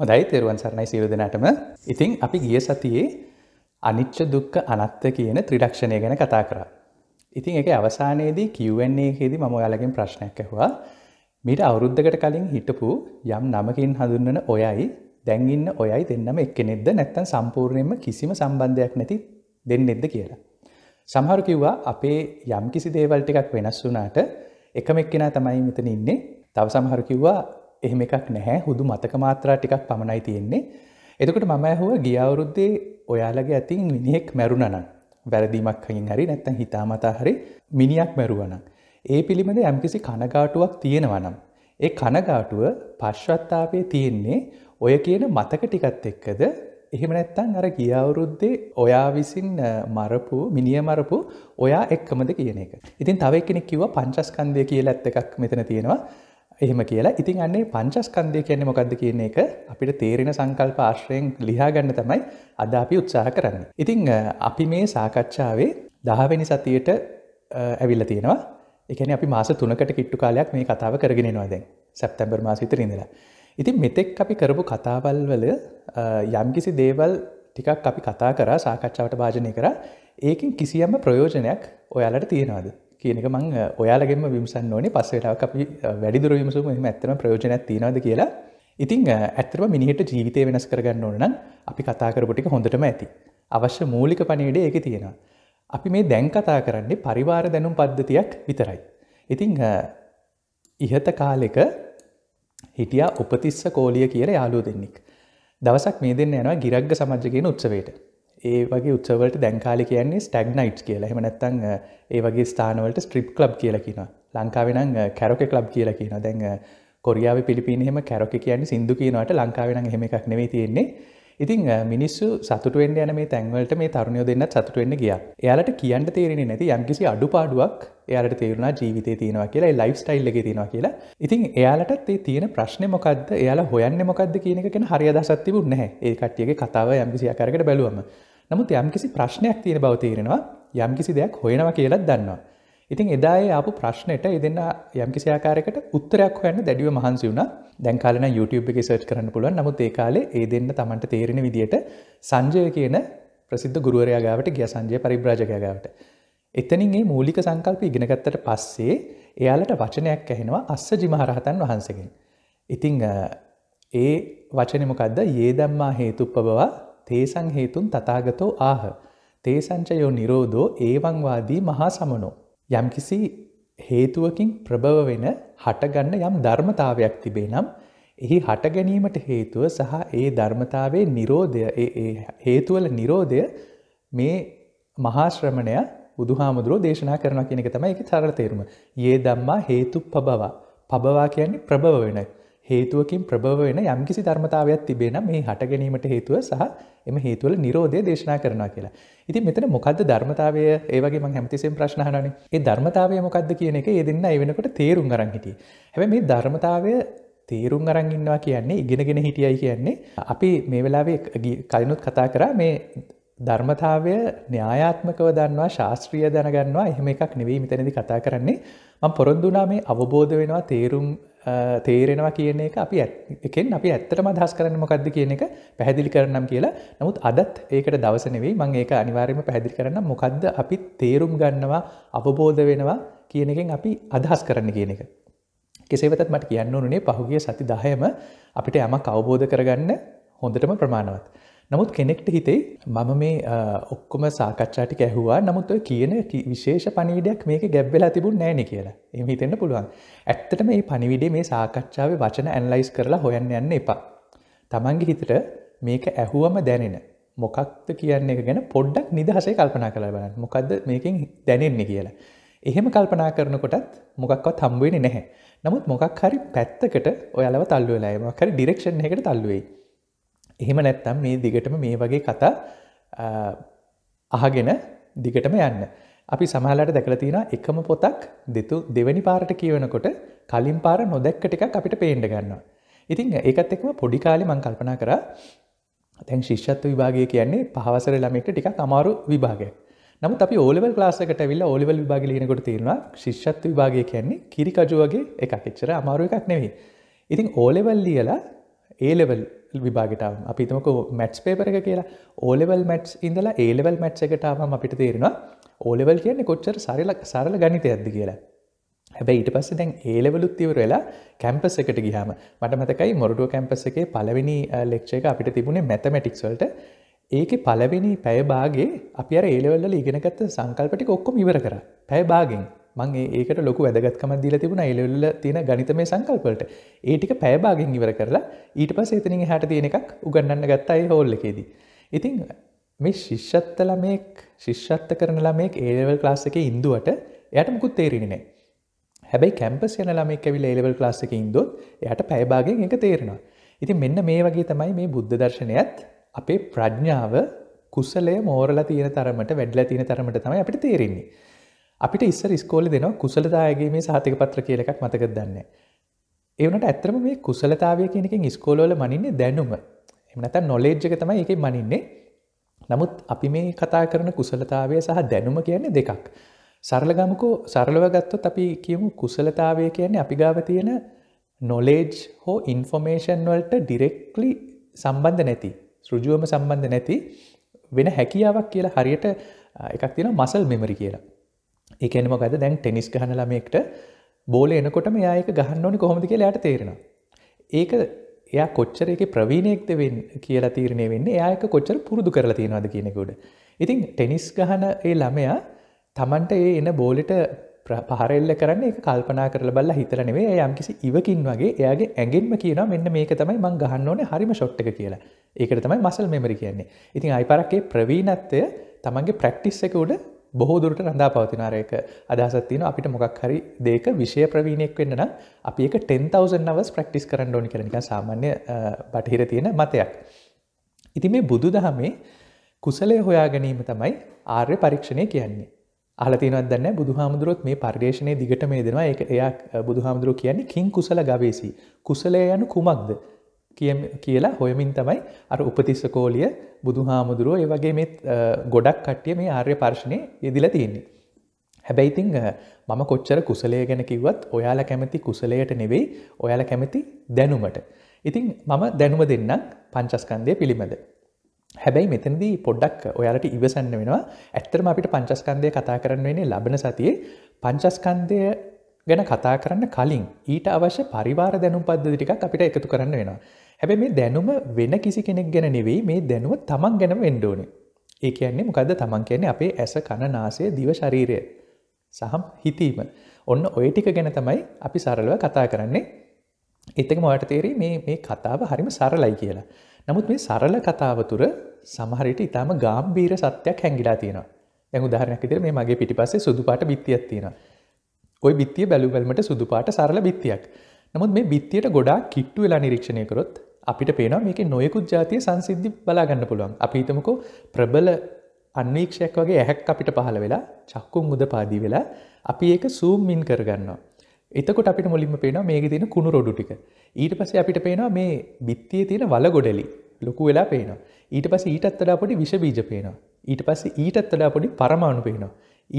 හොඳයි තෙරුවන් සරණයි සිරු දෙනටම ඉතිං අපි ගිය සතියේ අනිච්ච දුක්ක අනත්ත කියන ත්‍රඩක්ෂණය ගැන කතා කර. ඉතිං එක අවසානයේදී කිවන්නේෙහිද මම ඔයාලගින් ප්‍රශ්නයක් ඇහවා මීට අවුරුද්ධකට කලින් හිටපු යම් නමකින් හඳුන්නන ඔයයි දැන්ඉන්න ඔයයි දෙන්නම එක් නෙද නැත්තන් සම්පූර්ණයම කිසිම සම්බන්ධයක් නැති දෙන්නෙද්ද කියලා. සමහරු කිව්වා අපේ යම් කිසි දේවල් ටිකක් වෙනස් වුනාට එකම එක්කෙන තමයි මෙතන ඉන්නේ තව සමහරු කිව්වා එහෙම එකක් නැහැ හුදු මතක මාත්‍රා ටිකක් පමණයි තියෙන්නේ එතකට මම ඇහුව ගියවුරුද්දේ ඔයාලගේ ඇතින් මිනිෙක් මැරුණනන් වැරදිීමක්හයින් හරි නැත්තන් හිතාමතා හරි මිනිියක් මැරුවනක්. ඒ පිළිබඳ යම්කිසි කනගාටුවක් තියෙනවනම්. ඒ කනගාටුව පශ්වත්තාපය තියෙන්නේ ඔය කියන මතක ටිකත් එක්කද එහෙම නැත්තන් අර ගියවුරුද්දේ ඔයා විසින් මරපු මිනිිය මරපු ඔයා එක්කමද කියන එක. ඉතින් තවයි කෙනෙක් කිව පංචස්කන්දය කියල ඇත්ත එකක් මෙතන තියෙනවා එහෙම කියලා ඉතින් අන්නේ පංචස්කන්දය කියන්නේ මොකක්ද කියන එක අපිට තේරෙන සංකල්ප ආශ්‍රයෙන් ලිහාගන්න තමයි අද අපි උත්සාහ කරන්න. ඉතිං අපි මේ සාකච්ඡාවේ දහවැනි සතියට ඇවිල්ල තියෙනවා එකන අපි මාස තුනකට කිට්ටු කාලයක් මේ කතාව කරගෙන නොදැන් සැප්තැම්බර් මාසිතර ඉඳලා. ඉතින් මෙතෙක් අපි කරපු කතාවල්වල යම්කිසි දේවල් ටිකක් අපි කතා කරා සාකච්ඡාවට භාජනය කරා ඒකින් කිසියම්ම ප්‍රයෝජනයක් ඔයාලට තියෙනවාද කියනක මං ඔයාලගෙම විමසන්න ඕනේ පස්සේටාව අපි වැඩිදුර විමසුම එම ඇත්තම ප්‍රයෝජනයක් තියෙනද කියලා ඉතිං ඇත්තරම මිනිහට ජීවිතය වෙනස් කරගන්න ඕනනම් අපි කතාකරපුටික හොඳටම ඇති අවශ්‍ය මූලික පණීඩ ඒක තියෙනවා අපි මේ දැන් කතා කරන්නේ පරිවාර දැනුම් පද්ධතියක් විතරයි ඉතිං ඉහත කාලෙක හිටියා උපතිස්ස කෝලිය කියර යාලෝ දෙන්නෙක් දවසක් මේ දෙන්න යනවා ගිරක්ග සමජ්ජගෙන උත්සවයට ඒ වගේ උත්සවලට දැන්කාලි කියන්නේ ස්ටැග්නයිට් කියලා හෙමනැත්තං ඒ වගේ ස්ථානවලට ස්ට්‍රිප් ලබ් කියලා කියන ලංකාවෙනං කැරොක ලබ් කියලා කියන දැන් කොරියාව පිපිනහෙම කැරොක කියන්නේ සිදු කියනවට ලංකාවෙන හෙම එකක් නෙවේ තියෙන්නේ ඉතින් මිනිස්සු සතුටුවෙන් යන මේ තැන්වලට මේ තරුණයෝ දෙන්න සතුටුවෙන්න ගිය එයාලට කියන්න තේරෙන නැති යම්කිසි අඩු පාඩුවක් එයාට තේරුණා ජීවිතය තියෙනවා කියලා ලයිෆ් ස්ටයිල් එක තියෙනවා කියලා ඉතින් එයාලටත් ඒ තියෙන ප්‍රශ්න මොකක්ද එයාලා හොයන්න මොකක්ද කියනක කෙන හරි අදසත්තිබුත් නැහැ ඒ කට්ටියගේ කතාව යම්කිසි අකරකට බැලුවම නමුත් යම්කිසි ප්‍රශ්නයක් තියෙන බව තේරෙනවා යම්කිසි දෙයක් හොයනවා කියලත් දන්නවා. ඉතින් එදායේ ආපු ප්‍රශ්නයට එදන්න යම්කිසි ආකාරයකට උත්තරයක් හොයන්න දැඩිව මහන්සි වුණ දැන්කාලන YouTube එක සර්ච් කරන්න පුළුවන් නමුත් ඒ කාලේ ඒ දෙන්න තමන්ට තේරෙන විදියට සංජය කියන ප්‍රසිද්ධ ගුරුවරයාගාවට ගිය සංජය පරිබ්‍රාජකයාගාවට. එතනින් ඒ මූලික සංකල්ප ඉගෙනගත්තට පස්සේ එයාලට වචනයක් ඇහෙනවා අස්ස ජිමහරහතන් වහන්සගෙන්. ඉතිං ඒ වචනමකක්ද ඒ දම්මා හේතුප්ප බවා තේසං හේතුන් තතාගතෝ ආහ. තේසංචයෝ නිරෝධෝ ඒවංවාදී මහා සමනෝ. යම්කිසි හේතුවකින් ප්‍රභව වෙන හටගන්න යම් ධර්මතාවයක් තිබේ නම් එහි හට ගැනීමට හේතුව සහ ඒ ධර්මතාවේ නිරෝධය හේතුවල නිරෝධය මේ මහාශ්‍රමණය බුදුහාමුදුරෝ දේශනා කරන කෙනෙක තමයි එක තරතේරුම. ඒ දම්මා හේතු පබවා. පබවා කියන්නේ ප්‍රභව වෙනයි. හේතුවකින් ප්‍රභව වෙන යම්කිසි ධර්මතාවයක් තිබෙන මේ හට ගැනීමට හේතුව සහ එම හේතුවල නිරෝධය දේශනා කරනවා කියලා. ඉතින් මෙතන මොකක්ද ධර්මතාවය ඒවගේ මං හැමතිසෙන් ප්‍රශ්නහනනේ ඒ ධර්මතාවය මොකක්ද කියන එක ඒ දෙන්න එවෙනකොට තේරුම් අරන් හිටිය. හැබැ මේ ධර්මතාවය තේරුම් අරන් ඉන්නවා කියන්නේ ඉගෙනගෙන හිටියයි කියන්නේ අපි මේ වෙලාවේ කලනුත් කතා කරා මේ ධර්මතාවය න්‍යායාත්මකව දන්නවා ශාස්ත්‍රීය දැනගන්නවා එහෙම එකක් නෙවෙයි මෙතැනදි කතා කරන්නේ මං පොරොන්දුනා මේ අවබෝධ වෙනවා තේරුම් තේරෙනවා කියන එක අපි එකෙන් අපි ඇත්තට මදහස් කරන්න මොකක්ද කියන එක පැහැදිලි කරනම් කියලා නමුත් අදත් ඒකට දවසනවෙයි මං ඒක අනිවාර්යම පැහැදිි කරන්න මොකක්ද අපි තේරුම් ගන්නවා අවබෝධ වෙනවා කියන එකෙන් අපි අදහස් කරන්න කියන එක. කෙසේවතත් මට කියන්න ඕනේ පහුගේ සති දහයම අපිට යම අවබෝධ කරගන්න හොඳටම ප්‍රමාණවත්. නමුත් කෙනෙක්ට හිතේ මම මේ ඔක්කොම සාකච්ඡාටි ඇහවා නමුත් ඔය කියන විශේෂ පණිවිඩයක් මේක ගැබ්වෙලා තිබුණ නෑන කියලා එම හිතෙන්න්න පුළුවන් ඇත්තට මේ පණිවිඩේ මේ සාකච්ඡාව වචන ඇන්ලයිස් කරලා හොයන්න යන්න එපා තමන්ගේ හිතට මේක ඇහුවම දැනෙන මොකක්ද කියන්නේ ගැන පොඩ්ඩක් නිදහසේ කල්පනා කළ බලන්න මොකක්ද මේකින් දැනෙන්නේ කියලා. එහෙම කල්පනා කරනකොටත් මොකක්වත් හම්බුවෙන නැහැ. නමුත් මොකක් හරි පැත්තකට ඔයාලව තල්ලුවලායම හරි ඩිරක්ෂණ එකට තල්ලුවෙයි. එහෙම නැත්තම් මේ දිගටම මේ වගේ කතා අහගෙන දිගටම යන්න. අපි සමහලට දැකල තියෙන එකම පොතක් දෙතු දෙවැනි පාරට කියවනකොට කලින් පාර නොදැක්ක ටිකක් අපිට පේන්ඩ ගන්නවා. ඉතින් ඒකත් එක්ම පොඩි කාලි මං කල්පනා කර තැන් ශිෂ්ත්ව විභාගය කියන්නේ පහවසර ළමෙක්ට ටික අමාරු විභාග. නමුත් අපි ඕලෙවල් ලාසකට විල්ල ඕලෙවල් විභාග ලියනකොට තියෙනවා ශිෂ්ත්ව විභාගය කියන්නේ කිරිකජුවගේ එකක් එච්චර අමාරුව එකක් නෙවෙයි. ඉතින් ඕලෙවල් ලියලා ඒලෙවල් විභාගටාව අපිතමක මැට්ස් පේපර එක කියලා ඕලෙවල් මැට්ස් ඉඳලා ඒලෙවල් මැට්ස එකටාවම අපිට තේරෙනවා ඕලෙවල් කියන්නේ කොච්චර සරිල සරල ගනිත ඇද කියලා හැබැ ඊට පස්ස දැන් ඒලෙවලුත් ඉවර වෙලා කැම්පස් එකට ගිහාම මට මතකයි මොරටුව කැම්පස් එකේ පලවෙනි ලෙක්ෂ uh, එක අපිට තිබුණේ මැතමටික්ස්වලට ඒක පලවෙනි පැයබාගේ අපි අර ඒලෙවල්ල ඉගෙනගත්ත සංකල්පටි ඔක්කොම ඉවර කර පැයබාගෙන් මං ඒකට ලොකු වැදගත්කම දීල තිබුණ එලවෙල්ල තියෙන ගනිතමය සංකල්පලට ඒටික පෑබාගෙන් ඉවර කරලා ඊට පස් එතනින් හැට තියෙන එකක් උගන්නන්න ගත්තයි හෝල්ලකේදී. ඉතිං මේ ශිෂ්ෂත්ත ළමෙක් ශිෂ්ෂත්ත කරන ළමෙක් ඒලවල් ලාස් එක ඉන්දුවට යට මුකුත් තේරෙනනේ හැබයි කැම්පස් යන ළමෙක් ඇවිල ඒලවල් ලාස් එක ඉන්දොත් යට පැෑබාගෙන් එක තේරෙනවා. ඉතින් මෙන්න මේ වගේ තමයි මේ බුද්ධ දර්ශනයත් අපේ ප්‍රඥාව කුසලය මෝරලා තියෙන තරමට වැඩලා තියෙන තරමට තමයි අපිට තේරෙන්නේ. අපිට ඉස්සර ස්කෝල දෙනවා කුසලදායගේ මේ සාතික පත්‍ර කියලකක් මතක දන්න. ඒවනට ඇත්‍රම මේ කුසලතාවය කියනකින් ස්කෝලෝල මනින්නේ දැනුම එමනත නොලේජ්ජක තමයි එක මනින්නේ නමුත් අපි මේ කතා කරන කුසලතාවය සහ දැනුම කියන්නේ දෙකක්. සරලගමකෝ සරලව ගත්තොත් අපි කියමු කුසලතාවය කියන්නේ අපි ගාව තියෙන නොලේජ් හෝ ඉන්ෆෝමේෂන් වලට ඩිරෙක්ලි සම්බන්ධ නැති සෘජුවම සම්බන්ධ නැති වෙන හැකියාවක් කියලා හරියට එකක් තියෙන මසල් මෙමරි කියලා එකනම ගද දැන් ටෙනිස් ගහන ළමෙක්ට බෝල එනකොටම යායක ගහන්න ඕනි කොහොමද කියලා යට තේරෙන ඒක එයා කොච්චර එක ප්‍රවීණයෙක්ද වෙන් කියලා තීරණය වෙන්න යායක කොච්චර පුරුදු කරලා තියෙනවාද කියනෙකුට ඉතින් ටෙනිස් ගහන ඒ ළමයා තමන්ට ඒ එන බෝලට පහරෙල්ල කරන්න එක කල්පනා කරල බල්ලා හිතර නෙවේ යම්කිසි ඉවකින් වගේ එයාගේ ඇගෙන්ම කියනවා මෙන්න මේක තමයි මං ගහන්න ඕන හරිම ෂොට්ටක කියලා ඒකට තමයි මසල් මෙමරි කියන්නේ ඉතින් අයිපරක්කේ ප්‍රවීණත්වය තමන්ගේ ප්‍රක්ටිස් එක උඩ බොහෝදුරට රඳා පවතිනාරයක අදහසත්තින අපිට මොකක් හරි දෙක විෂය ප්‍රවීණයක් වෙන්න නම් අපි එක 10,000 අවස් ප්‍රක්ටිස් කරන්න ඕනි කරනික සාමාන්‍ය බටහිර තියෙන මතයක්. ඉති මේ බුදු දහමේ කුසලය හොයා ගැනීම තමයි ආර්ය පරීක්ෂණය කියන්නේ. අලතිනවදන්න බුදු හාමුදුරුවත් මේ පර්දේශනය දිගට මේ දෙෙනවා එක එයා බුදු හාමුදුරුව කියන්නේ කින් කුසල ගවේසි කුසලය යනු කුමක්ද කියලා හොයමින් තමයි අර උපතිස්සකෝලිය බුදු හාමුදුරුව ඒ වගේ මෙත් ගොඩක් කට්ටිය මේ ආර්ය පර්ශණය යෙදිල තියන්නේ. හැබැයිතිං මම කොච්චර කුසලය ගැන කිවත් ඔයාලා කැමති කුසලයට නෙවෙයි ඔයාල කැමති දැනුමට. ඉතිං මම දැනුම දෙන්නම් පංචස්කන්දය පිළිබඳ. හැබැයි මෙතනදී පොඩ්ඩක් ඔයාලට ඉවසන්න වෙනවා ඇත්තරම අපිට පංචස්කන්දය කතා කරන්න වෙන්නේ ලබන සතියේ පංචස්කන්දය ගැන කතා කරන්න කලින් ඊට අවශ්‍ය පරිවාර දැනුම් පද්ධ ටිකක් අපිට එකතු කරන්න වෙනවා. හැබැ මේ දැනුම වෙන කිසි කෙනෙක් ගැන නෙවෙයි මේ දැනුව තමන් ගැනම එන්ඩෝන ඒ කියන්නේ මොකද තමන් කියන්නේ අපේ ඇස කණ නාසය දිව ශරීරය සහම් හිතීම ඔන්න ඔය ටික ගැන තමයි අපි සරලව කතා කරන්නේ එතක මොට තේරේ මේ කතාව හරිම සරලයි කියලා නමුත් මේ සරල කතාව තුර සමහරිට ඉතාම ගාම්බීර සත්‍යයක් හැගිලා තියෙනවා ඇහු දාරනැකිතර මේ මගේ පිටිපස්සේ සුදුපාට බිත්තියක් තියෙන ඔය බිත්තිය බැලුවැල්මට සුදුපාට සරල බිත්තියක් නමුත් මේ බිත්තියට ගොඩා කිට්ටු වෙලා නිරීක්ෂණය කරොත් අපිට පේනවා මේක නොයකුත් ජාතිය සංසිද්ධි බලාගන්න පුළුවන් අපි හිතමකෝ ප්‍රබල අන්වීක්ෂයක් වගේ ඇහැක් අපිට පහළ වෙලා චක්කුම් මුද පාදී වෙලා අපි ඒක සූම්මින් කරගන්නවා. එතකොට අපිට මුලින්ම පේනවා මේක තියෙන කුණු රොඩු ටික. ඊට පස්සේ අපිට පේනවා මේ බිත්තියේ තියෙන වලගොඩලි ලොකු වෙලා පේනවා. ඊට පස්සේ ඊටත් වඩා පොඩි විෂ බීජ පේනවා. ඊට පස්සේ ඊටත් වඩා පොඩි පරමාණු පේනවා.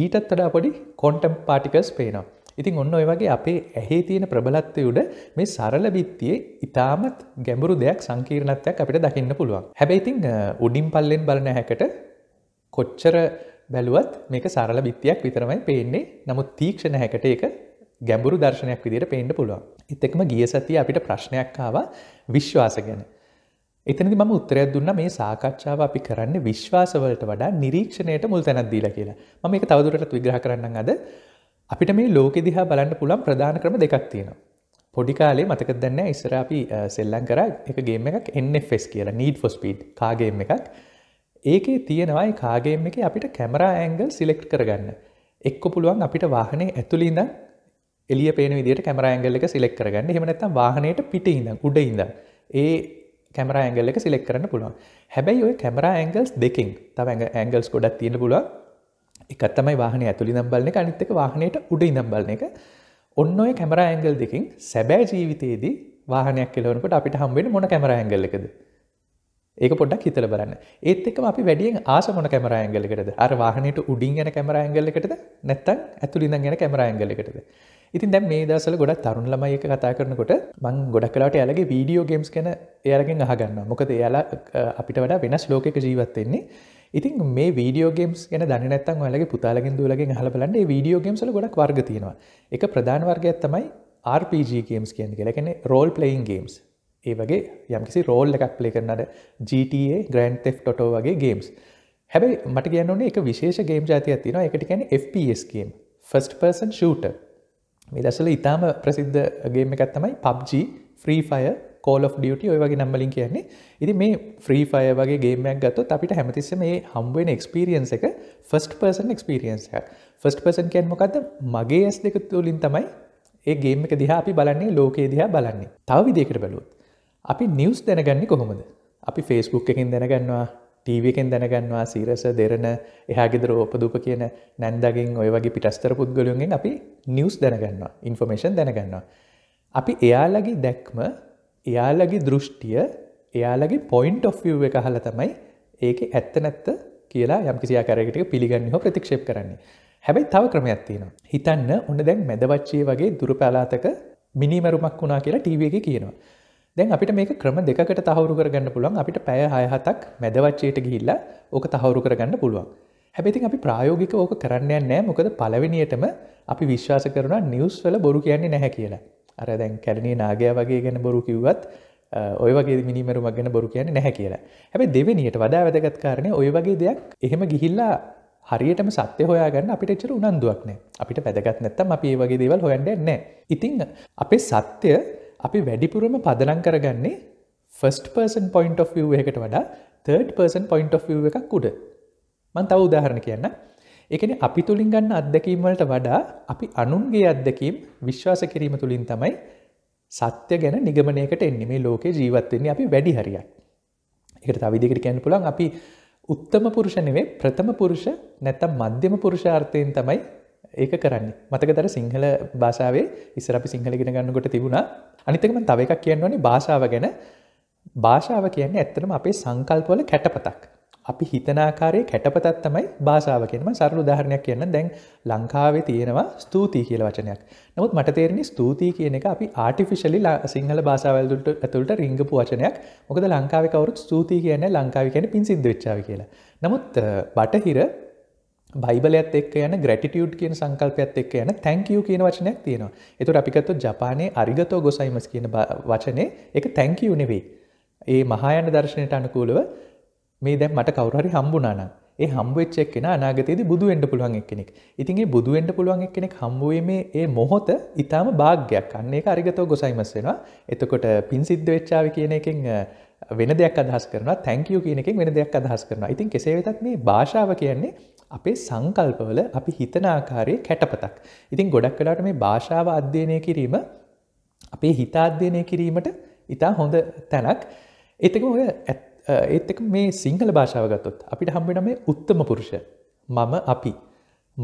ඊටත් වඩා පොඩි ක්වොන්ටම් පාටිකල්ස් පේනවා. ඉතින් ඔන්න ඔය වගේ අපේ ඇහේ තියෙන ප්‍රබලත්වයුඩ මේ සරල බිත්තියේ ඉතාමත් ගැඹුරු දෙයක් සංකීර්ණත්වයක් අපිට දකින්න පුළුවන් හැබැයිතිං උඩින් පල්ලෙන් බලන හැකට කොච්චර බැලුවත් මේක සරල බිත්තියක් විතරමයි පේන්නේ නමුත් තීක්ෂණ හැකට එක ගැඹුරු දර්ශනයක් විදිට පේන්න පුළුවන් එතෙක්ම ගිය සතිය අපිට ප්‍රශ්නයක්කාව විශ්වාස ගැන එතනදි මම උත්තරයක් දුන්න මේ සාකච්ඡාව අපි කරන්න විශ්වාසවලට වඩා නිරීක්ෂණයට මුල් තැනක් දීලා කියලා. මම මේක තවදුරටත් විග්‍රහ කරන්න අද අපිට මේ ලෝක දිහා බලන්න පුළන් ප්‍රධාන ක්‍රම දෙකක් තියෙනවා. පොඩිකාලේ මතක දන්න ඉස්සර අපි සෙල්ලන් කර එකගේම එකක් එFස් කියලා නීඩ ෆොස්පීඩ් කාගේම එකක් ඒකේ තියෙනවායි කාගේම එක අපිට කැමරා ඇංගල් සිලෙක්ට් කරගන්න එක්ක පුළුවන් අපිට වාහනේ ඇතුළින්ද එලිය පේන විදිට කැමරෑංගල් එක සිලෙක් කරගන්න හෙමනැත්තම් වාහනයට පිට ඉඳ උඩ ඉඳ ඒ කැමරා ඇංගල් එක සිලෙක් කරන්න පුළුවන් හැබැයි ඔය කැමරා ඇංගල්ස් දෙකින් තව ඇංගල්ස් ගොඩක් තියෙන පුළුවන් එකත් තමයි වාහන ඇතුළි නම්බලන එක අනිත් එක වාහනයට උඩ ඉනම්බලන එක ඔන්න ඔය කැමර ඇංගල් දෙකින් සැබෑ ජීවිතයේදී වාහනයක් කෙලවනකට අපිට හම්බෙන මොන කැමර ඇංගල් එකද ඒක පොඩක් හිතල බරන්න ඒත් එකම අපි වැඩියෙන් ආසමොන කැමර ඇංගලකටද අර වාහනයට උඩින් ගැන කැමර ඇංගලකටද නැත්තන් ඇතුළිඳ ගැන කැමර ඇංගලකටද ඉතින් දැ මේ දසල ගොඩක් තරුණ ළමයි එක කතා කරනකොට මං ගොඩක් කලාට යාලගේ වීඩියෝ ගේම්ස් ගැන එයාලගෙන් අහගන්න මොකද එයාලා අපිට වඩා වෙනස් ලෝකක ජීවත්වෙන්නේ ඉතින් මේ වීඩියෝගේම්ස් ගැන දනත්තන් ඔයාලගේ පුතාලගෙන් දුවලගෙන් හල බලන්න වීඩියෝගේම්සල ගොඩක් වර්ග තියෙනවා එක ප්‍රධාන වර්ගයක් තමයි RPG ගේම්ස් කියන කියලා කියන්නේ රෝල් ප්ලයින් ගේම්ස් ඒ වගේ යම්කිසි රෝල් එකක් ප්ලේ කරනට GTA ග්‍රන්් තෙෆ් ටොටෝ වගේ ගේම්ස් හැබයි මට කියන්නන එක විශේෂ ගේම් ජාතියක් තියෙනවා එකට කියැන FPS game first person shooter මේ දසල ඉතාම ප්‍රසිද්ධ ගේම එකත් තමයි PUBG free fire call of duty ඔය වගේ නම්බලින් කියන්නේ ඉරි මේ ෆ්‍රී ෆය වගේ ගේමයක් ගත්තොත් අපිට හැමතිස්ස මේ හම්බුවෙන එක්ස්පිරියන්ස එක ෆස්ට පර්සන් එක්ස්පිරියන්සයක් ෆස්ට පර්සන් කියන් මොකක්ද මගේ ඇස් දෙක තුලින් තමයි ඒ ගේම එක දිහා අපි බලන්නේ ලෝකයේ දිහා බලන්නේ තව විදිකට බැලුවත් අපි නිවස් දැනගන්නේ කොහොමද අපි ෆේස්බුක් එකින් දැනගන්නවා ටීවකෙන් දැනගන්නවා සීරස දෙරන එහාගෙදර ඕපදූප කියන නැන්දගින් ඔය වගේ පිටස්තර පුද්ගලුන්ගෙන් අපි නිවස් දැනගන්නවා ඉන්ෆර්මේෂන් දැනගන්නවා. අපි එයාලගේ දැක්ම එයාලගේ දෘෂ්ටිය එයාලගේ පොයින්් ඔෆ් ව එක හල තමයි ඒක ඇත්ත නැත්ත කියලා යම්කිසියා කරගටක පිළිගන්න හෝ ප්‍රතික්ෂප කරන්නේ හැබැයි තව ක්‍රමයක් තියෙනවා. හිතන්න ඔන්න දැන් මැදවච්චේ වගේ දුර පැලාතක මිනිමරුමක් වුණා කියලා ටීව එක කියනවා. දැන් අපිට මේ ක්‍රම දෙකට තහවුරු කරගන්න පුළුවන් අපිට පැය හයහතක් මැදවච්චයට ගිහිල්ලා ඕක තහවුරු කරගන්න පුළුවන්. හැබැති අපි ප්‍රායෝගික ඕක කරන්න නෑ මොකද පලවෙනියටම අපි විශ්වාස කරන නිියස් වල බොරු කියන්නේ නැහැ කියලා. අර දැන් කැරණේ නාගයා වගේ ගැන බොරු කිව්වත් ඔය වගේ මිනිමරුමක් ගැන බොරු කියන්නේ නැහැ කියලා හැබ දෙවනියට වඩා වැදගත් කාරණය ඔය වගේ දෙයක් එහෙම ගිහිල්ලා හරියටම සත්‍ය හොයාගන්න අපිට එච්චර උනන්දුවක්නෑ අපිට වැදගත් නැත්තම් අපි ඒ වගේ දේවල් හොයන්ඩන්නෑ ඉතිං අපේ සත්‍යය අපි වැඩිපුරම පදනං කරගන්නේ ෆස්ට පර්සන් පොයින්ට of එකට වඩා තර්ඩ පර්සන් පොයින්ට of එකක් කුඩ මන් තව උදාහරණ කියන්න එකන අපි තුළින් ගන්න අත්දැකීම්වලට වඩා අපි අනුන්ගේ අත්දැකීම් විශ්වාස කිරීම තුළින් තමයි සත්‍ය ගැන නිගමනයකට එන්නේ මේ ලෝක ජීවත්වෙන්නේ අපි වැඩි හරියක්. එකට අවිදිකට කියන්න පුළන් අපි උත්තම පුරුෂණවේ ප්‍රථම පුරුෂ නැත්තම් මධ්‍යම පුරුෂාර්ථයෙන් තමයි ඒක කරන්න මතක තර සිංහල භාෂාවේ ඉස්සර අපි සිංහලගෙන ගන්නකොට තිබුණා අනිතකම තව එකක් කියන්නවනේ භාෂාව ගැන භාෂාව කියන්නේ ඇත්තනම අපේ සංකල්පවල කැටපතක් අපි හිතනාකාරය කැටපතත් තමයි භාෂාවකෙන්ම සරලු ධාරණයක් කියන්න දැන් ලංකාවේ තියෙනවා ස්තුතියි කියල වචනයක් නමුත් මට තේරණි ස්තුතියි කියන එක අපි ආටිෆිශලි සිංහල භාෂාවල්දුට ඇතුළට රිංගපු වචනයක් මොකද ලංකාව කවරුත් ස්තුතියි කියන ලංකාව කියන පින් සිද්ධ වෙච්චාව කියලා නමුත් බටහිර බයිබලත් එක් යන ග්‍රටිටියුට් කියන සංකල්පයක්ත් එක් යන තැංකවූ කියන වචනයක් තියෙනවා එතුට අපිකත්තු ජපානය අරිගතෝ ගොසයිමස් කියන වචනය එක තැංකවු නෙවෙයි ඒ මහායන දර්ශනයට අනුකූලව මේ දැ මට කවරහරි හම්බුනාන ඒ හම්බවෙච්චක් කෙන අනාගතයේද බුදුවෙන්ඩ පුළුවන් එක්කෙනෙක් ඉතින්ගේ බුදුවෙන්ඩ පුළුවන් එක්කෙනෙක් හම්බුවීමේ ඒ මොහොත ඉතාම භාග්‍යයක් අන්නේ අරිගතව ගොසයිමස්සෙනවා එතකොට පින් සිද්ධ වෙච්චාව කියන එකෙන් වෙන දෙයක් අදහස් කරන තැංකයෝ කියනෙකින් වෙන දෙයක් අදහස් කරනවා ඉතින් කෙසේවෙතත් මේ භාෂාව කියන්නේ අපේ සංකල්පවල අපි හිතනාකාරය කැටපතක්. ඉතින් ගොඩක් කලාට මේ භාෂාව අධ්‍යයනය කිරීම අපේ හිතා අධ්‍යයනය කිරීමට ඉතා හොඳ තැනක් එතක ඔය ඇත්ත ඒත් එක මේ සිංහල භාෂාවගත්තොත් අපිට හම්බෙන මේ උත්තම පුරුෂ මම අපි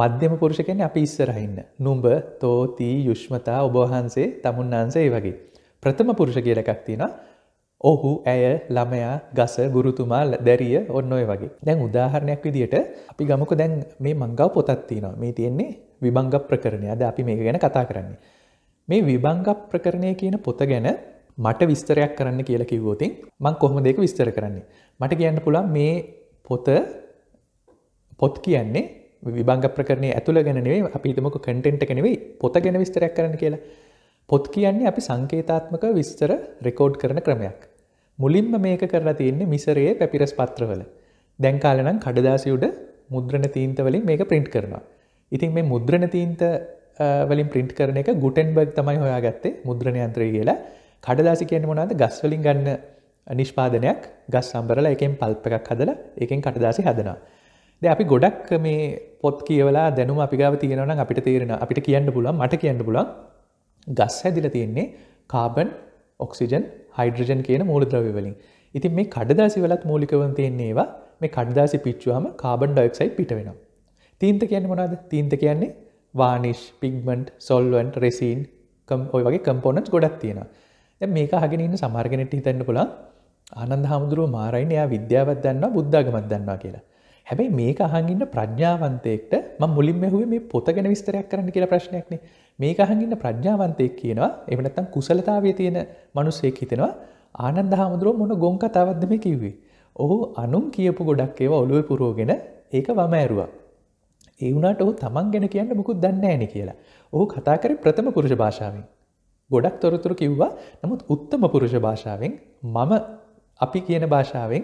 මධ්‍යම පුරුෂ කෙන අපි ඉස්සරහින්න නුම්ඹ තෝතිී යුෂ්මතා ඔබහන්සේ තමුන්නාන්සේ වගේ. ප්‍රථම පුරුෂ කියල එකක් තින ඔහු ඇය ළමයා ගස ගුරුතුමා දැරිය ඔන්න ඔය වගේ දැන් උදාහරණයක් විදිට අපි ගමක දැන් මේ මංගව පොතත්තිනවා මේ තියෙන්නේ විබංග ප්‍රකරණය අද අපි මේක ගැන කතා කරන්නේ. මේ විබංග ප්‍රකරණය කියන පොත ගැන මට විස්තරයක් කරන්න කියල කිවෝතින් මං කොහොම දෙක විස්තර කරන්නේ මට කියන්න පුළා මේ පොත පොත් කියන්නේ විබංග ප්‍රකරණය ඇතුළ ගැනේ අපි තමක කටෙන්ට කෙනෙවෙයි පොත ගැන විස්තරයක් කරන කියලා පොත් කියන්නේ අපි සංකේතාත්මක විස්තර රෙකෝඩ් කරන ක්‍රමයක් මුලින්ම මේක කරලා තියන්නේ මිසරයේ පැපිරස් පත්‍රවල දැන්කාලනම් කඩදාසියුඩ මුද්‍රණ තීන්තවලින් මේක ප්‍රින්ට් කරනවා ඉතින් මේ මුද්‍රණ තීන්ත වලින් ප්‍රින්ට් කරන එක ගුටන්බර්ග් තමයි හොයාගත්තේ මුද්‍රණයන්ත්‍රය කියලා කඩදාසි කියන්නේ මොනවද ගස් වලින් ගන්න නිෂ්පාදනයක් ගස් සම්බරලා එකෙන් පල්ප එකක් හදලා එකෙන් කටදාසි හදනවා. දැන් අපි ගොඩක් මේ පොත් කියවලා දැනුම අපි ගාව තියෙනවා නම් අපිට තේරෙනවා. අපිට කියන්න පුළුවන්, මට කියන්න පුළුවන් ගස් හැදිලා තියෙන්නේ කාබන්, ඔක්සිජන්, හයිඩ්‍රජන් කියන මූලද්‍රව්‍ය වලින්. ඉතින් මේ කඩදාසි වලත් මූලිකවම තියෙන්නේ ඒවා. මේ කඩදාසි පිච්චුවාම කාබන් ඩයොක්සයිඩ් පිට වෙනවා. තීන්ත කියන්නේ මොනවද? තීන්ත කියන්නේ වානිෂ්, පිග්මන්ට්, සොල්වන්ට්, රෙසින්, ඔය වගේ කම්පොනන්ට්ස් ගොඩක් තියෙනවා. මේක හගෙනන්න සමාර්ගෙනට හිතන්න පුළා ආනන්ද හාමුදුරුව මාරයින් එයා විද්‍යාවත් දන්නවා බුද්ධගමත් දන්නවා කියලා හැබැයි මේක අහගන්න ප්‍රඥාවන්තයෙක්ට ම මුලින් මෙහුව මේ පොතගෙන විස්තරයක් කරන්න කියලා ප්‍රශ්නයක්නේ මේක අහගන්න ප්‍රඥාවන්තයෙක් කියනවා එමනත්තම් කුසලතාවය තියෙන මනුස්සෙක් හිතෙනවා ආනන්ද හාමුදුරුව මොන ගොන් කතාවද්ද මේ කිව්වේ ඔහු අනුම් කියපු ගොඩක් ඒවා ඔලුව පුරෝගෙන ඒක වම ඇරුවා ඒ වුණට ඔහු තමන් ගැන කියන්න මුකුත් දන්න ඇන කියලා ඔහු කතාකර ප්‍රථම පුරුෂ භාෂාවෙන් ගොඩක් තොරතුරු කිව්වා නමුත් උත්තම පුරුෂ භාෂාවෙන් මම අපි කියන භාෂාවෙන්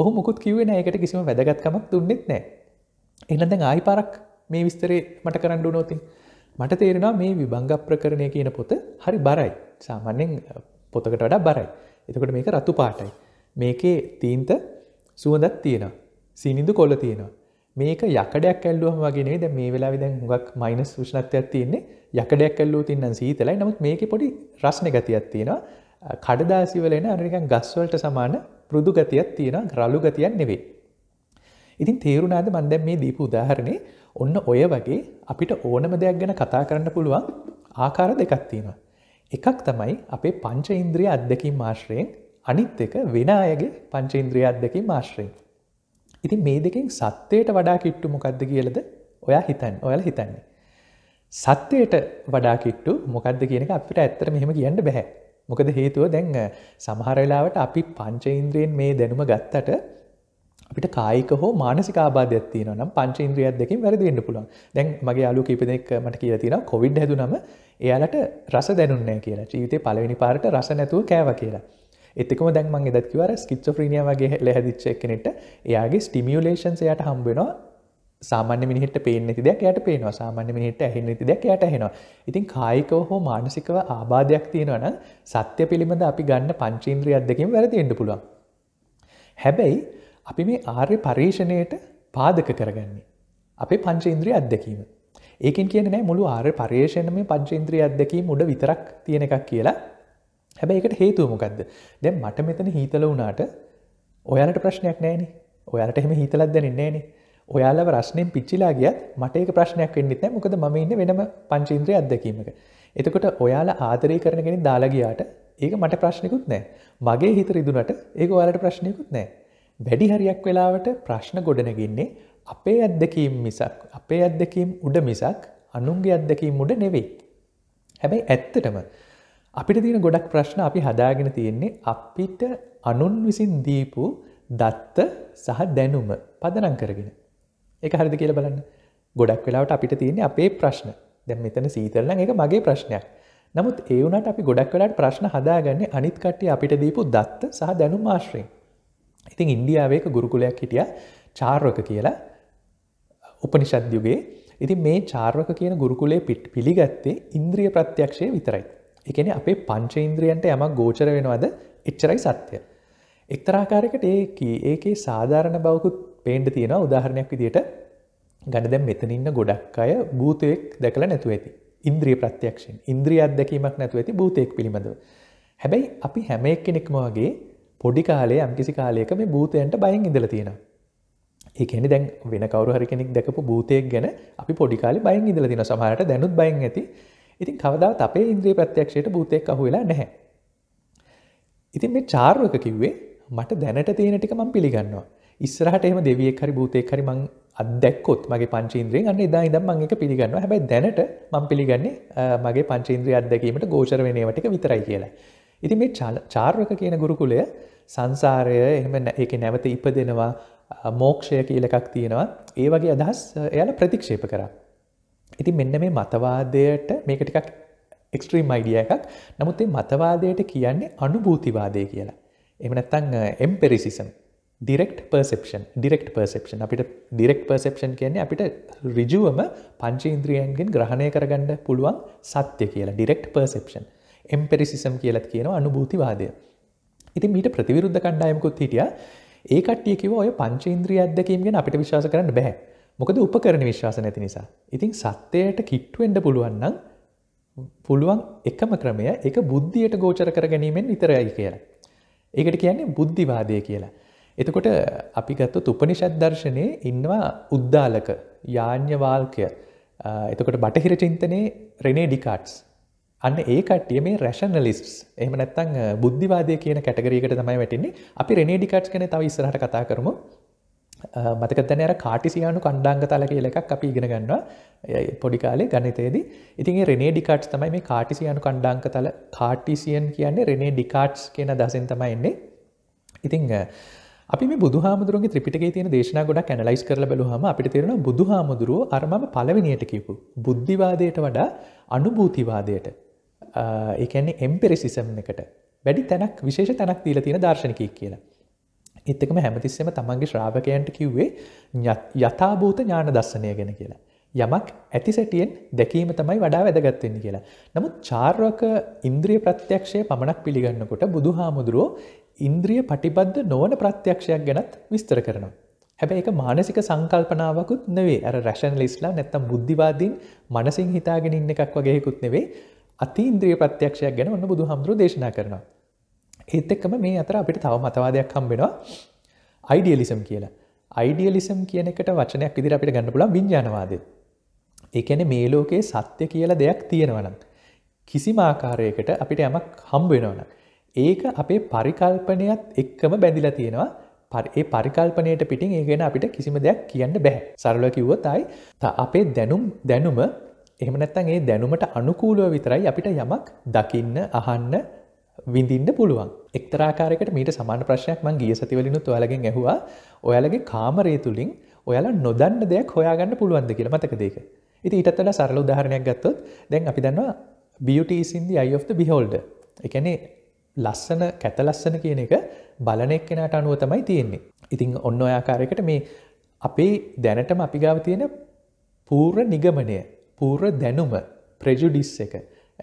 ඔහු මුකුත් කිවෙන ඒකට කිසිම වැදගත්කමක් දුන්නෙත් නෑ. එහලඳ ආයි පරක් මේ විස්තරේ මට කරන්නඩු නොතින්. මට තේරෙනවා මේ විභංග ප්‍රකරණය කියන පොත හරි බරයි සාමාන්‍යෙන් පොතකට වඩා බරයි. එතකට මේක රතු පාටයි. මේකේ තීන්ත සුවඳත් තියෙන. සිනිදු කොල තියෙනවා. මේක යකඩයක් ඇල්ලුවම වගේ දැ මේ වෙලා විදැන් හුඟක් මයිනස් විෂ්ණත්වයක් තියන්නේ යකඩයක් ඇල්ලූ තින්න සීතලයි නමුත් මේක පොඩි රශ්න ගතියක් තියෙනවා කඩදාසිවලෙන අනිකන් ගස්වලට සමාන පුරුදු ගතියක් තියෙන රලු ගතියක් නෙවේ. ඉතින් තේරුණාද මන්දැම් මේ දීපු උදාහරණේ ඔන්න ඔය වගේ අපිට ඕනම දෙයක් ගැන කතා කරන්න පුළුවන් ආකාර දෙකක් තියෙනවා. එකක් තමයි අපේ පංච ඉන්ද්‍රිය අත්දැකින් මාශ්‍රයෙන් අනිත් එක වෙන අයගේ පංච ඉන්ද්‍රිය අත්දැකින් මාශ්‍රයෙන්. ඉතින් මේ දෙකින් සත්‍යයට වඩා කිට්ටු මොකක්ද කියලද ඔයා හිතන් ඔයල හිතන්නේ. සත්‍යයට වඩා කිට්ටු මොකක්ද කියනක අපිට ඇත්තර මෙහෙම කියන්න බැහැ. මොකද හේතුව දැන් සමහරලාවට අපි පංචඉන්ද්‍රයෙන් මේ දැනුම ගත්තට අපිට කායික හෝ මානසික ආබාධයක්ත්ති නම් පංචඉන්ද්‍රියත් දෙකින් වැරදිවෙන්න පුළුවන් දැන් මගේ අලු කිපදෙක් මට කියලා තින කොවිඩ් හැදුනම එයාලට රස දැනුන්නෑ කියලා ජීවිතය පලවෙනි පාරට රස නැතුව කෑව කියලා එතකම දැන්මන් එදත්කිවර ස්කිච්චප්‍රීනිය වගේ ලැහදිච්ච එකනෙට එයාගේ ස්ටිමියලේෂන්ස යට හම්බෙනවා සාමාන්‍ය මිනිට පේන ති දෙයක් යට පේනවා සාමාන්‍ය මිනිට ඇහෙන ති දෙයක් යට හෙනවා ඉතින් කායිකව හෝ මානසිකව ආබාධයක් තියෙනවන සත්‍ය පිළිබඳ අපි ගන්න පංචීන්ද්‍රියත් දෙකින් වැරදි එඩ පුළුවන් හැබැයි අපි මේ ආර්ය පර්යේෂණයට පාදක කරගන්නේ අපේ පංචේන්ද්‍රී අත්දැකීම ඒකින් කියන නෑ මුළු ආර පර්යේෂණ මේ පංචේන්ද්‍රී අත්දැකීම උඩ විතරක් තියෙන එකක් කියලා හැබැ එකට හේතුවමකක්ද දැ මට මෙතන හිතල වුණාට ඔයාලට ප්‍රශ්නයක් නෑන ඔයාලට එහෙම හිතලත් දැනන්නේන ඔයාල ප්‍රශ්නයෙන් පිච්චිලා ගියත් මට ඒක ප්‍රශ්නයක් වෙන්නෙත් නෑ මොකද ම ඉන්න වෙනම පංචීන්ද්‍රය අත්දැකීමක එතකොට ඔයාලා ආදරය කරනගෙන දාලාගයාට ඒක මට ප්‍රශ්නකුත් නෑ මගේ හිත රිදුනට ඒක ඔයාලට ප්‍රශ්නයකුත් නෑ වැඩි හරියක් වෙලාවට ප්‍රශ්න ගොඩනගන්නේ අපේ අත්දකීම් මිසක් අපේ අත්දකීම් උඩ මිසක් අනුන්ගේ අත්දකීම් උඩ නෙවෙයි හැබැයි ඇත්තටම අපිට තියෙන ගොඩක් ප්‍රශ්න අපි හදාගෙන තියෙන්නේ අපිට අනුන් විසින් දීපු දත්ත සහ දැනුම පදනං කරගෙන. එක හරිද කියල බලන්න ගොඩක් වෙලාවට අපිට තියෙන්නේ අපේ ප්‍රශ්න දැම් මෙතන සීතරලන් එක මගේ ප්‍රශ්නයක් නමුත් ඒවුනට අපි ගොඩක් වෙලාට ප්‍රශ්න හදාගන්න අනිත් කට්ටේ අපිට දීපු දත්ත සහ දැනුම් ආශ්‍රයෙන්. ඉතින් ඉන්දියාවේක ගුරුකුලයක් හිටිය චාර්වක කියලා උපනිශද්යුගේ ඉති මේ චාර්වක කියන ගුරුකුලේ පිට් පිළිගත්තේ ඉන්ද්‍රිය ප්‍රත්‍යක්ෂය විතරයි. එකන අපේ පංචේන්ද්‍රියන්ට යමක් ගෝචර වෙනවද එච්චරයි සත්‍යය. එක්තරාකාරකට ඒකී ඒකේ සාධාරණ බවකුත් පේන්ඩ තියෙන උදාහරණයක් විදියට ගණදැම් මෙතනින්න ගොඩක් අය භූතයෙක් දැකළ නැතුව ඇති ඉන්ද්‍රී ප්‍රත්‍යක්ෂෙන් ඉන්ද්‍රී අත්දැකීමක් නැතුව ඇති භූතයෙක් පිළිබඳව. හැබැයි අපි හැමෙක් කෙනෙක්ම වගේ පොඩි කාලේ අම්කිසි කාලයක මේ භූතයන්ට බයෙන් ඉඳල තියෙන. ඒකනි දැන් වෙන කවරු හරි කෙනෙක් දැකපු භූතයක් ගැන අපි පොඩිකාලි බයින් ඉඳල තින සමහට දැනුත් බයින් ඇති ඉතින් කවදාත් අපේ ඉන්ද්‍රී ප්‍රත්‍යක්ෂයට භූතයක් අහුවෙලා නැහැ. ඉතින් මේ චාර්ුවක කිව්වේ මට දැනට තියෙන ටික මං පිළිගන්නවා. ඉස්සරහට එහෙම දෙවියෙක් හරි භූතයෙක් හරි මං අත්දැක්කොත් මගේ පංචේන්ද්‍රයෙන් අන්න එදා ඉඳන් මම ඒක පිළිගන්නවා. හැබැයි දැනට මං පිළිගන්නේ මගේ පංචේන්ද්‍රිය අත්දැකීමට ගෝචර වෙන ඒවා ටික විතරයි කියලා. ඉතින් මේ චාර්වක කියන ගුරුකුලය සංසාරය එහෙම ඒක නැවත ඉපදෙනවා මෝක්ෂය කියලකක් තියෙනවා ඒ වගේ අදහස් එයාල ප්‍රතික්ෂේප කරා ඉති මෙන්න මේ මතවාදයට මේක ටිකක් එක්ස්ට්‍රීම් අයිඩිය එකක් නමුත් මතවාදයට කියන්නේ අනුභූතිවාදය කියලා. එමනත්තං එම්පෙරිසිසම් ඩිරෙක්් පර්සපෂන් ඩිරෙක්් පර්සපෂන් අපිට ඩිරෙක්් පර්සපෂන් කියන්නේ අපිට රිජුවම පංච ඉන්ද්‍රියන්ගෙන් ග්‍රහණය කරගන්න පුළුවන් සත්‍ය කියලා ඩිරෙක්් පර්සපෂන් එම්පෙරිසිසම් කියලත් කියනවා අනුභූතිවාදය. ඉතින් මීට ප්‍රතිවිරුද්ධ කණ්ඩායමකුත් හිටිය ඒකට්ටියකිව ඔය පංච ඉන්ද්‍රිය අදකීමගෙන අපිට විශවාස කරන්න බැහැ මොකද උපකරණ විශ්වාස නැති නිසා. ඉතින් සත්‍යයට කිට්ටුවෙන්ඩ පුළුවන්නම් පුළුවන් එකම ක්‍රමය එක බුද්ධියට ගෝචර කර ගැනීමෙන් විතරයි කියලා. ඒකට කියන්නේ බුද්ධිවාදය කියලා. එතකොට අපි ගත්තු තුපනිෂත් දර්ශනය ඉන්නවා උද්දාලක යාඥ්‍යවාල්කය එතකොට බටහිර චින්තනයේ රෙනේ ඩිකාට්ස් අන්න ඒ කට්ටිය මේ රැෂනලිස්ටස් එහම නැත්තං බුද්ධිවාදය කියන කැටගරීකට තමයි වැටන්නේ අපි රෙනේ ඩිකාට් කන තව ඉස්රහට කතා කරමු මතකතන අර කාටිසියානු කණ්ඩාංග තල කියල එකක් අපි ඉගෙන ගන්නවා පොඩිකාලේ ගනිතේදී ඉතින් රෙනේ ඩිකාට්ස් තමයි මේ කාටිසියානු කණ්ඩාංක තල කාටිසියන් කියන්නේ රෙනේ ඩිකාට්ස් කියන දසෙන් තමයි එන්නේ ඉතිං අපි බුදු හාමුදුරුවගේ ත්‍රිපිටක තියෙන දේශනා ගොඩක් ඇනලයිස් කරල බැලුහම අපිට තේරෙන බුදු හාමුදුරුව අරමම පලවිනියට කිපු බුද්ධිවාදයට වඩා අනුභූතිවාදයට ඒකන්නේ එම්පෙරිසිසම් එකට වැඩි තැනක් විශේෂ තැනක් දීල තියෙන දර්ශනකී කියලා එත්තකම හැමතිස්සම තමන්ගේ ශ්‍රාවකයන්ට කිව්වේ යථභූත ඥාන දස්සනය ගැෙන කියලා. යමක් ඇති සැටියෙන් දැකීම තමයි වඩා වැදගත්වෙන්න කියලා. නමුත් චාර්වක ඉන්ද්‍රිය ප්‍රත්‍යක්ෂය පමණක් පිළිගන්නකොට බුදු හාමුදුරුවෝ ඉන්ද්‍රිය පටිබද්ධ නොවන ප්‍රත්‍යක්ෂයක් ගැනත් විස්තර කරනවා. හැබැ එක මානසික සංකල්පනාවකුත් නෙවේ ඇර රැෂන් ලිස්ලා නැත්තම් බුද්ධිවාදීන් මනසිං හිතාගෙන ඉන්න එකක් වගේෙකුත් නෙවේ අති ඉන්ද්‍රිය ප්‍රත්‍යක්ෂයක් ගැන ඔන්න බුදු හාමුදුරු දේශනා කරනවා. ඒත් එක්කම මේ අතර අපිට තව මතවාදයක් හම්බෙනවා අයිඩියලිසම් කියලා අයිඩියලිසම් කියන එකට වචනයක් ඉදිරි අපිට ගන්න පුළන් විඤ්ඥානවාදය එකන මේ ලෝකයේ සත්‍ය කියලා දෙයක් තියෙනවනම් කිසිම ආකාරයකට අපිට යමක් හම්බෙනවන ඒක අපේ පරිකල්පනයත් එක්කම බැඳිලා තියෙනවා පරඒ පරිකල්පනයට පිටින් ඒ ගැන අපිට කිසිම දෙයක් කියන්න බැහැ සරල කිව්වතයි ත අපේ දැනුම් දැනුම එහමනැත්තන් ඒ දැනුමට අනුකූලව විතරයි අපිට යමක් දකින්න අහන්න විඳින්න පුළුවන් එක්තරාකාරකට මීට සමාන ප්‍රශ්යක් මං ගිය සතිවලිනු තුවලගෙන් ඇහවා ඔයාලගේ කාමරය තුළින් ඔයාලා නොදන්න දෙයක් හොයාගන්න පුළුවන්ද කියල මතක දෙක ඉති ඉටත්තල සරල උදාහරණයක් ගත්තොත් දැන් අපි දන්නවා බියටසින්දි අයෝ්ත බිහෝල්ඩ එකනේ ලස්සන කැතලස්සන කියන එක බලනෙක් කෙනට අනුව තමයි තියෙන්නේ ඉතිං ඔන්න ඔයාකාරයකට මේ අපේ දැනටම අපිගාව තියෙන පූර්ණ නිගමනය පූර්ණ දැනුම ප්‍රජුඩිස් එක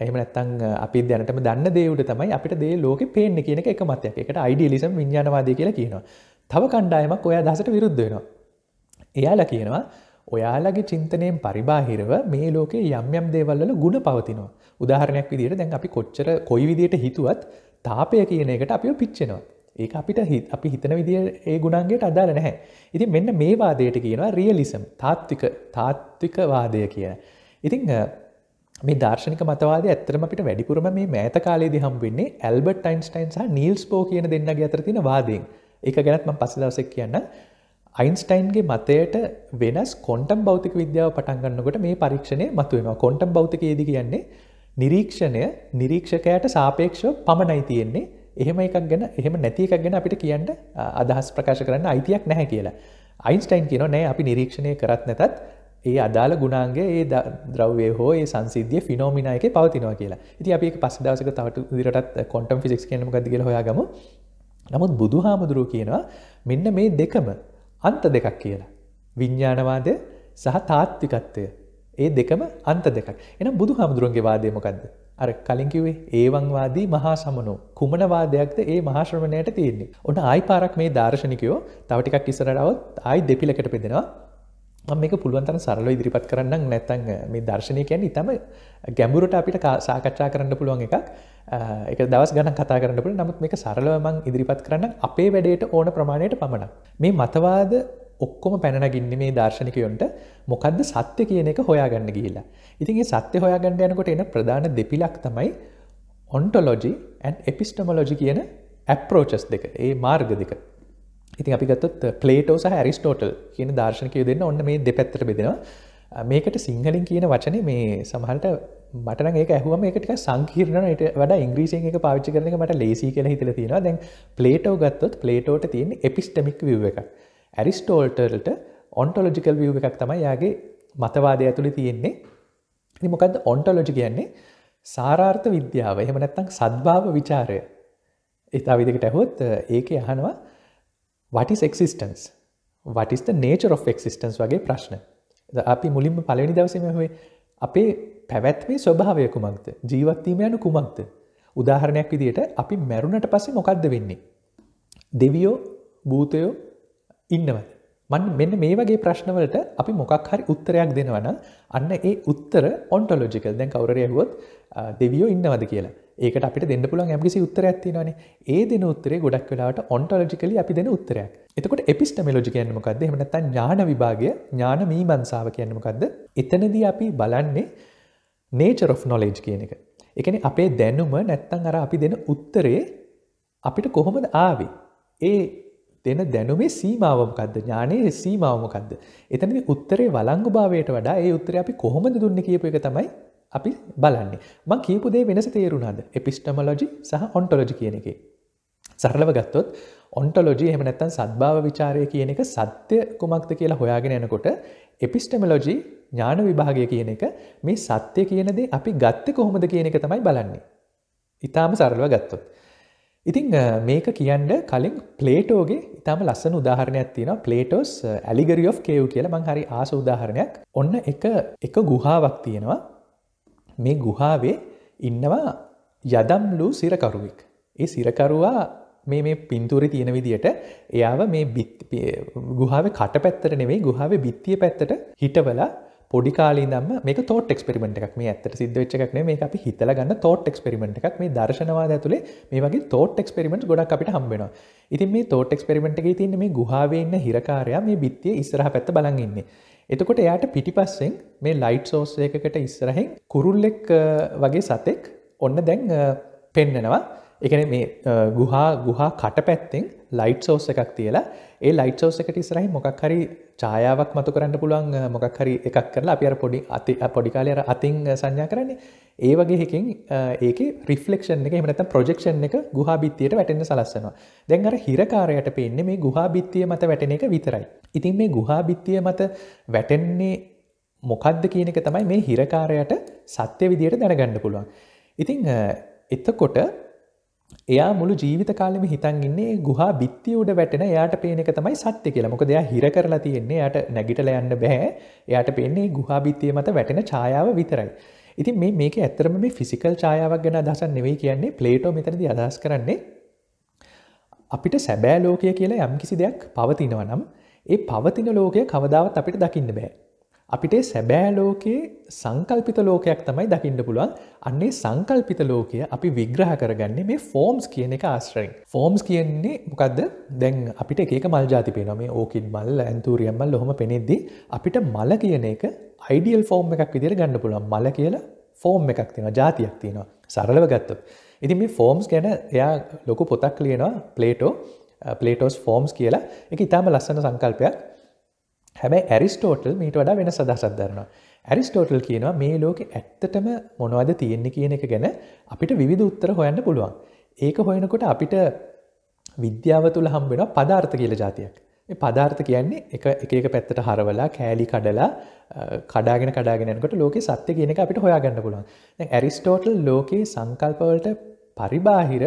එහම නැත්තං අපි දැනටම දන්න දේවට තමයි අපිට දේ ලෝක පේන්න කියන එක මතයක් එකට අයිඩියලිසම් විඤ්ඥානවාදී කියලා කියනවා තව කණ්ඩායමක් ඔයා දසට විරුද්ධ වෙනවා. එයාලා කියනවා ඔයාලගේ චින්තනයෙන් පරිබාහිරව මේ ලෝකේ යම් යම් දේවල්ල ගුණ පවතිනවා උදාහරණයක් විදිට දැන් අපි කොච්චර කොයි විදියට හිතුවත් තාපය කියන එකට අපිෝ පිච්චෙනවා. ඒ අපිට හිත් අපි හිතන විදිිය ඒ ගුණන්ගේට අදාල නැහැ. ඉතින් මෙන්න මේ වාදයට කියනවා රියලිසම් තාත්තික තාත්තික වාදය කිය. ඉතිං මේ දර්ශනික මතවාද ඇත්තරම අපිට වැඩිපුරම මේ මෑත කාලේදි හම්බෙන්නේ ඇල්බට් අයින්ස්ටයින් සහ නිල්ස් පෝ කියන දෙන්නගේ අතර තියෙන වාදයෙන් ඒක ගැනත් මම පස්සේ දවසක් කියන්න අයින්ස්ටයින්ගේ මතයට වෙනස් කොන්ටම් භෞතික විද්‍යාව පටන් ගන්නකොට මේ පරීක්ෂණය මතුවෙනවා කොන්ටම් භෞතිකයේදී කියන්නේ නිරීක්ෂණය නිරීක්ෂකයට සාපේක්ෂව පමණයි තියෙන්නේ එහෙම එකක් ගැන එහෙම නැති එකක් ගැන අපිට කියන්න අදහස් ප්‍රකාශ කරන්න අයිතියක් නැහැ කියලා අයින්ස්ටයින් කියනවා නෑ අපි නිරීක්ෂණය කරත් නැතත් ඒ අදාළ ගුණාන්ගේ ඒ ද්‍රව්ය හෝ ඒ සංසිද්ධිය ෆිනෝමිනායක පවතිනවා කියලා ඉති අපි පස් දවසක තවට දිරටත් කොටම් ෆිසික්ස් කියන ගදගල හොයාගම නමුත් බුදු හාමුදුරුව කියනවා මෙන්න මේ දෙකම අන්ත දෙකක් කියලා. විඤ්ඥානවාදය සහ තාත්තිකත්වය. ඒ දෙකම අන්ත දෙකක් එන බුදු හාමුදුරුවන්ගේ වාදයමකක්ද. අර කලින්කිවේ ඒවංවාදී මහා සමනෝ කුමනවාදයක්ද ඒ මහාශ්‍රමණයට තියෙන්නේ. ඔන්න ආයි පාරක් මේ දර්ශනිකයෝ තවටිකක් ඉසරටවත් ආයි දෙපිලකට පෙදෙනවා මේක පුළුවන්තර සරල ඉදිරිපත් කරන්න නැතන් මේ දර්ශනය කියන්නේ ඉතම ගැඹුරට අපිට සාකච්ඡා කරන්න පුළුවන් එකක් එක දවස් ගන කතා කරන්නපුට නමුත් මේ සරලවමං ඉදිරිපත් කරන්න අපේ වැඩේට ඕන ප්‍රමාණයට පමණක් මේ මතවාද ඔක්කොම පැනගින්න මේ දර්ශනිකයොන්ට මොකක්ද සත්‍ය කියන එක හොයාගන්න ගිහිලා ඉතින්ගේ සත්‍ය හොයාගන්න යනකොට එන ප්‍රධාන දෙපිලක් තමයි ඔන්ටොලොජි ඇන් එපිස්ටමලොජි කියන ඇප්‍රෝචස් දෙක ඒ මාර්ග දෙක ඉතින් අපිගත්තොත් පලේටෝ uh, සහ ඇරිස්ටෝටල් කියන දර්ශනකය දෙන්න ඔන්න මේ දෙපැත්තර බෙදෙනවා uh, මේකට සිංහලින් කියන වචන මේ සමහට මටන ඒ ඇහුවම එකට සංකීරණයට වඩ ඉංග්‍රීසින් එක පාච්චි කරන මට ලේසි කෙන හිතල තියෙනවා දැන් පලේටෝ ගත්තොත් පලේටෝට තියෙන එපිස්ටමික් වව එක ඇරිස්ටෝල්ටල්ට ඔන්ටෝලොජිකල් වියව එකක් තමයි යාගේ මතවාදය ඇතුළි තියෙන්නේ මොකද ඔන්ටෝලොජි කියන්නේ සාරාර්ථ විද්‍යාව එහෙම නැත්තං සද්භාව විචාරය ඉතා විදිකට ඇහොත් uh, ඒක යහනවා what's existence what's nature of existence වගේ ප්‍රශ්න අපි මුලින්ම පලනි දවසම හේ අපේ පැවැත්වේ ස්වභාවය කුමක්ද ජීවත්වීම යනු කුමක්ද උදාහරණයක් විදියට අපි මැරුණට පස්සේ මොකක්ද වෙන්නේ දෙවියෝ භූතයෝ ඉන්නවද මන් මෙන්න මේ වගේ ප්‍රශ්නවලට අපි මොකක් හරි උත්තරයක් දෙනවන අන්න ඒ උත්තර ඔන්ටොලෝජිකල් දැන් කවරයහුවොත් දෙවියෝ ඉන්නවද කියලා ඒකට අපිට දෙන්න පුළන් ඇමිසි උත්තර ඇතිවනේ ඒ දෙන උත්තරේ ගොඩක් වෙලාට ඔන්ටොලජිකලි අපි දෙන උත්තරයක් එතකොට එපිස්ටමලෝජි කියන්නමකක්ද එමනත් ඥාන විභාගය ඥාන මී මන්සාාව කියන්නමකක්ද එතනද අපි බලන්නේ නේචර් of නොලේජ් කියන එක එකන අපේ දැනුම නැත්තන් අර අපි දෙන උත්තරේ අපිට කොහොමද ආවි ඒ දෙන දැනුමේ සීමාවමකක්ද ඥානයේ සීමාවමකක්ද. එතනදි උත්තරේ වලංගු භාවයට වඩා ඒ උත්තරේ අපි කොහොමද දුන්න කියපු එක තමයි අපි බලන්නේ. මං කියපු දේ වෙනස තේරුණාද? එපිස්ටමොලොජි සහ ඔන්ටොලොජි කියන එකේ. සරලව ගත්තොත් ඔන්ටොලොජි එහෙම නැත්නම් සද්භාව ਵਿਚාරය කියන එක සත්‍ය කුමක්ද කියලා හොයාගෙන යනකොට එපිස්ටමොලොජි ඥාන විභාගය කියන එක මේ සත්‍ය කියන දේ අපි ගත්තේ කොහොමද කියන එක තමයි බලන්නේ. ඊටාම සරලව ගත්තොත්. ඉතිං මේක කියන්න කලින් පලේටෝගේ ඉතාම ලස්සන උදාහරණයක් තියෙන පලේටෝස් ඇලිගරි of කේව් කියල මං හරි ආස උදාහරණයක් ඔන්න එක එක ගුහාවක් තියෙනවා මේ ගුහාවේ ඉන්නවා යදම්ලු සිරකරුවෙක් ඒ සිරකරුවා මේ මේ පින්තුරි තියෙන විදියට එයාව මේ ගුහාාව කට පැත්තට නෙවෙයි ගුහාාව බිත්තිය පැත්තට හිටවලා පොඩිකාලී දම්ම මේ තෝට එක්ස්පිරිමෙන්ට් එකක් මේ ඇතට සිද්ධ වෙච්ච එකක්න මේ අපි හිතල ගන්න තෝට් එක්ස්පිරිමෙන්ට් එකක් මේ දර්ශනවාද ඇතුළේ මේ වගේ තෝට් එක්ස්පිරිමෙන්ට් ගොඩක් අපිට හම්බෙනවා ඉතින් මේ තෝට් එක්ස්පිරිමෙන්ට් එක තින්න මේ ගුහාාවන්න හිරකාරයා මේ බිත්තිය ඉස්සරහ පැත්ත බලඟඉන්නේ එතකොට එයාට පිටිපස්සෙන් මේ ලයිට් සෝස් එකකට ඉස්සරහෙන් කුරුල්ලෙක් වගේ සතෙක් ඔන්න දැන් පෙන්නනවා එකන මේ ගුහා ගුහා කට පැත්තෙන් ලයිට් සෝස් එකක් තියලා ඒ ලයිට් සෝස් එකට ඉස්රහි මොකක් හරි චායාවක් මතු කරන්න පුළුවන් මොකක් හරි එකක් කරලා අපි අර පොඩි අති පොඩිකාලයට අතින් සංඥා කරන්නේ ඒ වගේ හකින් ඒක රිෆලෙක්ෂන් එක එමනත ප්‍රජෙක්ෂන් එක ගුහාබිත්තියට වැටෙන සලස්සනවා දැන් අර හිරකාරයට පෙන්න්නේ මේ ගුහාබිත්තිය මත වැටෙන එක විතරයි ඉතින් මේ ගුහාබිත්තිය මත වැටෙන්නේ මොකක්ද කියනක තමයි මේ හිරකාරයට සත්‍ය විදියට දැනගන්න පුළුවන් ඉතිං එතකොට එයා මුළු ජීවිත කාලෙම හිතන් ඉන්නේ ගුහා බිත්තිය උඩ වැටෙන එයාට පේන එක තමයි සත්‍ය කියලා මොක දෙයා හිර කරලා තියෙන්නේ යට නැගිටල යන්න බැහැ එයාට පෙන්නේ ගුහා බිත්තිය මත වැටෙන ඡායාව විතරයි. ඉතින් මේ මේක ඇත්තරම මේ ෆිසිකල් ඡායාවක් ගැන අදහසක් නෙවෙයි කියන්නේ ප්ලේටෝ මෙතනදී අදහස් කරන්නේ අපිට සැබෑ ලෝකය කියලා යම්කිසි දෙයක් පවතිනවා නම් ඒ පවතින ලෝකය කවදාවත් අපිට දකින්න බෑ. අපිට සැබෑ ලෝකයේ සංකල්පිත ලෝකයක් තමයි දකින්න පුළුවන් අන්නේ සංකල්පිත ලෝකය අපි විග්‍රහ කරගන්නේ මේ ෆෝම්ස් කියන එක ආශ්‍රයෙන් ෆෝම්ස් කියන්නේ මොකක්ද දැන් අපිට ඒක මල් ජාතිපේ නොමේ ඕකින් මල් ඇන්තූරියම්මල් ලොහොම පෙනෙද්දි අපිට මල කියන එක අයිඩියල් ෆෝම් එකක් විදිර ගන්න පුළුවන් මල කියලා ෆෝම් එකක් තියෙන ජාතියක් තියෙනවා සරලව ගත්තොත් ඉතින් මේ ෆෝම්ස් ගැන එයා ලොකු පොතක් ලියනවා පලේටෝ පලේටෝස් ෆෝම්ස් කියලා එක ඉතාම ලස්සන සංකල්පයක් හැබැයි ඇරිස්ටෝටල් මීට වඩා වෙන සදහසත් දරනවා. ඇරිස්ටෝටල් කියනවා මේ ලෝක ඇත්තටම මොනවද තියෙන්නේ කියන එක ගැන අපිට විධ උත්තර හොයන්න පුළුවන්. ඒක හොයනකොට අපිට විද්‍යාව තුළ හම්බෙන පදාර්ථ කියල ජාතියක්. පදාර්ථ කියන්නේ එක එක පැත්තට හරවලා කෑලි කඩලා කඩාගෙන කඩාගෙනකට ලෝක සත්‍ය කියන අපිට හොයාගන්න පුළුවන් ඇරිස්ටෝටල් ලෝකයේ සංකල්පවලට පරිබාහිර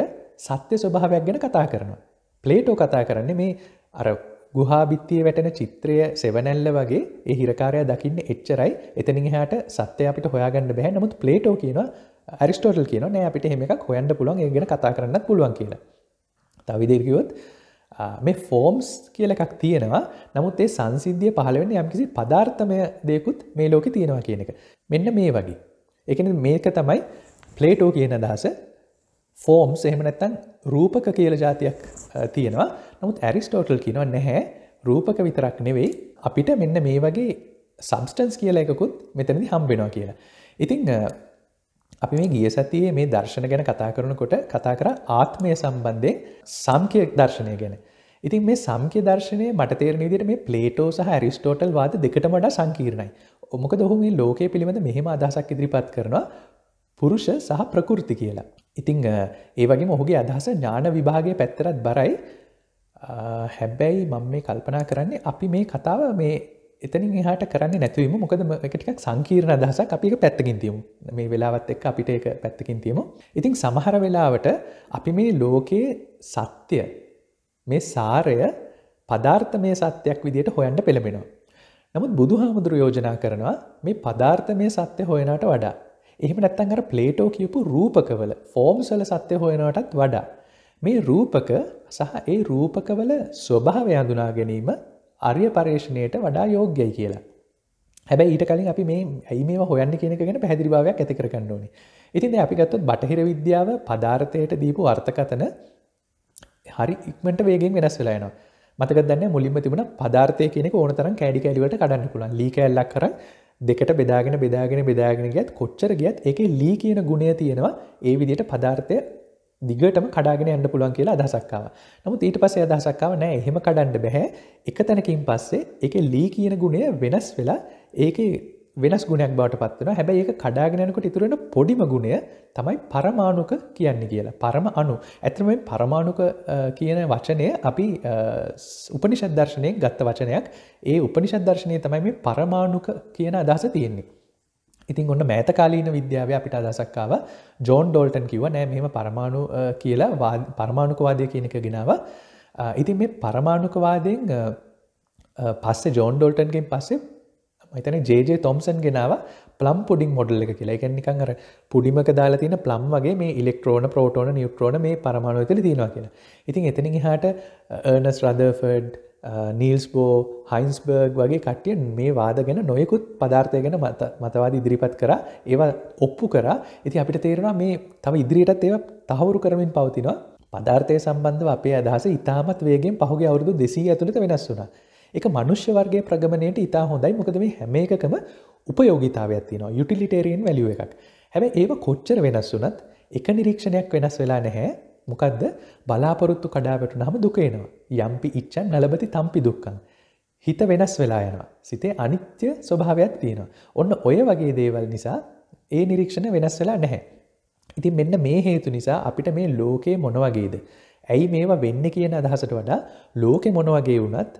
සත්‍ය ස්වභාවයක් ගැන කතා කරනවා. ප්ලේටෝ කතා කරන්නේ මේ අර ගුහාබිත්තිය වැටන චිත්‍රය සෙවනැල්ල වගේ ඒ හිරකාරය දකින්න එච්චරයි එතනින් හට සත්‍ය අපිට හොයාගන්න බැහැ නමුත් ප්ලේටෝ කියන ඇරිස්ටෝටල් කියන නෑ අපිට හෙම එකක් හොයන්ඩ පුළුවන් ඒගෙන කතා කරන්න පුළුවන් කියන තවිදිරකිවොත් මේ ෆෝම්ස් කියල එකක් තියෙනවා නමුත් ඒ සංසිද්ධිය පහළවෙන්න යම්කිසි පධාර්ථමය දෙයකුත් මේ ලෝක තියෙනවා කියන එක මෙන්න මේ වගේ එකන මේක තමයි ප්ලේටෝ කියන දහස ෆෝම්ස් එහෙම නැත්තන් රූපක කියල ජාතියක් තියෙනවා නමුත් ඇරිස්ටෝටල් කියනව නැහැ රූපක විතරක් නෙවෙයි අපිට මෙන්න මේ වගේ සබස්ටන්ස් කියලා එකකුත් මෙතනදි හම්බෙනවා කියලා. ඉතිං අපි මේ ගිය සතියේ මේ දර්ශන ගැන කතා කරනකොට කතා කර ආත්මය සම්බන්ධයෙන් සම්කය දර්ශනය ගැන. ඉතින් මේ සම්කය දර්ශනය මට තේරණ විදිට මේ පලේටෝ සහ ඇරිස්ටෝටල් වාද දෙකට මඩා සංකීරණයි. ඔමක දොහු මේ ලෝකය පිළිබඳ මෙහෙම අදහසක් ඉදිරිපත් කරනවා පුරුෂ සහ ප්‍රකෘති කියලා. ඉතිං ඒ වගේ මොහුගේ අදහස ඥාන විභාගය පැත්තරත් බරයි හැබැයි මම මේ කල්පනා කරන්නේ අපි මේ කතාව මේ එතනින් එහට කරන්න නැතිවීම මොකද එකටික් සංකීර්ණ අදහස අපික පැත්තකින් තියමු මේ වෙලාවත් එක් අපිට එක පැත්තකින් තියමු. ඉතින් සමහර වෙලාවට අපි මේ ලෝකයේ සත්‍යය මේ සාරය පධාර්ථමය සත්‍යයක් විදියට හොයන්ට පෙළඹෙනවා. නමුත් බුදු හාමුදුරු යෝජනා කරනවා මේ පධාර්ථමය සත්‍ය හොයනට වඩා. එහෙම නැත්තන් අර ප්ලේටෝ කියපු රූපකවල ෆෝම් සල සත්‍ය හොයනටත් වඩා මේ රූපක සහ ඒ රූපකවල ස්වභාව යඳුනා ගැනීම අර්ය පර්ේෂණයට වඩා යෝග්‍යයි කියලා. හැබැයි ඊට කලින් අපි මේ ඇයි මේ හොයන්න කියෙනක ගෙන පැදිරිභාවයක් ඇති කරගන්න ඕනි. ඉතින් අපි ගත්තොත් බටහිර විද්‍යාව පදාර්ථයට දීපු අර්ථකතන හරි ඉක්මට වේගෙන් වෙනස් වෙලායනවා. මතක දන්න මුලින්ම තිබුණ පදාර්ථය කියෙනෙ ඕනතරම් කෑඩි කැඩිවට කඩන්න පුළන් ලිකැල්ලක් කර දෙකට බෙදාගෙන බෙදාගෙන බෙදාගෙන ගත් කොච්චර ගියත් එක ලී කියන ගුණය තියෙනවා ඒ විදියට පදාර්ථය දිගටම කඩාගෙන යන්න පුළුවන් කියලා අදහසක්කාව නමුත් ඊට පසේ අදහසක්කාව නෑ එහෙම කඩන්න බැහැ එක තැනකින් පස්සේ එක ලී කියන ගුණය වෙනස් වෙලා ඒක වෙනස් ගුණයක් බවට පත්වන හැබැයි ඒ කඩාගෙනනකොට ඉතුරෙන පොඩිම ගුණය තමයි පරමාණුක කියන්නේ කියලා පරම අනු ඇතමෙන් පරමාණුක කියන වචනය අපි උපනිෂදර්ශනය ගත්ත වචනයක් ඒ උපනිෂදර්ශනය තමයි මේ පරමාණුක කියන අදහස තියෙන්නේ ඉතින් ඔන්න මෑතකාලීන විද්‍යාව අපිට අදසක්කාව ජෝන් ඩෝල්ටන් කිව නෑ මෙම පරමාණු කියලා පරමාණුකවාදය කියනක ගෙනාව ඉතින් මේ පරමාණුකවාදයෙන් පස්සේ ජෝන් ඩෝල්ටන්ගෙන් පස්සේ මතන ජේ තොම්සන් ගෙනාව ප්ලම් පුඩින් මොඩල් එක කියලා එකනිකංර පුඩිමක දාලා තින ප්ලම් වගේ මේ ඉලෙක්ට්‍රෝන ප්‍රෝටෝන නිියුට්‍රෝන මේ පරමාණු ඇතල තියෙනවා කියලා ඉතින් එතනින් හාට ඒනස් රදෆඩ් නීල්ස්බෝ හයින්ස්බර්ග් වගේ කට්ටිය මේ වාද ගැන නොයකුත් පදාර්ථය ගැන මතවාද ඉදිරිපත් කර ඒවා ඔප්පු කර ඉති අපිට තේරෙනවා මේ තම ඉදිරියටත් ඒව තහවුරු කරමින් පවතිනවා පදාර්ථය සම්බන්ධව අපේ අදහස ඉතාමත් වේගෙන් පහුගේ අවුරුදු දෙසී ඇතුළට වෙනස් වුනා එක මනුෂ්‍ය වර්ගේ ප්‍රගමණයට ඉතා හොඳයි මොකද මේ හැම එකකම උපයෝගිතාවයක් තියෙනවා යුටිලිටේරියන් වැලිුව එකක් හැබැ ඒ කොච්චර වෙනස් වනත් එක නිරීක්ෂණයක් වෙනස් වෙලා නැහැ මොකක්ද බලාපොරොත්තු කඩාවැටුනහම දුකේනවා යම්පි ඉච්චන් නලබති තම්පි දුක්කන් හිත වෙනස් වෙලා යනවා සිතේ අනිත්‍ය ස්වභාවයක් තියෙනවා ඔන්න ඔය වගේ දේවල් නිසා ඒ නිරීක්ෂණ වෙනස් වෙලා නැහැ ඉතින් මෙන්න මේ හේතු නිසා අපිට මේ ලෝකයේ මොනවගේද ඇයි මේවා වෙන්න කියන අදහසට වඩා ලෝකෙ මොනවගේ වුණත්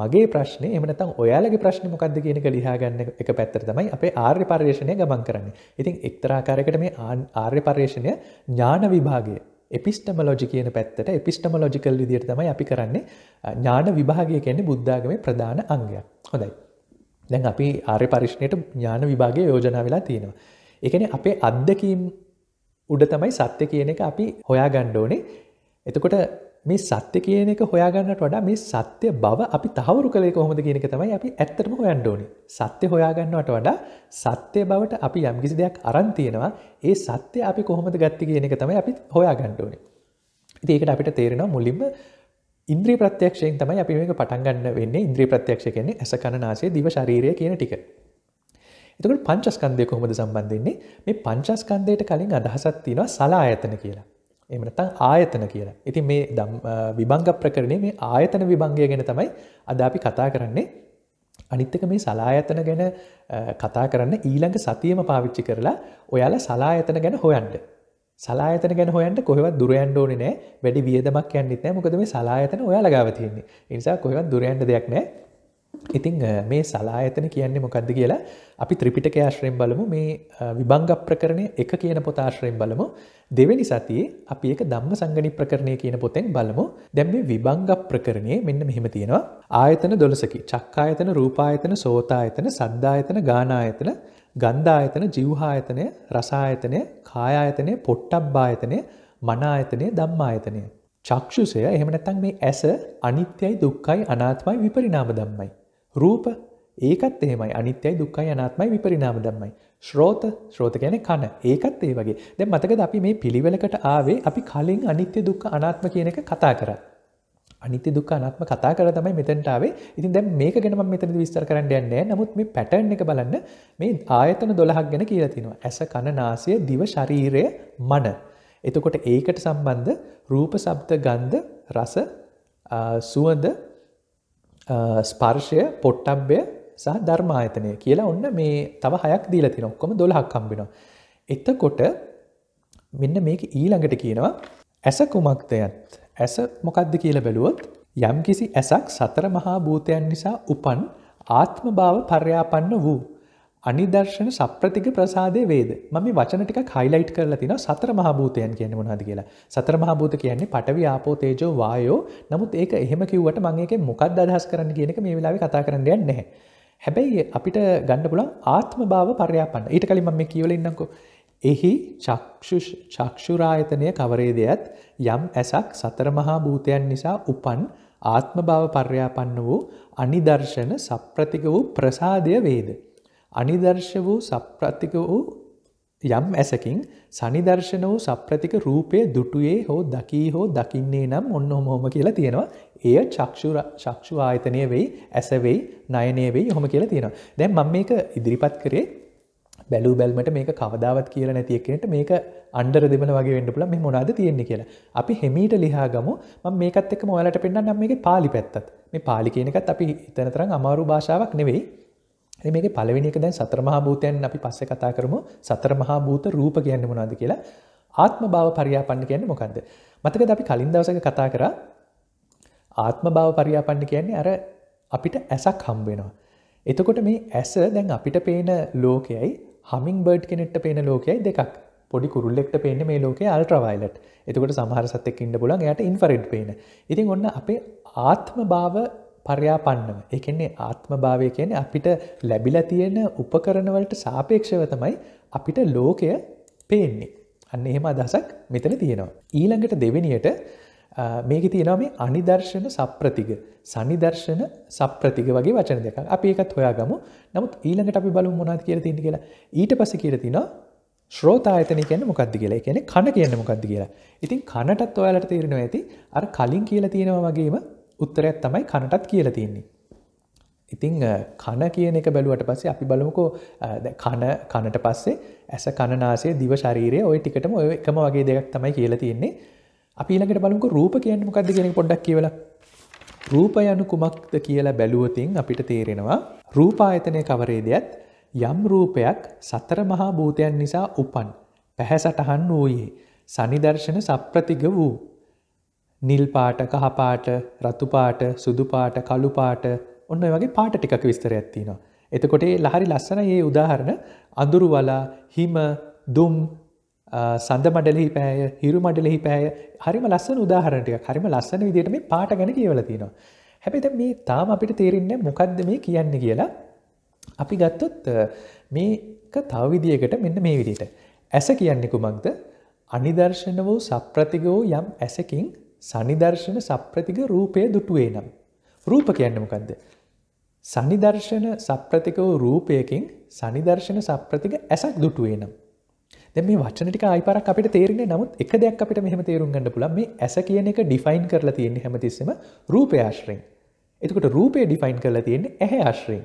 මගේ ප්‍රශ්නය එමනතම් ඔයාලගේ ප්‍රශ්න මොකක්ද කියනක ලිහාගන්න එක පැත්තර තමයි අපේ ආර්ය පර්යේෂණය ගමන් කරන්න ඉතින් එක්තරාකාරකට මේ ආර්ය පර්යේෂණය ඥාන විභාගය එපිස්ටමලෝජි කියන පැත්තට එපිස්ටමලෝජිකල් විදිර තමයි අපි කරන්නේ ඥාන විභාගය කියන්නේ බුද්ධාගම ප්‍රධාන අංගයක් හොඳයි. දැන් අපි ආර්ය පරිශ්ණයට ඥාන විභාගය යෝජනා වෙලා තියෙනවා. එකන අපේ අත්දකීම් උඩ තමයි සත්‍ය කියන එක අපි හොයා ගණ්ඩෝනේ එතකොට මේ සත්‍ය කියන එක හොයාගන්නට වඩා මේ සත්‍ය බව අපි තහවුරු කළේ කොහොමද කියනක තමයි අපි ඇත්තටම හොයන්ඩෝනි සත්‍ය හොයාගන්නවට වඩා සත්‍යය බවට අපි යම්කිසි දෙයක් අරන්තියෙනවා ඒ සත්‍ය අපි කොහොමද ගත්ති කියන එක තමයි අපි හොයාගණ්ඩෝනි ඒකට අපිට තේරෙන මුලින්ම ඉන්ද්‍රී ප්‍රත්‍යක්ෂයෙන් තමයි අපි මේක පටන්ගන්න වෙන්නේ ඉන්ද්‍රී ප්‍රත්‍යක්ෂ කියන්නේ ඇස කණනාසේ දිව ශරීරය කියන ටික එතකට පංචස්කන්දය කොහොමද සම්බන්ධන්නේ මේ පංචස්කන්දයට කලින් අදහසත් තියෙනවා සලා ඇතන කියලා එමනතං ආයතන කියලා. ඉතින් මේ දම් විභංග ප්‍රකරණය මේ ආයතන විභංගය ගැන තමයි අද අපි කතා කරන්නේ අනිත්තක මේ සලායතන ගැන කතා කරන්න ඊළඟ සතියම පාවිච්චි කරලා ඔයාල සලායතන ගැන හොයන්ට. සලායතන ගැන හොයන්ට කොහෙවත් දුරයන්ඩ ඕනි නෑ වැඩි වියදමක් යන්නෙත් නෑ මොකද මේ සලායතන ඔයා ලගාවතියන්නේ නිසා කොහෙවත් දුරයන්ට දෙයක් නෑ ඉතිං මේ සලා එතන කියන්නේ මොකක්ද කියලා අපි ත්‍රිපිටක ආශ්‍රයෙන් බලමු මේ විභංග ප්‍රකරණය එක කියන පොතාශ්‍රයෙන් බලමු දෙවැනි සතියේ අපි ඒක ධම්ම සංගනි ප්‍රකරණය කියන පොතෙන් බලමු දැම් මේ විභංග ප්‍රකරණය මෙන්න මෙහෙම තියෙනවා ආයතන දොලසකි චක්කායතන රූපායතන සෝතායතන සද්ධායතන ගානායතන ගන්ධායතන ජිව්හායතනය රසායතනය කායායතනය පොට්ටබ්බායතනය මනායතනය ධම්මායතනය. චක්ෂුසය එහෙමනැතන් මේ ඇස අනිත්‍යයි දුක්කයි අනාත්මයි විපරිනාම දම්මයි. රූප ඒකත් එහෙමයි අනිත්‍යයි දුක්කයි අනාත්මයි විපරිනාම දම්මයි. ශ්‍රෝත ශ්‍රෝත ගැන කන ඒකත් ඒ වගේ දැ මතකද අපි මේ පිළිවෙලකට ආවේ අපි කලින් අනිත්‍ය දුක්ක අනාත්ම කියන එක කතා කර. අනිත්‍ය දුක් අනාත්ම කතා කර තමයි මෙතැන්ටාවේ ඉතින් දැ මේක ගැනම මෙතන විස්තර කරන්න යන්නේ නමුත් මේ පැටර්න් එක බලන්න මේ ආයතන දොළහක් ගැන කියලතිනවා ඇස කණ නාසය දිව ශරීරය මන. එතකොට ඒකට සම්බන්ධ රූප සබ්ද ගන්ධ රස සුවඳ ස්පර්ශය පොට්ටබ්බය සහ ධර්මායතනය කියලා ඔන්න මේ තව හයක් දීලතින ඔක්කොම දොළහක් කම්බිනවා. එතකොට මෙන්න මේක ඊළඟට කියනවා ඇස කුමක්තයත් ඇස මොකක්ද කියල බැලුවොත් යම් කිසි ඇසක් සතර මහා භූතයන් නිසා උපන් ආත්ම භාව පර්යාපන්න වූ අනිදර්ශන සප්‍රතික ප්‍රසාදය වේද මම වචනටික කයිලයිට් කරලා තින සතර මහභූතයන් කියන්න මොනාද කියලා සතර මහභූත කියන්නේ පටවි ආපෝතේජෝ වායෝ නමුත් ඒක එහෙම කිව්වට මං එක මොකක්ද අදහස් කරන්න කියනක මේ වෙලාව කතා කරන්න යන්නේ නැහැ හැබැයි අපිට ගන්න පුළන් ආත්ම භාව පර්යාපන්න ඊට කලින් මම කියවල ඉන්නකෝ එහි චක්ෂුරායතනය කවරේදයත් යම් ඇසක් සතර මහා භූතයන් නිසා උපන් ආත්ම භාව පර්යාපන්න වූ අනිදර්ශන සප්‍රතික වූ ප්‍රසාදය වේද. අනිදර්ශ වූ සප්‍රතික වූ යම් ඇසකින් සනිදර්ශන වූ සප්‍රතික රූපය දුටුයේ හෝ දකී හෝ දකින්නේ නම් ඔන්න හොමොම කියලා තියෙනවා එය ශක්ෂු ආයතනය වෙයි ඇසවෙයි නයනය වෙයි හොම කියලා තියෙනවා දැන් මං මේක ඉදිරිපත් කරේ බැලූ බැල්මට මේක කවදාවත් කියලා නැතියකට මේක අන්ඩර දෙමන වගේ වෙන්ඩපුල මේ මොනාද තියෙන්නේ කියලා අපි හෙමීට ලිහා ගමු ම මේකත් එක්ක මොලට පෙන්න්න නම් මේ පාලි පැත්තත් මේ පාලි කියනකත් අපි ඉතනතරම් අමාරු භාෂාවක් නෙවෙයි මේක පලවෙනික දැන් සත්‍රමහා භූතයන් අපි පස්ස කතා කරමු සත්‍රමහා භූත රූප කියන්න මොනාද කියලා ආත්ම භාව පරියාපන්න කියන්න මොකක්ද. මතක අපි කලින් දවසක කතා කර ආත්ම භාව පරියාපන්න කියන්නේ අර අපිට ඇසක් හම්බෙනවා. එතකොට මේ ඇස දැන් අපිට පේන ලෝකයයි හමින් බර්ඩ් කෙනෙට්ට පේන ලෝකයයි දෙකක් පොඩි කුරල්ලෙක්ට පේන මේ ලෝක අල්ට්‍රවයිලට් එතකට සමහර සතෙක් ඉන්න පුලන් යට ඉන්ෆරෙඩ් පේන ඉතින් ඔන්න අපේ ආත්ම භාව පර්යාපන්නම එකන්නේ ආත්මභාවය කියන අපිට ලැබිලා තියෙන උපකරණවලට සාපේක්ෂව තමයි අපිට ලෝකය පේන්නේ. අන්න එහෙම අදසක් මෙතන තියෙනවා. ඊළඟට දෙවෙනියට මේක තියෙනවා මේ අනිදර්ශන සප්‍රතික සනිදර්ශන සප්‍රතික වගේ වචන දෙක අපි එකත් හොයා ගමු නමුත් ඊළඟට අපි බලු මොනාද කියර තින්න කියලා ඊට පස කියරතින ශ්‍රෝතායතන කියන්න මොකක්ද කියලා එකන කන කියන්න මොකක්ද කියලා ඉතින් කනටත් ඔයාලට තේරෙනවා ඇති අර කලින් කියලා තියෙනවා වගේම උත්තරයක් තමයි කනටත් කියල තියන්නේ. ඉතිං කන කියන එක බැලුවට පස්සේ අපි බලමුකෝ කන කනට පස්සේ ඇස කණනාසේ දිව ශරීරය ඔය ටිකටම ඔය එකම වගේ දෙයක් තමයි කියලා තියෙන්නේ අපි ඊළඟට බලමුක රූප කියන්න මොකක්ද කියෙන පොඩ්ඩක් කියලා රූපයනු කුමක්ද කියලා බැලුවතින් අපිට තේරෙනවා රූපායතනය කවරේදයත් යම් රූපයක් සතර මහා භූතයන් නිසා උපන් පැහැ සටහන් වූයේ සනිදර්ශන සප්‍රතිග වූ නිල් පාට කහපාට රතුපාට සුදුපාට කළුපාට ඔන්න වගේ පාට ටිකක විස්තර ඇත්තිනවා. එතකොටේ ලහරි ලස්සන ඒ උදාහරණ අඳුරු වලා හිම දුම් සඳ මඩලෙහි පෑය හිරු මඩලෙහි පෑය හරිම ලස්සන උදාහරණටයක් හරිම ලස්සන විදිට මේ පාට ගැන කියවලතිනවා. හැබැද මේ තාම අපිට තේරෙන්න මොකක්ද මේ කියන්න කියලා අපි ගත්තොත් මේක තවවිදිකට මෙන්න මේ විදිට. ඇස කියන්නේ කුමක්ද අනිදර්ශන වූ සප්‍රතික වූ යම් ඇසකින් සනිදර්ශන සප්‍රතික රූපය දුටුවේ නම්. රූප කියන්නමකක්ද. සනිදර්ශන සප්‍රතිකව රූපයකින් සනිදර්ශන සප්‍රතික ඇසක් දුටුවේ නම්. දැ මේ වචනටික අයිපරක් අපට තේරෙන නමුත් එක දෙයක් අපට මෙහම තේරුම් ගන්න පුලන් මේ ඇස කියන එක ඩිෆයින් කරලා තියෙන්නේ හැමතිස්සම රූපය ආශ්‍රයෙන්. එතකොට රූපය ඩිෆයින් කරලා තියෙන්නේ ඇහැ ආශ්‍රයෙන්.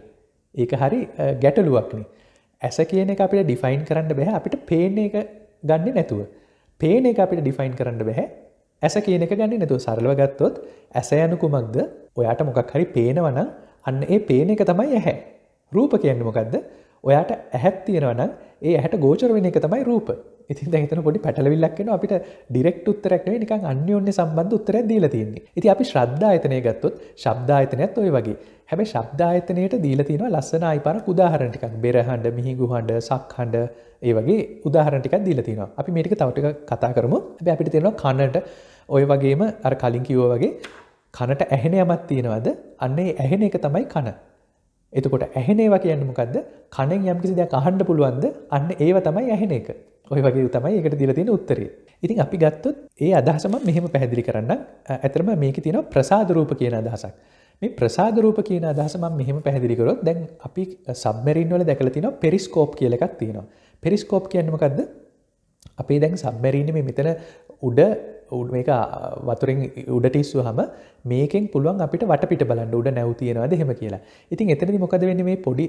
ඒක හරි ගැටලුවක්නේ. ඇස කියන එක අපිට ඩිෆයින් කරන්න බැහැ අපිට පේන එක ගන්න නැතුව. පේන එක අපිට ඩිෆයින් කරන්න බැහැ ඇස කියනක ගන්න නතු සරලව ගත්තොත් ඇස යනුකුමක්ද ඔයාට මොකක් හරි පේනවන අන්න ඒ පේන එක තමයි ඇහැ. රූප කියන්න මොකක්ද ඔයාට ඇහැත් තියෙනවන ඒ ඇට ගෝචර වෙන එක තමයි රූප ඉති දැතන පොඩි පැටලවිල්ලක්ෙන අපිට ඩිරෙක්් උත්තරක්න නික අන්‍යෝන්‍ය සම්බන්ධ උත්තර දීල තියන්නේ ඉති අපි ශ්‍රද්ධායතනය ගත්තොත් ශබ්දායතනයක්ත් ඔය වගේ හැබ ශබ්දායතනයට දීල තියෙන ලස්සනයි පර උදාහරණටිකක් බෙරහන්ඩ මිහිගුහන්ඩ සක්හන්ඩ ඒ වගේ උදාහරටිකක් දීල තියෙන අපි මේටික තවටික කතා කරමු අපිට තියෙනවා කන්නට ඔය වගේම අර කලින් කිව්ව වගේ කනට ඇහෙන යමත් තියෙනවද අන්නේ ඇහෙන එක තමයි කන. එතකොට ඇහෙනේවා කියන්න මොකක්ද කනෙන් යම්කිසි දෙයක් අහන්ඩ පුළුවන්ද අන්න ඒව තමයි ඇහෙන එක ඔය වගේ තමයි එකට දිලතින උත්තරේ ඉතින් අපි ගත්තොත් ඒ අදහසම මෙහෙම පැහැදිලි කරන්න ඇතරම මේක තියෙන ප්‍රසාධරූප කියන අදහසක් මේ ප්‍රසාධරූප කියන අදහසම මෙහෙම පැහදිලිකරොත් දැන් අපි සබමරින්වල දැකල තින පෙරිස්කෝප් කියලකක් තියෙනවා පෙරිස්කෝප් කියන්නමකක්ද අපේ දැන් සබමැරීණ මෙතන උඩ උඩ මේක වතුරෙන් උඩටිස්සු හම මේකෙන් පුළුවන් අපිට වට පිට බලන්න උඩ නැවතියෙනවද හෙම කියලා ඉතින් එතනදි මොකද වෙන්න මේ පොඩි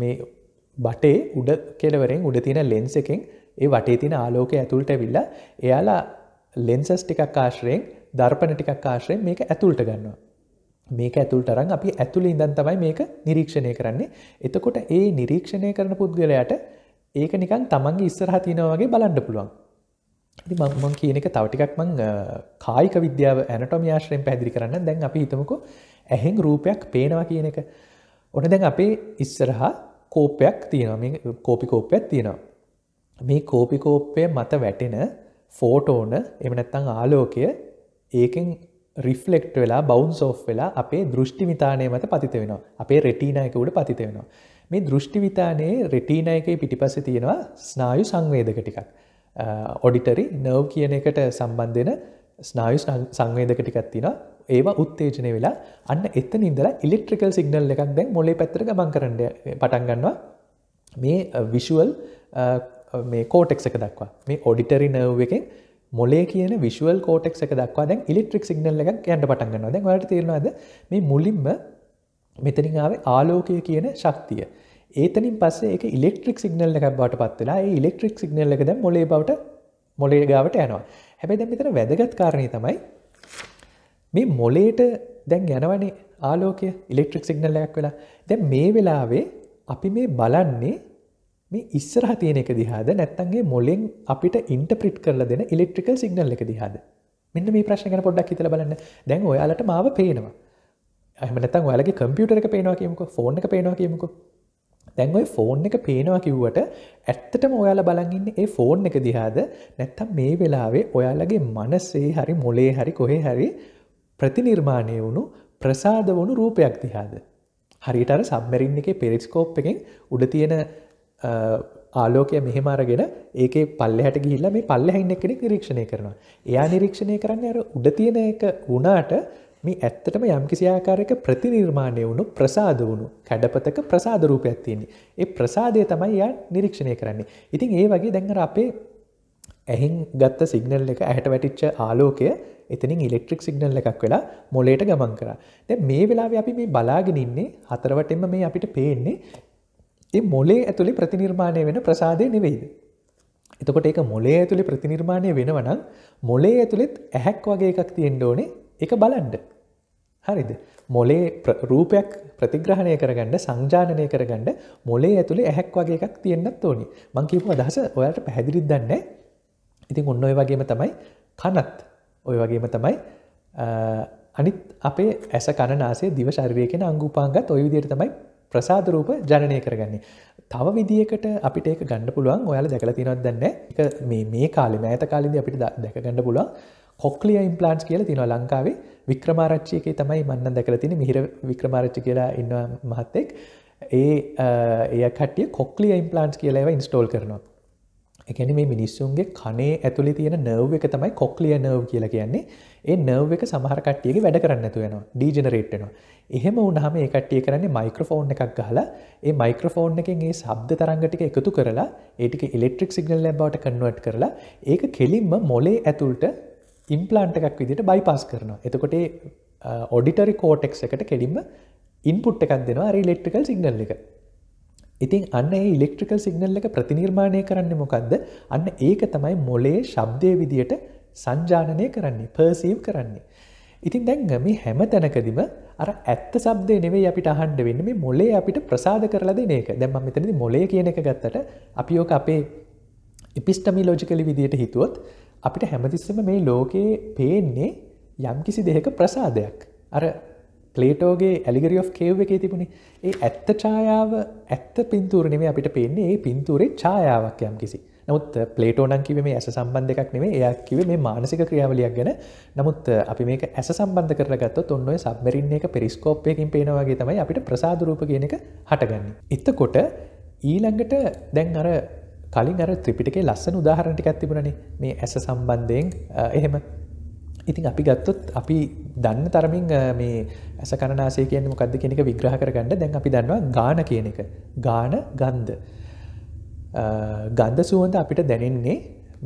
මේ බටේ උඩ කෙලවරෙන් උඩ තියෙන ලෙන්ස එකෙන් ඒ වටේ තින ආලෝක ඇතුළට විල්ලා එයාලා ලෙන්සස් ටිකක් ආශ්‍රයෙන් දර්පන ටිකක් ආශ්‍රයෙන් මේක ඇතුළට ගන්නවා මේක ඇතුල් තරන් අපි ඇතුළ ඉඳන් තමයි මේක නිරීක්ෂණය කරන්නේ එතකොට ඒ නිරීක්ෂණය කරන පුද්ගලයට ඒක නිකන් තමන්ගේ ඉස්සරහතිනවගේ බලන්න පුළුවන් මං කියන එක තවටිකක් මං කායික විද්‍යාව ඇනටොමියාශ්‍රයෙන් පැදිරි කරන්න දැන් අපි හිතමකු ඇහෙන් රූපයක් පේනවා කියන එක ඕන දැන් අපේ ඉස්සරහා කෝපයක් තියෙනවා කෝපිකෝපයක් තියෙනවා මේ කෝපිකෝප්පය මත වැටෙන ෆෝටෝන එමනැත්තං ආලෝකය ඒකෙන් රිෆලෙක්ට් වෙලා බවන් සෝ් වෙලා අපේ දෘෂ්ටිවිතානය මත පතිත වෙනවා අපේ රෙටීනායක උඩ පතිත වෙනවා මේ දෘෂ්ටිවිතානයේ රෙටීනායකේ පිටිපස තියෙනවා ස්නායු සංවේදක ටිකක් ඔඩිටරි uh, නව් කියන එකට සම්බන්ධෙන ස්නායු සංවේදක ටිකත්තින ඒවා උත්තේජනය වෙලා අන්න එත නිදර ඉල්ෙක්ට්‍රිකල් සිගනල් එකක් දැන් මොලේ පැත්‍ර ගමන් කරට පටන්ගන්නවා මේ විශුවල් uh, මේ කෝටෙක් එක දක්වා මේ ඔඩිටරි නව් එකෙන් මොලේ කියන විශුවල් කෝටෙක් එක දක්වා දැන් ඉල්ෙක්ට්‍රික් සිගනල් එකක් යන්න පටන්ගන්නවා දැන් වට තේරවාද මේ මුලින්ම මෙතනිාවේ ආලෝකය කියන ශක්තිය ඒතනින් පස්සේ එක ඉලෙක්ට්‍රික් සිගනල් එකක් බවට පත්වෙලා ඉලෙක්ට්‍රික් සිගනල් එකද මොලේ බවට මොලේ ගාවට යනවා හැබැ දැ මෙතර වැදගත් කාරණය තමයි මේ මොලේට දැන් යනවනේ ආලෝකය ඉලෙක්ට්‍රික් සිගනල් එකක් වෙලා දැ මේ වෙලාවේ අපි මේ බලන්නේ මේ ඉස්සරහ තියෙන එක දිහාද නැත්තන්ගේ මොලෙන් අපිට ඉන්ටප්‍රිට් කරලා දෙන ඉලෙක්ට්‍රිකල් සිගනල් එක දිහාද මෙන්න මේ ප්‍රශ්න ගැන පොඩ්ඩක් හිතල බලන්න දැන් ඔයාලට මාව පේනවා ඇමනතන් ඔයාලගේ කම්පියුටර එක පේනවා කියමුක ෆෝන එක පේනවා කියමුකෝ දැන් ඔය ෆෝන් එක පේනවා කිව්වට ඇත්තටම ඔයාලා බලගන්න ඒ ෆෝන් එක දිහාද නැත්තම් මේ වෙලාවේ ඔයාලගේ මනස්සේ හරි මොලේ හරි කොහේ හරි ප්‍රතිනිර්මාණය වුණු ප්‍රසාද වුණු රූපයක් දිහාද. හරිටර සම්මැරින් එක පෙරිස්කෝප් එකෙන් උඩ තියෙන ආලෝකය මෙහෙම අරගෙන ඒක පල්ලෙහට ගිහිල්ලා මේ පල්ලෙහින්න කෙනෙක් නිරීක්ෂණය කරනවා. එයා නිරීක්ෂණය කරන්න අර උඩ තියෙන එක වුණාට මේ ඇත්තටම යම්කිසි ආකාරයක ප්‍රතිනිර්මාණය වුණු ප්‍රසාද වුණු කැඩපතක ප්‍රසාද රූපයක් තියෙන්නේ. ඒ ප්‍රසාදය තමයි යා නිරීක්ෂණය කරන්නේ. ඉතින් ඒ වගේ දැන් අර අපේ ඇහින් ගත්ත සිග්නල් එක ඇහැට වැටිච්ච ආලෝකය එතනින් ඉලෙක්ට්‍රික් සිග්නල් එකක් වෙලා මොලේට ගමන් කරා. දැන් මේ වෙලාවේ අපි මේ බලාගෙන ඉන්නේ හතරවටෙම මේ අපිට පේන්නේ ඒ මොලේ ඇතුලේ ප්‍රතිනිර්මාණය වෙන ප්‍රසාදය නෙවෙයිද? එතකොට ඒක මොලේ ඇතුලේ ප්‍රතිනිර්මාණය වෙනවා නම් මොලේ ඇතුලෙත් ඇහැක් වගේ එකක් තියෙන්න ඕනේ ඒක බලන්න. හරිද මොලේ රූපයක් ප්‍රතිග්‍රහණය කරගන්න සංජානය කරගන්න මොලේ ඇතුළේ ඇහැක් වගේ එකක් තියෙන්න්නත් ඕනි මංකිපු අදහස ඔයාට පැහැදිරිත් දන්න ඉතින් ඔන්න ඔය වගේම තමයි කනත් ඔය වගේම තමයි අනිත් අපේ ඇස කණනාසේ දිවශර්වය කෙන අංගුපාන්ගත් ඔයවිදියට තමයි ප්‍රසාද රූප ජනය කරගන්නේ. තව විදිකට අපිට ඒක ගණඩ පුළුවන් ඔයාල දැකල තිනවත් දන්න මේ කාලෙ මෑත කාලින්ද අපිට දැක ගණඩ පුළුවන් කොක්ලිය ඉම්පලාන්ස් කියල තිනවා ලංකාවේ වික්‍රමාරච්චියකේ තමයි මන්න දැකල තින මිහිර වික්‍රමාරච්චි කියලා ඉන්නවා මහත්තෙක් ඒ එය කටිය කොක්ලිය ඉම්පලාන්ස් කියලාව ඉන්ස්ටෝල් කරනවා එකැන මේ මිනිස්සුන්ගේ කනේ ඇතුළි තියෙන නර්ව් එක තමයි කොක්ලිය නර්ව් කියලා කියන්නේ ඒ නර්ව් එක සමහරකට්ටියගේ වැඩ කරන්න ඇතුවෙනවා ඩීජනරේට්නවා එහෙම උනහම ඒ කට්ටිය කරන්නේ මයික්‍රෆෝන් එකක් ගහලා ඒ මයික්‍රෆෝන් එකෙන් ඒ සබ්ද තරංගටික එකතු කරලා ඒටික ඉලෙක්ට්‍රික් සිගනල් ලැබවට කන්වට කරලා ඒක කෙලින්ම මොලේ ඇතුළට ඉම්පලාන්ට එකක් විදිට බයිපස් කරනවා එතකොට ඔඩිටරි කෝටෙක් එකට කෙලින්ම ඉන්පුට් එකක් දෙෙනවා ඉලෙක්ට්‍රිකල් සිංහල් එක ඉතින් අන්න ඉලෙක්ට්‍රිකල් සිංහල් එක ප්‍රතිනිර්මාණය කරන්න මොකක්ද අන්න ඒක තමයි මොලේ ශබ්දය විදියට සංජානනය කරන්නේ පර්සීව් කරන්නේ ඉතින් දැන්ගම හැම තැනකදිම අර ඇත්ත සබ්දය නෙවේ අපිට අහන්ඩ වෙන්න මේ මොලේ අපිට ප්‍රසාධ කරලා දෙන එක දැම්ම මෙතනදි මොලේ කියන එක ගත්තට අපියෝක අපේ ඉපිස්ටමි ලෝජිකලි විදියට හිතුවොත් අපිට හැමතිස්සම මේ ලෝකයේ පේන්නේ යම් කිසි දෙහක ප්‍රසාදයක් අර පලේටෝගේ ඇලිගරි of කේව් එකේ තිබුණේ ඒ ඇත්ත ඡායාව ඇත්ත පින්තුරණෙමේ අපිට පේන්නේ ඒ පින්තුරේ ඡායාවක් යම් කිසි නමුත් පලේටෝනන් කිව මේ ඇස සම්බන්ධ එකක් නෙවේ එයා කිව මේ මානසික ක්‍රියාවලියක් ගැන නමුත් අපි මේක ඇස සම්බන්ධ කරගත්තොත් ඔන්නඔය සබමරින්න එක පෙරිස්කෝප්යකින් පේනවාගේ තමයි අපිට ප්‍රසාදරූප කියන එක හටගන්න. එත්තකොට ඊළඟට දැන් අර කලින් අර ත්‍රිපිටකේ ලස්සන උදාහරණටිකක් තිබුණන මේ ඇස සම්බන්ධයෙන් එහෙම ඉතින් අපි ගත්තොත් අපි දන්න තරමින් මේ ඇස කණනාසේ කියන මොකක්ද කෙනෙක විග්‍රහ කරගන්න දැන් අපි දන්නවා ගාන කියන එක ගාන ගන්ධ ගන්ධ සුවඳ අපිට දැනෙන්නේ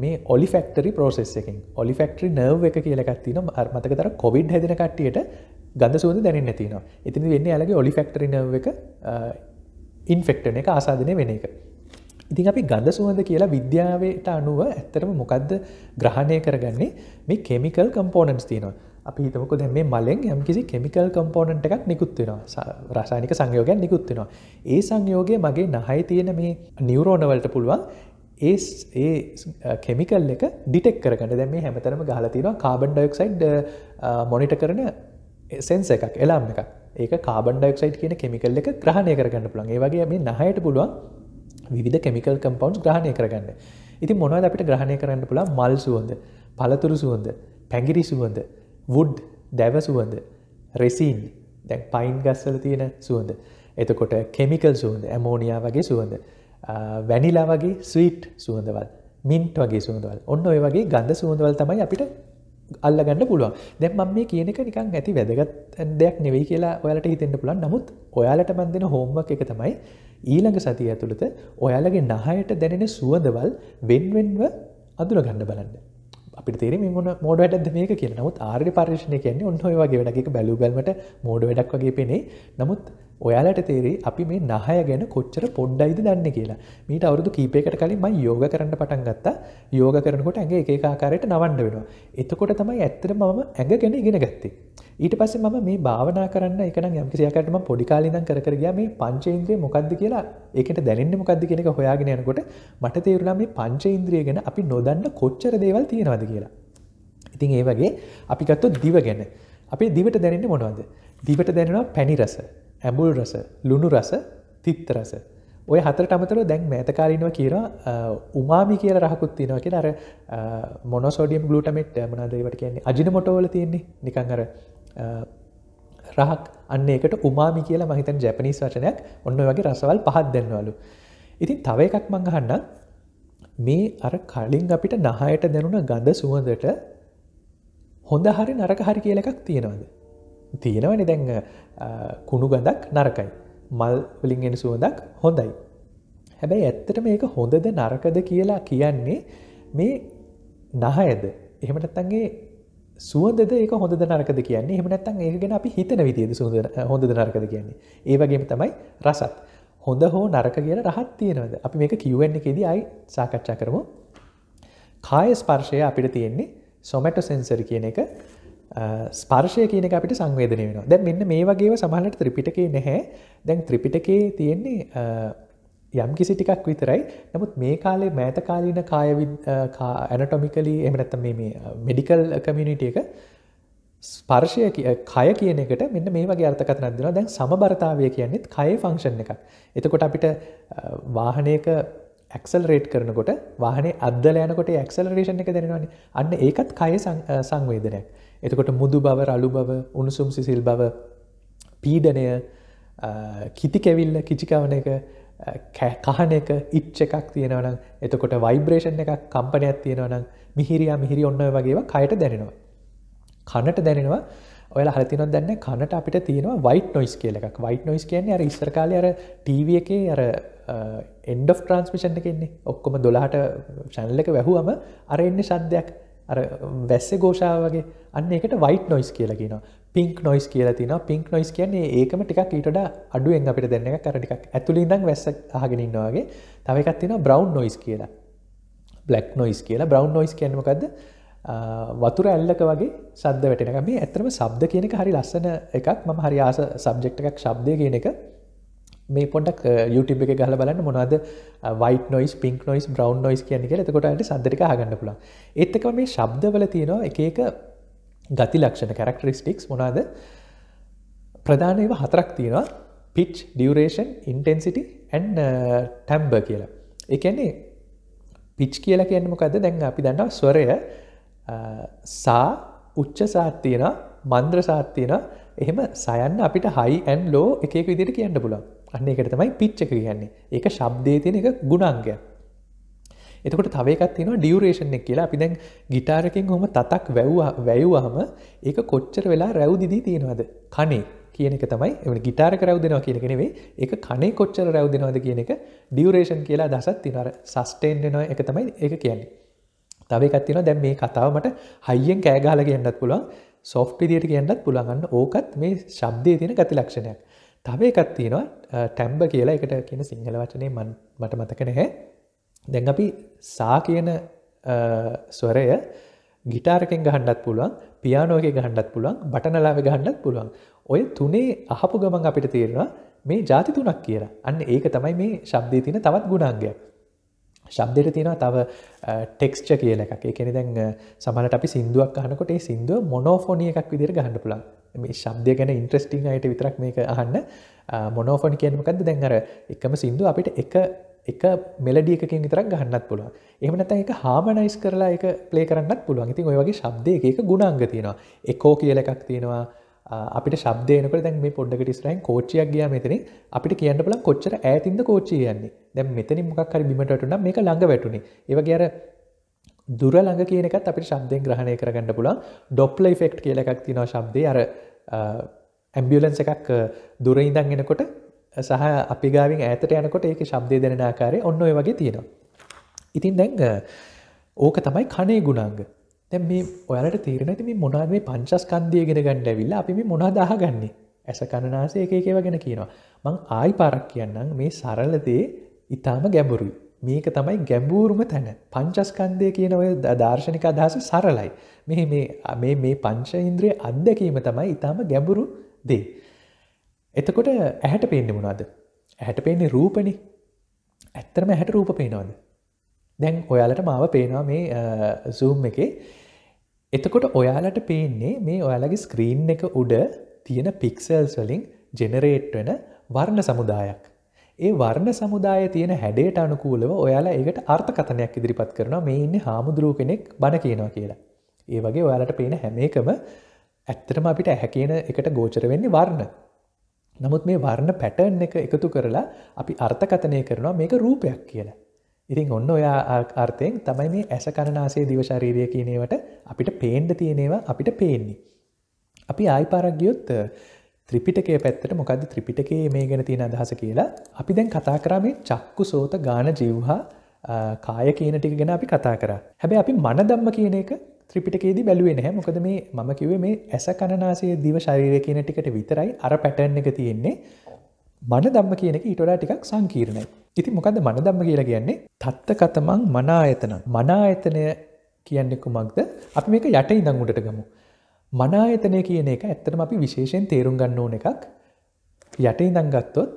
මේ ඔලිෆෙක්ටරි පෝසෙස් එකින් ඔලිෆෙක්ටරි නර්ව් එක කියලකත්ති නම් අර්මතක තර කොවිඩ් හැදන කට්ටියට ගඳ සුවඳ දැනන්න තිනවා එතින් වෙන්න ඇලගේ ඔලිෆෙක්ටරි නර්ව එක ඉන්ෆෙක්ටන එක ආසාධනය වෙන එක ඉතින් අපි ගඳ සුවඳ කියලා විද්‍යාවට අනුව ඇත්තරම මොකක්ද ග්‍රහණය කරගන්නේ මේ කෙමිකල් කම්පෝනන්ස් තියෙනවා අපි හිතමක දැ මේ මලෙන් යම් කිසි කෙමිකල් කම්පෝනට එකක් නිකුත්වෙනවා රසානික සංයෝගයක් නිකුත්වෙනවා ඒ සංයෝගය මගේ නහයි තියෙන මේ නිවරෝණවලට පුළුවන් ඒ ඒ කෙමිකල් එක ඩිටෙක් කරගන්න දැ මේ හැමතරම ගහලතිනවා කාබන් ඩයක්සයිඩ් මොනිට කරන සෙන්ස එකක් එලාම් එකක් ඒක කාබන් ඩයක්සයිට් කියන කෙමිකල් එක ග්‍රහණය කරගන්න පුළන් ඒ වගේ මේ නහයට පුළුවන් විධ කෙමිකල් කම්පවන්ස් ග්‍රහණය කරගන්න ඉති මොනවද අපිට ග්‍රහණය කරන්න පුළා මල් සුවන්ද පළතුරු සුවන්ද පැගිරි සුවන්ද වුඩ් දැව සුවන්ද රෙසින් දැන් පයින් ගස්සල තියෙන සුවන්ද එතකොට කෙමිකල් සුවන්ද ඇමෝනියා වගේ සුවන්ද වැනිලා වගේ ස්වීට් සුවඳවල් මින්ට් වගේ සුවඳවල් ඔන්න ඔය වගේ ගන්ධ සුවඳවල් තමයි අපිට අල්ලගන්න පුළුවන් දැම් මම මේ කියන එක නිකං ඇති වැදගත් දෙයක් නෙවෙයි කියලා ඔයාලට හිතෙන්න්න පුළන් නමුත් ඔයාලට මන්දෙන හෝම්ම එක තමයි ඊළඟ සති ඇතුළත ඔයාලගේ නහයට දැනෙන සුවදවල් වෙන්වෙන්ව අදුර ගණඩ බලන්න අපිට තේර මොන මෝඩ වැඩද මේක කිය නමුත් ආර්ය පර්ේෂණය කියන්නේ ඔන්හොයවාගේ වැඩක බැලූ බැලට මෝඩ වැඩක් වගේ පෙනේ නමුත් ඔයාලට තේරේ අපි මේ නහය ගැන කොච්චර පොඩ්ඩයිද දන්න කියලා මීට අවුරුදු කීපයකට කලින් මයි යෝග කරන්න පටන් ගත්තා යෝග කරනකොට ඇඟ ඒකාකාරයට නවන්න වෙනවා. එතකොට තමයි ඇත්තට මම ඇඟ ගැන ඉගෙන ගත්තේ. ඊට පස්සේ මම මේ භාවනා කරන්න එකනම් යම්කිසියකටම පොඩිකාලිදන් කරගිය මේ පංචේන්ද්‍රය මොකක්ද කියලා ඒකට දැනෙන්නේ මොකක්ද කියෙනෙක හොයාගෙන යනකොට මට තේරුණා මේ පංචේන්ද්‍රිය ගැන අපි නොදන්න කොච්චර දේවල් තියෙනවද කියලා. ඉතින් ඒ වගේ අපි ගත්තොත් දිව ගැන අපේ දිවට දැනෙන්නේ මොනවද. දිවට දැනෙනවා පැණි රස ඇඹුල් රස ලුණු රස තිත්ත රස ඔය හතර අමතර දැන් මෑතකාලීනව කියර උමාමි කියල රහකුත් තියෙනවා කිය අර මොනොසෝඩියම් ගලුටමෙට් මනදේවට කියන්නේ අජින මොටවල තියෙන්නේ නිකංගර රහක් අන්න එකට උමාමි කියලා මහිතන් ජැපනිස් වචනයක් ඔන්න වගේ රසවල් පහත් දෙන්නවලු. ඉතින් තව එකක් මංගහන්න මේ අර කලින් අපිට නහයට දැනුන ගඳ සුවඳට හොඳ හරි නරක හරි කියල එකක් තියෙනවද. තියෙනවනි දැන් කුණු ගඳක් නරකයි. මල් වලින් එන සුවදක් හොඳයි. හැබැයි ඇත්තට මේක හොඳද නරකද කියලා කියන්නේ මේ නහයද එහෙමටත්තන්ගේ සුවද ඒක හොඳ නරකද කියන්නේ එහමනත්තන් ඒ ගෙන අපි හිතන විදිද හොඳ නරකද කියන්නේ ඒවගේම තමයි රසත් හොඳ හෝ නරක කියන රහත් තියෙනවද අපි මේක කිව්වෙන්න එකෙදී අයි සාකච්ඡා කරමු කාය ස්පර්ශය අපිට තියෙන්නේ සොමැටෝ සෙන්සර් කියන එක ස්පර්ශය කියනක අපිට සංවේදනය වෙන දැන් මෙන්න මේ වගේ සමහලට ත්‍රිපිටකේ නැහැ දැන් ත්‍රිපිටකේ තියෙන්නේ යම් කිසි ටිකක් විතරයි නමුත් මේ කාලේ මෑතකාලීන කාය ඇනටොමිකලි එමනැත්ත මේ මෙඩිකල් කමියනිට එක ස්පර්ශය කය කියන එකට මෙන්න මේ වගේ අර්ථකතන දෙෙන දැන් සමබරතාවය කියන්නෙත් කය ෆංක්ෂන් එකක් එතකොට අපිට වාහනයක ඇක්සල් රේට් කරනකොට වාහනේ අදල යනකොට ඇක්සල් රේෂණ එක දෙෙනවාන්නේ අන්න ඒකත් කය සංවේදනයක් එතකොට මුදු බව රලු බව උණුසුම් සිසිල් බව පීඩනය කිති කෙවිල්ල කිචිකවන එක කහන එක ඉච්ච එකක් තියෙනවනම් එතකොට වයිබ්‍රේෂන් එක කම්පනයක් තියෙනවනම් මිහිරයා මිහිරි ඔන්න වගේ කයට දැනෙනවා. කණට දැනෙනවා ඔය හරිතින දැන්න කනට අපිට තියෙනවා වයිට නොයිස් කියල එකක් වයිට නොයිස් කියන්නේ අර ඉස්්‍රකාල අර ටව එකේ අර එන්ඩ් ට්‍රන්ස්මිෂන් එකෙන්නේ ඔක්කොම දොලාට ශැනල්ලක වැැහුවම අර එන්න ශද්‍යයක් අර වැස්ස ගෝෂාව වගේ අන්න එකට වයිට් නොයිස් කියලකින පින්ක් නොයිස් කියලතින පින්ක් නොයිස් කියන්නේ ඒකම ටිකක් ඊට අඩුවෙන් අපිට දෙන්න එක කරටික් ඇතුලින් දම් වැස්ස අහගෙනන්නවාගේ තවකත්තින බ්‍රවන්් නොයිස් කියලා බ්ලක් නොයිස් කියලා බ්‍රවන්් නොයිස් කියනමකක්ද වතුර ඇල්ලක වගේ සද්ද වැටෙනක මේ ඇතරම සබ්ද කියනක හරි ලස්සන එකක් මම හරි ආස සබ්ජෙක්් එකක් ශබ්දය කියන එක මේ පොඩක් YouTube එක ගහල බලන්න මොනවද white noise pink noise brown noise කියනෙ එතකොටට සඳරික හගන්න පුළා එත්තක මේ ශබ්දවල තියෙනවා එක එක ගති ලක්ෂණ කැරක්ටරිස්ටික්ස් මොනාද ප්‍රධානව හතරක් තියෙනවා pitch duration intensity and timbre කියලා එකන්නේ පිච් කියලා කියන්න මොකද දැන් අපි දන්නවා ස්වරය සා උච්ච සාත්තියෙන මන්ද්‍ර සාත්තියෙන එහෙම සයන්න අපිට හයි ඇන් ලෝ එකක විදිට කියන්න පුළන් අන්න එකට තමයි පිච්ච එක කියන්නේ ඒක ශබ්දය තියෙන එක ගුණන්ගයක් එතකොට තවකත් න ඩියවරේෂන් එක කියලා අපි දැන් ගිටාරකින් හොම තතක් වැැව්වා වැැව්වාහම ඒක කොච්චර වෙලා රැව්දිදී තියෙනවද කනේ කියන එක තමයි එ ගිටාර කරැව් දෙෙනවා කියනෙනෙවේ ඒ කනේ කොච්චර රැව් දෙෙනවාද කියන එක ඩියවරේෂන් කියලා දසත් තිනර සස්ටේන් දෙනවා එක තමයි ඒ කියන්නේ තවකත්තින දැම් මේ කතාවමට හයිියෙන් කෑගාල කියන්නත් පුළුවන් සොෆ්ට විදියට කියන්නත් පුළගන්න ඕකත් මේ ශබ්දය තියෙන ගති ලක්ෂණයක් තව එකත් තියෙනවා ටැම්බ කියලා එකට කියන සිංහල වචනය මට මතක නැහැ දැන් අපි සා කියන ස්වරය ගිටාරකෙන් ගහණ්ඩත් පුළුවන් පියානෝක ගහණ්ඩත් පුළුවන් බටනලාව ගහණ්ඩත් පුළුවන් ඔය තුනේ අහපු ගමන් අපිට තේරෙනවා මේ ජාති තුනක් කියලා අන්න ඒක තමයි මේ ශබ්දී තින තවත් ගුණාන්ගයක් ශබ්දයට තියෙනවා තව ටෙක්ස්ච කියල එකක් එකෙන දැන් සමහට අපි සිින්දුවක් අහනකොට ඒ සිින්දුව මොනෝෆෝනිය එකක් විදිර ගහන්න පුළන් මේ ශබ්දය ගැන ඉන්ට්‍රස්ටිං අයට විතරක් මේක අහන්න මොනෝෆොනි කියනමකද දැන්හර එකම සිින්දු අපිට එක එක මෙලඩියකින් විතරක් ගහන්නත් පුළුව එමනත එක හාමනයිස් කරලා එක පලේ කරන්නත් පුළුවන් ඉතින් ඔයගේ ශබ්දය එක ගුණාංග තියෙනවා එකෝ කියල එකක් තියෙනවා අපිට ශබ්දයනක දැන් මේ පොඩ්ඩකට ස්රයින් කෝච්චියක් ගියා මෙතන අපිට කියන්න බලන් කොච්චර ඇතින්ද කෝච්චි යන්නේ දැන් මෙතන මොකක් හරි බිමට වැටුණා මේක ළඟ වැටුනේ ඒ වගේ අර දුර ළඟ කියන එකත් අපිට ශබ්දයෙන් ග්‍රහණය කරගන්න පුළුවන් ඩොප්ල ඉෆෙක්ට් කියලා එකක් තියෙනවා ශබ්දේ අර ඇම්බියලන්ස් එකක් දුර ඉඳන් එනකොට සහ අපි ගාවින් ඇතට යනකොට ඒක ශබ්දය දෙන ආකාරය ඔන්න ඔය වගේ තියෙනවා. ඉතින් දැන් ඕක තමයි කනේ ගුණාංග. දැ මේ ඔයාලට තේරනැති මේ මොනාද මේ පංචස්කන්දය ගෙන ගණ්ඩ ඇවිල්ලා අපි මේ මොනාදාහ ගන්නේ ඇස කණනාසය එක එකව ගැෙන කියනවා මං ආයි පාරක් කියන්නම් මේ සරලදේ ඉතාම ගැඹුරු මේක තමයි ගැඹූරුම තැන පංචස්කන්දය කියනව දර්ශනික අදහස සරලයි මෙ මේ මේ පංච ඉන්ද්‍රය අත්දැකීම තමයි ඉතාම ගැඹුරු දේ එතකොට ඇහැට පේන්න මුණද ඇහැට පේන්නේ රූපණි ඇත්තරම ඇහැට රූප පේනවද දැන් ඔයාලට මාව පේනවා මේ සූම් එක එතකොට ඔයාලට පේන්නේ මේ ඔයාලගේ ස්ක්‍රීන් එක උඩ තියෙන පික්සල්ස් වලින් ජෙනරේට් වෙන වර්ණ සමුදායක් ඒ වර්ණ සමුදාය තියෙන හැඩයට අනුකූලව ඔයාලා ඒකට අර්ථකතනයක් ඉදිරිපත් කරනවා මේ ඉන්න හාමුදුරුව කෙනෙක් බණ කියනවා කියලා ඒ වගේ ඔයාලට පේන හැම එකම ඇත්තටම අපිට ඇහැ කියන එකට ගෝචර වෙන්නේ වර්ණ. නමුත් මේ වර්ණ පැටර්න් එක එකතු කරලා අපි අර්ථකථනය කරනවා මේක රූපයක් කියලා. ඉතින් ඔන්න ඔයා අර්ථයෙන් තමයි මේ ඇස කරනාසේ දිවශරීරය කියනවට අපිට පේන්ඩ තියෙනවා අපිට පේන්නේ. අපි ආයි පාරක්ගියොත් ත්‍රිපිටකේ පැත්තට මොකද ත්‍රිපිටකේ මේ ගැන තියෙන අදහස කියලා අපි දැන් කතා කරමේ චක්කු සෝත ගාන ජීවහා කාය කියන ටික ගැෙන අපි කතා කර හැබැ අපි මන දම්ම කියන එක ත්‍රිපිටකේද බැලුවේ නැහැ මොකද මේ මම කිවේ මේ ඇස කණනාසේ දිව ශරීරය කියන ටිකට විතරයි අර පැටන් එක තියෙන්නේ මන දම්ම කියනක ඉටොලා ටිකක් සංකීරණයි ඉති මොකද මනදම්ම කියලා කියන්නේ තත්ත කතමං මනායතන මනායතනය කියන්නේ කුමක්ද අපි මේක යට ඉඳං උඩට ගමු. මනායතනය කියන එක ඇත්තටම අපි විශේෂයෙන් තේරුම් ගන්න ඕන එකක් යට ඉඳං ගත්තොත්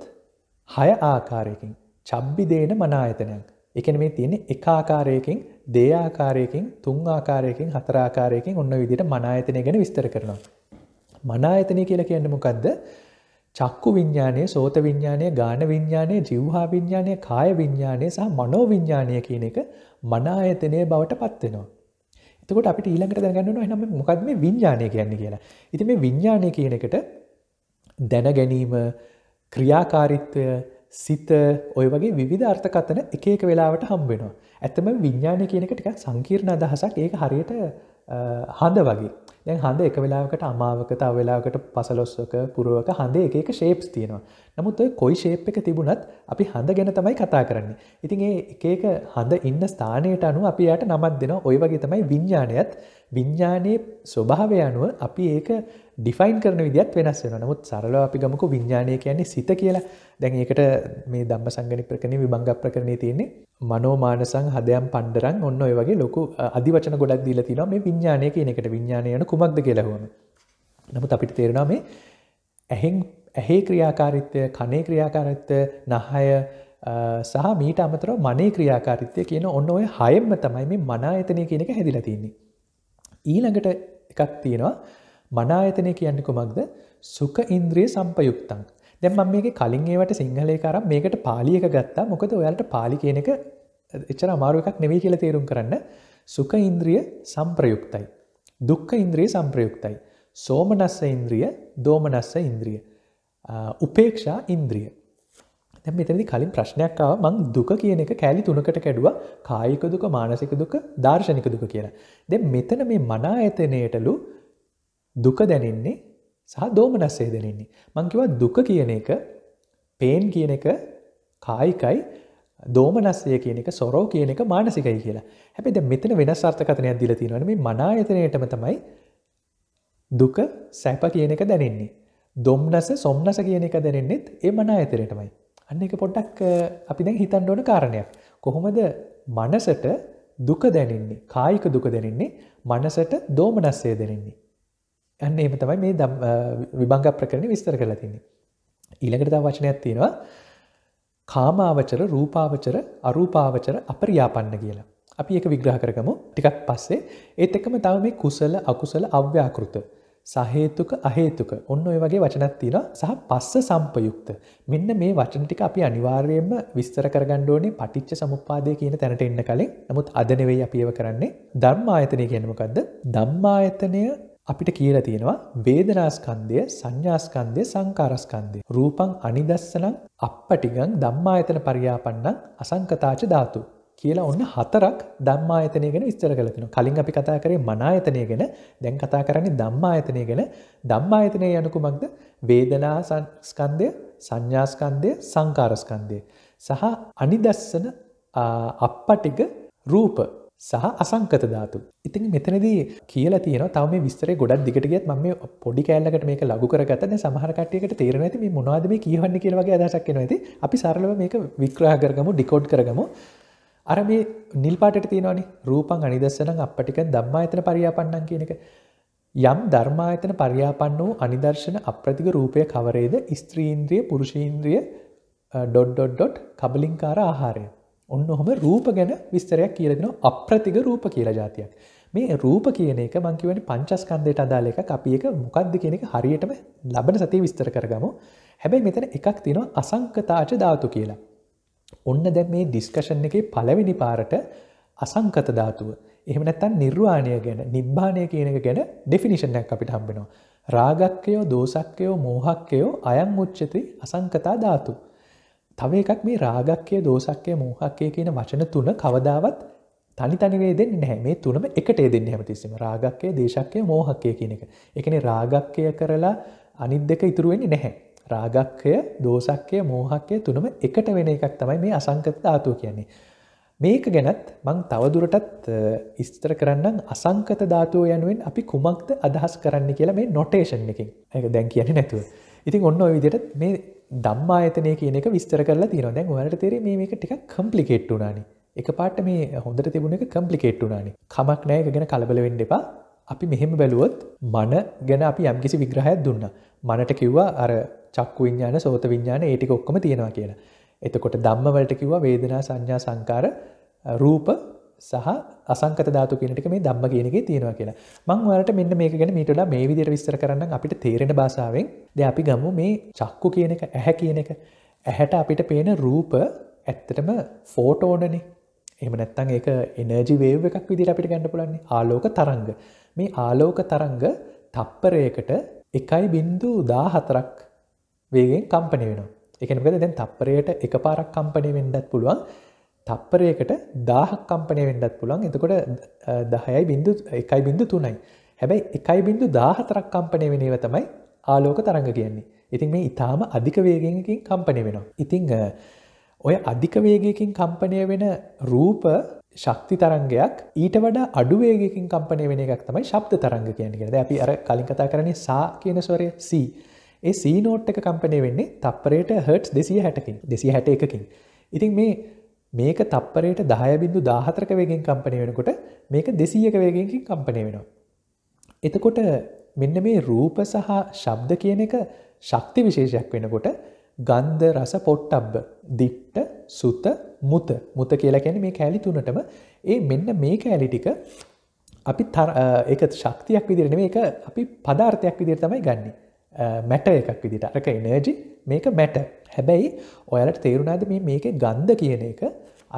හය ආකාරයකින් චබ්බි දේන මනායතනයක්. එකන මේ තියෙන එක ආකාරයකින් දේ ආකාරයකින් තුන් ආකාරයකින් හතරාකාරයකින් ඔන්න විදිට මනායතනය ගැන විස්තර කරනවා. මනායතනය කියලා කියන්න මොකක්ද චක්කු විඤ්ඥානය සෝත විඤ්ඥානය ගාන විඤ්ඥානය ජිව්හා විඤ්ඥානය කාය විඤ්ඥානය සහ මනෝ විඤ්ඥානය කියන එක මනායතනය බවට පත්වෙනවා. එතකොට අපිට ඊළඟට දැනගන්නවා එනම මොකක්ද මේ විඤ්ඥානය කියන්නේ කියලා. ඉති මේ විඤ්ඥානය කියන එකට දැන ගැනීම ක්‍රියාකාරිත්වය සිත ඔය වගේ විධ අර්ථකතන එක එක වෙලාවට හම්බෙනවා. ඇත්තම විඤ්ඥානය කියනක ටිකක් සංකීර්ණ අදහසක් ඒක හරියට හඳ වගේ දැන් හඳ එක වෙලාවකට අමාවක තව වෙලාකට පසලොස්සක පුරුවක හඳ එක ශේප්ස් තියෙනවා නමුත් ඔය කොයි ශේප් එක තිබුණත් අපි හඳ ගැන තමයි කතා කරන්නේ. ඉතින් ඒ එකක හඳ ඉන්න ස්ථානයට අනුව අපි යට නමත් දෙෙන ඔය වගේ තමයි විඤ්ඥානයත් විඤ්ඥානයේ ස්වභාවය අනුව අපි ඒක ඩිෆයින් කරන විදිත් වෙනස් වෙන නමුත් සරලව අපි ගමක විඤ්ඥානය කියන්නේ සිත කියලා දැන් ඒකට මේ දම්ම සංගනි ප්‍රකණ විබංග ප්‍රකරණය තියෙන්නේ මනෝමානසං හදයම් පණ්ඩරන් ඔන්න ඔය වගේ ලොකු අධිවචන ගොඩක් දීල තින මේ විඤ්ඥානය කියනෙකට විඤ්ඥානයන කුමක්ද කියලහුවම. නමුත් අපිට තේරෙනවා මේ ඇහෙන් ඇහේ ක්‍රියාකාරිත්වය කනේ ක්‍රියාකාරිත්වය නහය සහ මීට අමතර මනේ ක්‍රියාකාරිත්වය කියන ඔන්න ඔය හයම්ම තමයි මේ මනායතනය කියන එක හැදිල තින්නේ. ඊළඟට එකක් තියෙනවා මනායතනය කියන්න කුමක්ද සුක ඉන්ද්‍රිය සම්පයුක්තන් දැම් මේක කලින් ඒවට සිංහලය කරම් මේකට පාලියක ගත්තා මොකද ඔයාලට පාලි කියන එක එච්චර අමාරුව එකක් නෙවී කියල තේරුම් කරන්න සුක ඉන්ද්‍රිය සම්ප්‍රයුක්තයි. දුක්ක ඉන්ද්‍රිය සම්ප්‍රයුක්තයි. සෝමනස්ස ඉන්ද්‍රිය දෝමනස්ස ඉන්ද්‍රිය උපේක්ෂා ඉන්ද්‍රිය. දැ මෙතනදි කලින් ප්‍රශ්නයක්කාව මං දුක කියන එක කෑලි තුනකට කැඩුව කායික දුක මානසික දුක දර්ශනික දුක කියන. දෙ මෙතන මේ මනා ඇතනයටලු දුක දැනෙන්නේ සහ දෝමනස්සේ දැනෙන්නේ. මංකිව දුක කියන එක පේන් කියන එක කායිකයි දෝමනස්සය කියන එක සොරෝ කියන එක මානසිකයි කියලා හැබි ද මෙතන වෙන සාර්ථකතනයක් දිල තිනවන මේ මනා එතනයටම තමයි දුක සැප කියන එක දැනෙන්නේ දොම්නස සොම්නස කියන එක දැනෙන්නෙත් ඒ මන ඇතරටමයි. අන්න එක පොඩ්ඩක් අපි දැන් හිතන් ඕන කාරණයක්. කොහොමද මනසට දුක දැනෙන්නේ කායික දුක දැනෙන්නේ මනසට දෝමනස්සය දැනෙන්නේ. ඇන්න එම තමයි මේ දම් විබංග ප්‍රකරණ විස්තර කරලා තින්නේ. ඊළඟට වචනයක් තියෙනවා කාමාවචර රූපාවචර අරූපාවචර අපරියාපන්න කියලා. අපි එක විග්‍රහ කරගමු ටිකක් පස්සේ ඒත් එකම තව මේ කුසල අකුසල අව්‍යාකෘත සහේතුක අහේතුක ඔන්න ඔය වගේ වචනත්තින සහ පස්ස සම්පයුක්ත මෙන්න මේ වචනටික අපි අනිවාර්යයෙන්ම විස්තර කරගණ්ඩෝනේ පටිච්ච සමුපාදය කියන තැනට එන්න කලින් නමුත් අදනෙවෙයි අපියව කරන්නේ ධර්මායතනය කියනමකක්ද ධම්මායතනය අපිට කියලා තියෙනවා වේදනාස්කන්දය සංඥාස්කන්දය සංකාරස්කන්දය රූපං අනිදස්සනම් අපපටිගං ධම්මායතන පරියාපන්නන් අසංකතාච ධාතු කියලා ඔන්න හතරක් දම්මා අතනය ගෙන ස්තර කලතින කලින් අපි කතා කරේ මනා අතනය ගෙන දැන් කතා කරන්නේ දම්මා අතනය ගෙන දම්මා අතනය යනකුමක්ද වේදනා සංස්කන්දය සංඥාස්කන්දය සංකාරස්කන්දය. සහ අනිදස්සන අපපටික රූප සහ අසංකත ධාතු. ඉතින් මෙතනදී කියලා තියෙන තම විස්තර ගොඩක් දිගටගත් ම පොඩි කෑල්ලකට මේක ලගු කරගතන සමහරකටයකට තේරන ඇති මේ මොවාදම කියවන්න කියලවගේ අදශක්කන ඇති අපි සරලව මේක වික්‍රාගරගම ඩිකෝඩ් කරගමු අර මේ නිල්පාට තියෙනනි රූපන් අනිදස්සන අපටික දම්මායතන පරියාපන්නන් කියනක යම් ධර්මායතන පරියාපන්න වූ අනිදර්ශන අප්‍රතික රූපය කවරේද ස්ත්‍රීන්ද්‍රිය පුරුෂීන්ද්‍රිය ඩොඩ්ඩොඩ්ඩොට් කබලින්කාර ආහාරය ඔන්න ඔහොම රූප ගැන විස්තරයක් කියලගෙන අප්‍රතික රූප කියලා ජාතියක් මේ රූප කියන එක මංකිවනි පංචස්කන්දයට අදාල එක අපි එක මොකක්ද කියන එක හරියටම ලබන සති විස්තර කරගමු හැබැයි මෙතන එකක් තිනවා අසංකතාච ධාතු කියලා ඔන්න දැ මේ ඩිස්කෂන් එක පළවෙනි පාරට අසංකත ධාතුව එහමනැත්තන් නිර්වාණය ගැන නිබ්බානය කියනක ගැන ඩෙෆිනිෂණයක් අපිට හම්බෙනවා රාගක්කයෝ දෝසක්කයෝ මෝහක්කයෝ අයං මුච්චති අසංකතා ධාතු. තව එකක් මේ රාගක්කය දෝසක්කය මෝහක්කය කියන වචන තුන කවදාවත් තනිතනිවේ දෙන්න නැමේ තුනම එකට දෙන්න හැමතිස්සම රාගක්කය දේශක්කය මෝහක්කය කියන එක. එකන රාගක්කය කරලා අනිත් දෙක ඉතුරුවෙන්නේ නැහැ. රාගක්කය දෝසක්කය මෝහක්කය තුනම එකට වෙන එකක් තමයි මේ අසංකත ධාතුව කියන්නේ. මේක ගැනත් මං තවදුරටත් ඉස්තර කරන්න අසංකත ධාතුව යනුවෙන් අපි කුමක්ද අදහස් කරන්න කියලා මේ නොටේෂන් එකින් ඇක දැන් කියන නැතුව. ඉතින් ඔන්න විදිට මේ දම්මා අතනය කියනෙක විස්තර කරලා තියෙන දැන් වලට තේර මේක ටික කම්පලිකේට් වනානි එක පාට මේ හොඳට තිබුණ එක කම්පලිකේට් වනානි කමක් නෑක ගැන කලබල වෙන්න එපා අපි මෙහෙම බැලුවොත් මන ගැන අපි යම්කිසි විග්‍රහයක් දුන්න මනට කිව්වා අර චක්කු විඤ්ඥාන සෝත විඤ්ඥාන ඒටික ඔක්කම තියෙනවා කියලා. එතකොට දම්මවලට කිව වේදනා සංඥා සංකාර රූප සහ අසංක ධාතු කෙනට මේ දම්ම කියනගේ තියෙනවා කියලා මං වලට මෙන්න මේ ගැන මීටලා මේ විදිර විස්තර කරන්න අපිට තේරෙන භාසාාවෙන් ද අපි ගමු මේ චක්කු කියන එක ඇහැ කියන එක ඇහැට අපිට පේන රූප ඇත්තටම ෆෝටෝඩනේ එහම නැත්තං ඒ එනජි වේව එකක් විදිර අපිට ගැඩ පුලන්නේ ආලෝක තරංග මේ ආලෝක තරංග තප්පරයකට එකයි බින්දු දා හතරක් වේගෙන් කම්පනය වෙන එකනකද දැන් තප්පරයට එක පාරක් කම්පනය වෙන්ඩත් පුළුවන් තප්පරයකට දාහක් කම්පනය වෙන්ඩත් පුළන් එතකොට දහයයි බිදු එකයි බිඳු තුනයි හැබැයි එකයි බිඳු දාහතරක් කම්පනය වෙනව තමයි ආලෝක තරඟ කියන්නේ ඉතින් මේ ඉතාම අධික වේගෙන්කින් කම්පනය වෙනවා ඉතිං ඔය අධික වේගයකින් කම්පනය වෙන රූප ශක්ති තරංගයක් ඊට වඩා අඩුවේගකින් කම්පනය වෙන එකක් තමයි ශබ්ද තරංග කියන කියෙනද අපි අර කලින් කතා කරන්නේ සා කියන ස්වරය සී ඒ සීනෝට් එක කම්පනය වෙන්නේ තප්පරයට හට් දෙසිය හැටකින් දෙසි හැට එකකින් ඉතින් මේ මේක තප්පරයට දායබිදු දාහතරක වේගෙන් කම්පනය වෙනකොට මේක දෙසීයක වේගෙන්කින් කම්පනය වෙනවා. එතකොට මෙන්න මේ රූප සහ ශබ්ද කියන එක ශක්ති විශේෂයක් වෙනකොට ගන්ධ රස පොට්ටබ්බ දිට්ට සුත මුත මුත කියලා කැන මේ කෑලි තුනටම ඒ මෙන්න මේ කෑලිටික අපි එක ශක්තියක් විදිරෙන එක අපි පදාර්ථයක් විදිර තමයි ගන්නේ මැට එකක් විදිට අරක එනර්ජි මේක මැට හැබැයි ඔයාලට තේරුණාද මේ මේක ගන්ධ කියන එක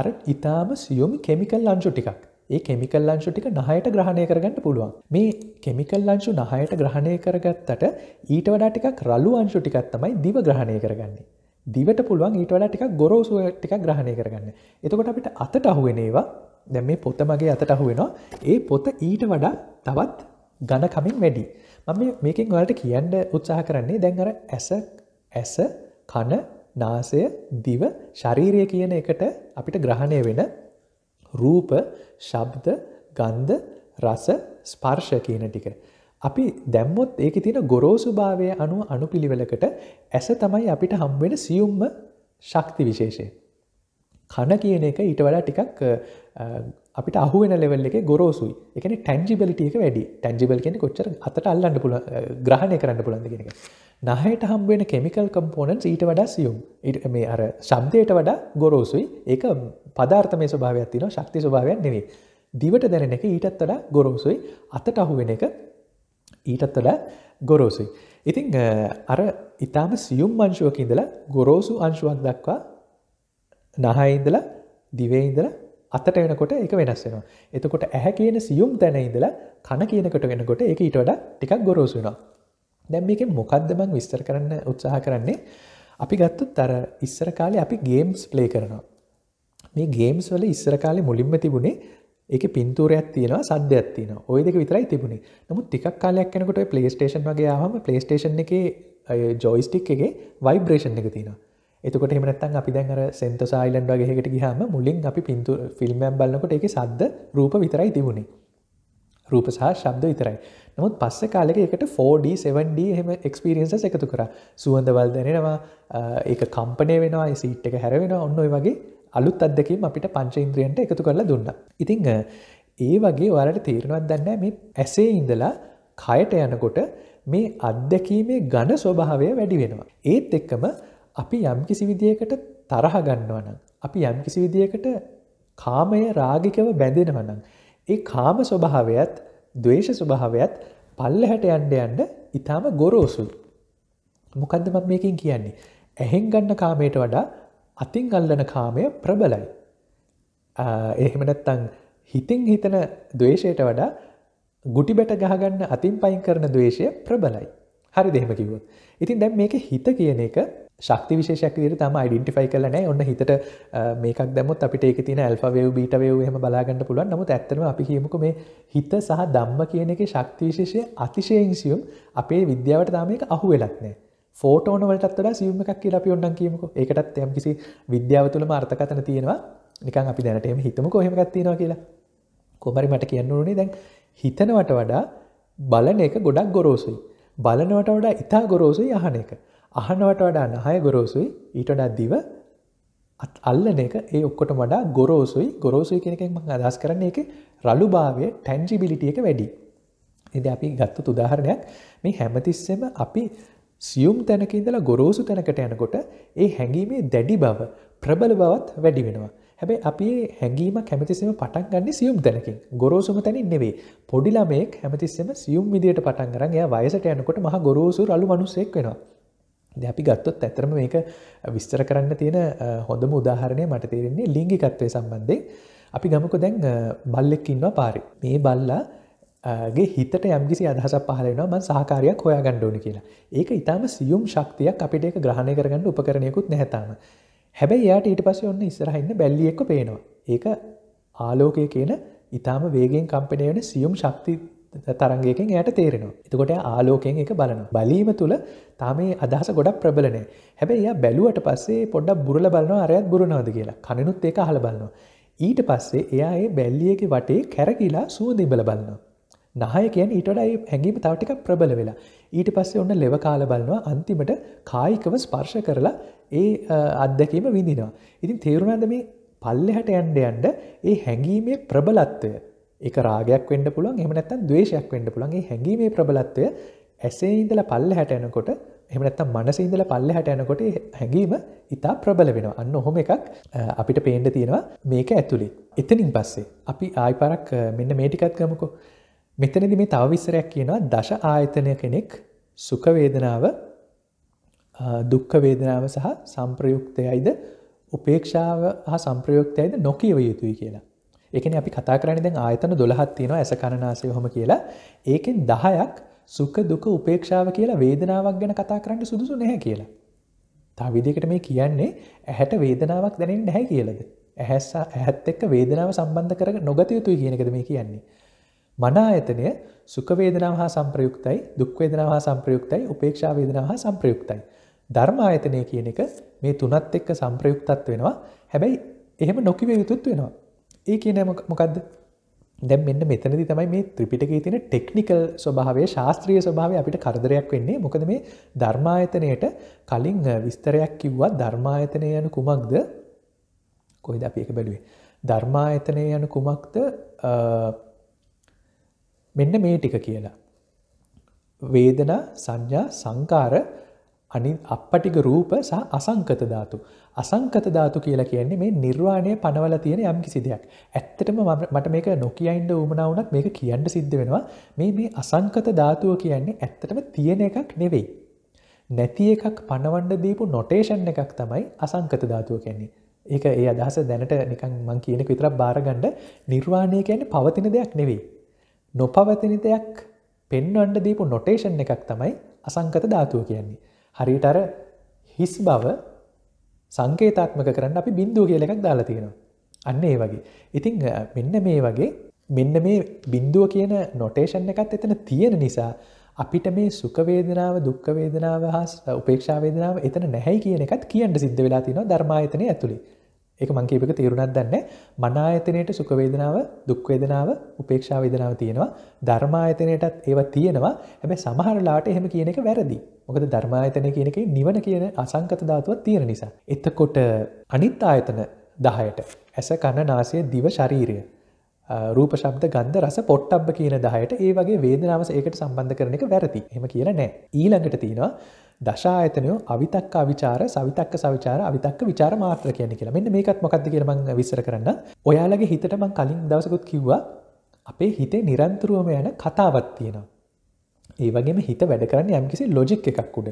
අර ඉතාම සියුම් කෙමිකල් ලංචු ටිකක් ඒ කෙමිකල් ලංශු ටික නහයට ග්‍රහණය කරගන්න පුළුවන් මේ කෙමිකල් ලංශු නහයට ග්‍රහණය කරගත්තට ඊට වඩා ටිකක් රලු අංශු ටිකක් තමයි දිව ග්‍රහණය කරගන්නේ දිවට පුළුවන් ඊට වඩා ටිකක් ගොරෝසු ටිකක් ග්‍රහණය කරගන්න එතකොට අපිට අතට අහුවෙන ඒවා දැන් මේ පොත මගේ අතට අහුවෙනවා ඒ පොත ඊට වඩා තවත් ඝනකමින් වැඩි මම මේකින් වලට කියන්න උත්සාහ කරන්නේ දැන් අර ඇස ඇස කන නාසය දිව ශරීරය කියන එකට අපිට ග්‍රහණය වෙන රූප ශබ්ද ගන්ධ රස ස්පර්ශ කියන ටික. අපි දැම්මොත් ඒක තියෙන ගොරෝසුභාවය අනුව අනු පිළිවෙලකට ඇස තමයි අපිට හම්බෙන සියුම්ම ශක්ති විශේෂය. කන කියන එක ඊට වඩා ටිකක් අපිට අහුවෙන ලෙවල් එක ගොරෝසුයි එකන ටැන්ජිබලිටියක වැඩි ටැන්ජිබල් කියෙන කොච්චර අතට අල්ලන්න පුල ග්‍රහණය කරන්න පුළන්ද කියෙන නහයට හම්බුවෙන කෙමිකල් කම්පෝනන්ස් ඊට වඩා සියුම් ඉට මේ අර ශබ්දයට වඩා ගොරෝසුයි ඒක පදාර්ථමය ස්භාවයක් තින ශක්ති ස්භාවයක් නෙවේ දිවට දැනෙන එක ඊටත් වඩා ගොරෝසුයි අතට අහුවෙන එක ඊටත් වඩා ගොරෝසුයි ඉතිං අර ඉතාම සියුම් අංශුවක ඉඳලා ගොරෝසු අංශුවක් දක්වා නහයිඉඳලා දිවේඉඳලා අතට එනකොට එක වෙනස් වෙනවා. එතකොට ඇහැ කියන සියුම් තැන ඉඳලා කන කියනකට වෙනකොට ඒක ඊට වඩා ටිකක් ගොරෝසු වෙනවා. දැන් මේකේ මොකද්ද මම විස්තර කරන්න උත්සාහ කරන්නේ? අපි ගත්තොත් අර ඉස්සර කාලේ අපි ගේම්ස් ප්ලේ කරනවා. මේ ගේම්ස් වල ඉස්සර කාලේ මුලින්ම තිබුණේ ඒක පින්තූරයක් තියෙනවා සද්‍යයක් තියෙනවා. ওই දෙක විතරයි තිබුණේ. නමුත් ටිකක් කාලයක් යනකොට ඔය PlayStation වගේ ආවම PlayStation එකේ ජොයිස්ටික් එකේ ভাইබ්‍රේෂන් එක තියෙනවා. එතකොට එමනත්තන් අපි දැන් අර සෙන්ත සයිලන්ඩ වගේකට ගහම මුලින් අපි පින්තු ෆිල්ම්ම් බලන්නකොට එක සද්ද රූප විතරයි තිබුණේ රූප සහ ශබ්ද විතරයි නමුත් පස්ස කාලෙක එකට 4D7D හෙම එක්ස්පිරියන්සස් එකතු කර සුවඳවල් දැනෙනවා ඒ කම්පනය වෙනවා සිට් එක හැරවෙන ඔන්න ඔයි වගේ අලුත් අදකින් අපිට පංච ඉන්ද්‍රියන්ට එකතු කරලා දුන්න ඉතිං ඒ වගේ වලට තීරණවත් දන්න මේ ඇසේ ඉඳලා කයට යනකොට මේ අත්දැකීමේ ගණ ස්වභාවය වැඩි වෙනවා ඒත් එක්කම අපි යම් කිසි විදියකට තරහ ගන්නවනම් අපි යම් කිසි විදියකට කාමය රාගිකව බැඳෙනවනම් ඒ කාම ස්වභාවයත් දවේශ ස්වභාවයත් පල්ලහැට යන්ඩ යන්න ඉතාම ගොරෝසුල් මොකන්ද මම මේකින් කියන්නේ ඇහෙන් ගන්න කාමයට වඩා අතින් අල්ලන කාමය ප්‍රබලයි එහෙමනැත්තං හිතින් හිතන දවේශයට වඩා ගුටි බැට ගහගන්න අතින් පයින් කරන දවේශය ප්‍රබලයි හරි දෙහෙම කිවොත් ඉතින් දැම් මේක හිත කියන එක ශක්ති විශේෂයක් දිර තම යිඩන්ටිෆයි කලනෑ ඔන්න හිතට මේකක් දැමුත් අපිට ඒක තින ඇල්ෆවේව් බීටවේව් හම බලාගන්න පුළුවන් නමුත් ඇත්තම අපි කියමුක මේ හිත සහ දම්ම කියන එක ශක්තිවිශේෂය අතිශයංසියුම් අපේ විද්‍යාවට තාමයක අහු වෙලත්නෑ ෆෝටෝන වලටත් වඩා සියුම් එකක් කියලා අපි ඔන්නම් කියමුකෝ ඒකටත් යම් කිසි විද්‍යාව තුළම අර්ථකතන තියෙනවා නිකන් අපි දැනට එම හිතම කොහෙම ගත්තිනවා කියලා කොමරි මට කියන්න ඕනේ දැන් හිතනවට වඩා බලන එක ගොඩක් ගොරෝසුයි බලනවට වඩා ඉතා ගොරෝසුයි යහන එක අහනවට වඩා නහය ගොරෝසුයි ඊට වඩා දිව අල්ලන එක ඒ ඔක්කොට වඩා ගොරෝසුයි ගොරෝසුයි කෙනෙක් ම අදස් කරන එක රළුභාවය ටැන්ජිබිලිටිය එක වැඩි එද අපි ගත්තු තුදාහරණයක් මේ හැමතිස්සෙම අපි සියුම් තැනක ඉඳලා ගොරෝසු තැනකට යනකොට ඒ හැඟීමේ දැඩි බව ප්‍රබල බවත් වැඩි වෙනවා. හැබැයි අපි හැඟීම කැමතිස්සෙම පටන් ගන්න සියුම් තැනකින් ගොරෝසුම තැනින් නෙවෙයි. පොඩි ළමයෙක් හැමතිස්සෙම සියුම් විදියට පටන් ගන්න එයා වයසට යනකොට මහ ගොරෝසු රළු මිනිසෙක් වෙනවා. අපි ගත්තොත් ඇතරම මේක විස්තර කරන්න තියෙන හොඳම උදාහරණය මට තේරෙන්නේ ලිංගිකත්වය සම්බන්ධය අපි ගමක දැන් බල්ලෙක් ඉන්නවා පාරි මේ බල්ලාගේ හිතට යම්ගිසි අදහසක් පහලෙනවා මන් සහකාරයක් හොයා ගණ්ඩෝනි කියලා ඒක ඉතාම සියුම් ශක්තියක් අපිට එක ග්‍රහණය කරගන්න උපකරණයකුත් නැතම හැබැයි යාට ඊට පස්ස ඔන්න ඉස්සරහන්න බැල්ලියෙක්ක පේනවා ඒක ආලෝකය කියන ඉතාම වේගෙන් කම්පනයන සියුම් ශක්ති තරංගයකින් යට තේරෙනවා. එතකොට ආලෝකයෙන් එක බලන. බලීම තුළ තාමේ අදහස ගොඩක් ප්‍රබලනෑ. හැබැයි ය බැලුවට පස්සේ පොඩ්ඩක් බුරල බලනවා අරයත් බුරුණාද කියලා කණනුත් ඒක හල බලනවා. ඊට පස්සේ එයා ඒ බැල්ලියක වටේ කැරකිලා සුවදී බල බලන්න. නහය කියන් ඊටට ඒ හැඟීම තවටික ප්‍රබල වෙලා. ඊට පස්සේ ඔන්න ලෙව කාල බලනවා අන්තිමට කායිකව ස්පර්ශ කරලා ඒ අත්දැකීම විඳිනවා. ඉතින් තේරුණාද මේ පල්ලෙහට යන්ඩ යන්ඩ ඒ හැඟීමේ ප්‍රබලත්වය එක රාගයක් වෙන්ඩ පුළුවන් එමනත්තන් දවේශයක් වෙන්ඩ පුළන්ගේ හැඟීමේ ප්‍රබලත්වය ඇසේ ඉඳල පල්ල හැටයනකොට එමනත්තම් මනසඉඳල පල්ල හැටයනකොට හැඟීම ඉතා ප්‍රබල වෙන අන්න හොම එකක් අපිට පේන්ඩ තියෙනවා මේක ඇතුළි. එතනින් පස්සේ අපි ආයිපරක් මෙන්න මේටිකත් ගමකෝ මෙතනද මේ තවවිස්සරයක් කියනවා දශ ආයතනය කෙනෙක් සුකවේදනාව දුක්කවේදනාව සහ සම්ප්‍රයුක්තයයිද උපේක්ෂාව හා සම්ප්‍රයුක්තයයිද නොකියව යුතුයි කියලා එකන අපි කතා කරන දැන් ආයතන දොළහත් තියෙනවා ඇස කරනාසය හොම කියලා ඒකෙන් දහයක් සුක දුක උපේක්ෂාව කියලා වේදනාවක් ගැන කතා කරන්න සුදුසු නැහැ කියලා. තා විදිකට මේ කියන්නේ ඇහැට වේදනාවක් දැනෙන් නැහැ කියලද. ඇහැස්සා ඇහත් එක්ක වේදනාව සම්බන්ධ කර නොගතයුතුයි කියනකද මේ කියන්නේ. මනා ඇතනය සුකවේදනාව හා සම්ප්‍රයුක්තයි දුක්වේදනාව හා සම්ප්‍රයුක්තයි උපේක්ෂා වේදනාව හා සම්ප්‍රයුක්තයි. ධර්මායතනය කියන එක මේ තුනත් එක්ක සම්ප්‍රයුක්තත් වෙනවා හැබැයි එහෙම නොකිව යුතුත් වෙනවා ඒ කියන මොකක්ද දැම් මෙන්න මෙතනදි තමයි මේ ත්‍රිපිටක තින ටෙක්නිකල් ස්වභාවේ ශාස්ත්‍රීය ස්වභාවය අපිට කරදරයක් වෙන්නේ මොකද මේ ධර්මායතනයට කලින් විස්තරයක් කිව්වත් ධර්මායතනය යන කුමක්ද කොයිද අපි එක බැලුවේ ධර්මායතනය යන කුමක්ද මෙන්න මේ ටික කියලා. වේදනා සංඥා සංකාර අනි අපපටික රූප සහ අසංකත ධාතු. අසංකත ධාතු කියලා කියන්නේ මේ නිර්වාණය පනවල තියෙන යම් කිසි දෙයක්. ඇත්තටම මට මේක නොකියයින්ඩ උමනා වුණත් මේක කියන්න සිද්ධ වෙනවා. මේ මේ අසංකත ධාතුව කියන්නේ ඇත්තටම තියෙන එකක් නෙවෙයි. නැති එකක් පනවන්න දීපු නොටේෂන් එකක් තමයි අසංකත ධාතුව කියන්නේ. ඒක ඒ අදහස දැනට නිකන් මං කියනක විතරක් බාරගණ්ඩ නිර්වාණය කියන්නේ පවතින දෙයක් නෙවෙයි. නොපවතින දෙයක් පෙන්වන්ඩ දීපු නොටේෂන් එකක් තමයි අසංකත ධාතුව කියන්නේ. හරිටර හිස් බව සංකේතාත්මක කරන්න අපි බින්දුව කියල එකක් දාලා තියෙනවා. අන්න ඒ වගේ. ඉතිං මෙන්න මේ වගේ මෙන්න මේ බින්දුව කියන නොටේෂන් එකත් එතන තියෙන නිසා අපිට මේ සුකවේදනාව දුක්කවේදනාව හා උපේක්ෂාවේදනාව එතන නැහැයි කියන එකත් කියන්න සිද්ධ වෙලා තින ධර්මායතනය ඇතුළේ ඒක මං කීපක තේරුණක් දන්න මනායතනයට සුඛවේදනාව දුක්වේදනාව උපේක්ෂා වේදනාව තියෙනවා ධර්මායතනයටත් ඒවා තියෙනවා හැබැයි සමහරලාට එහෙම කියන එක වැරදි. මොකද ධර්මායතන කියන එකේ නිවන කියන අසංකත ධාතුවක් තියෙන නිසා. එතකොට අනිත් ආයතන 10ට ඇස කන නාසය දිව ශරීරය රූප ශබ්ද ගන්ධ රස පොට්ටබ්බ කියන 10ට ඒ වගේ වේදනාවස ඒකට සම්බන්ධ කරන එක වැරදි. එහෙම කියලා නෑ. ඊළඟට තියෙනවා දශායතනයෝ අවිතක්ක අවිචාර සවිතක්ක සවිචාර අවිතක්ක විචාර මාත්‍ර කියන කියලා මෙන්න මේකත් මොකක්ද කියලමං විසර කරන්න ඔයාලගේ හිතටම කලින් දවසකුත් කිව්වා අපේ හිතේ නිරන්තුරුවම යන කතාවත් තියෙනවා. ඒ වගේම හිත වැඩ කරන්න යම්කිසි ලොජික් එකක් උඩ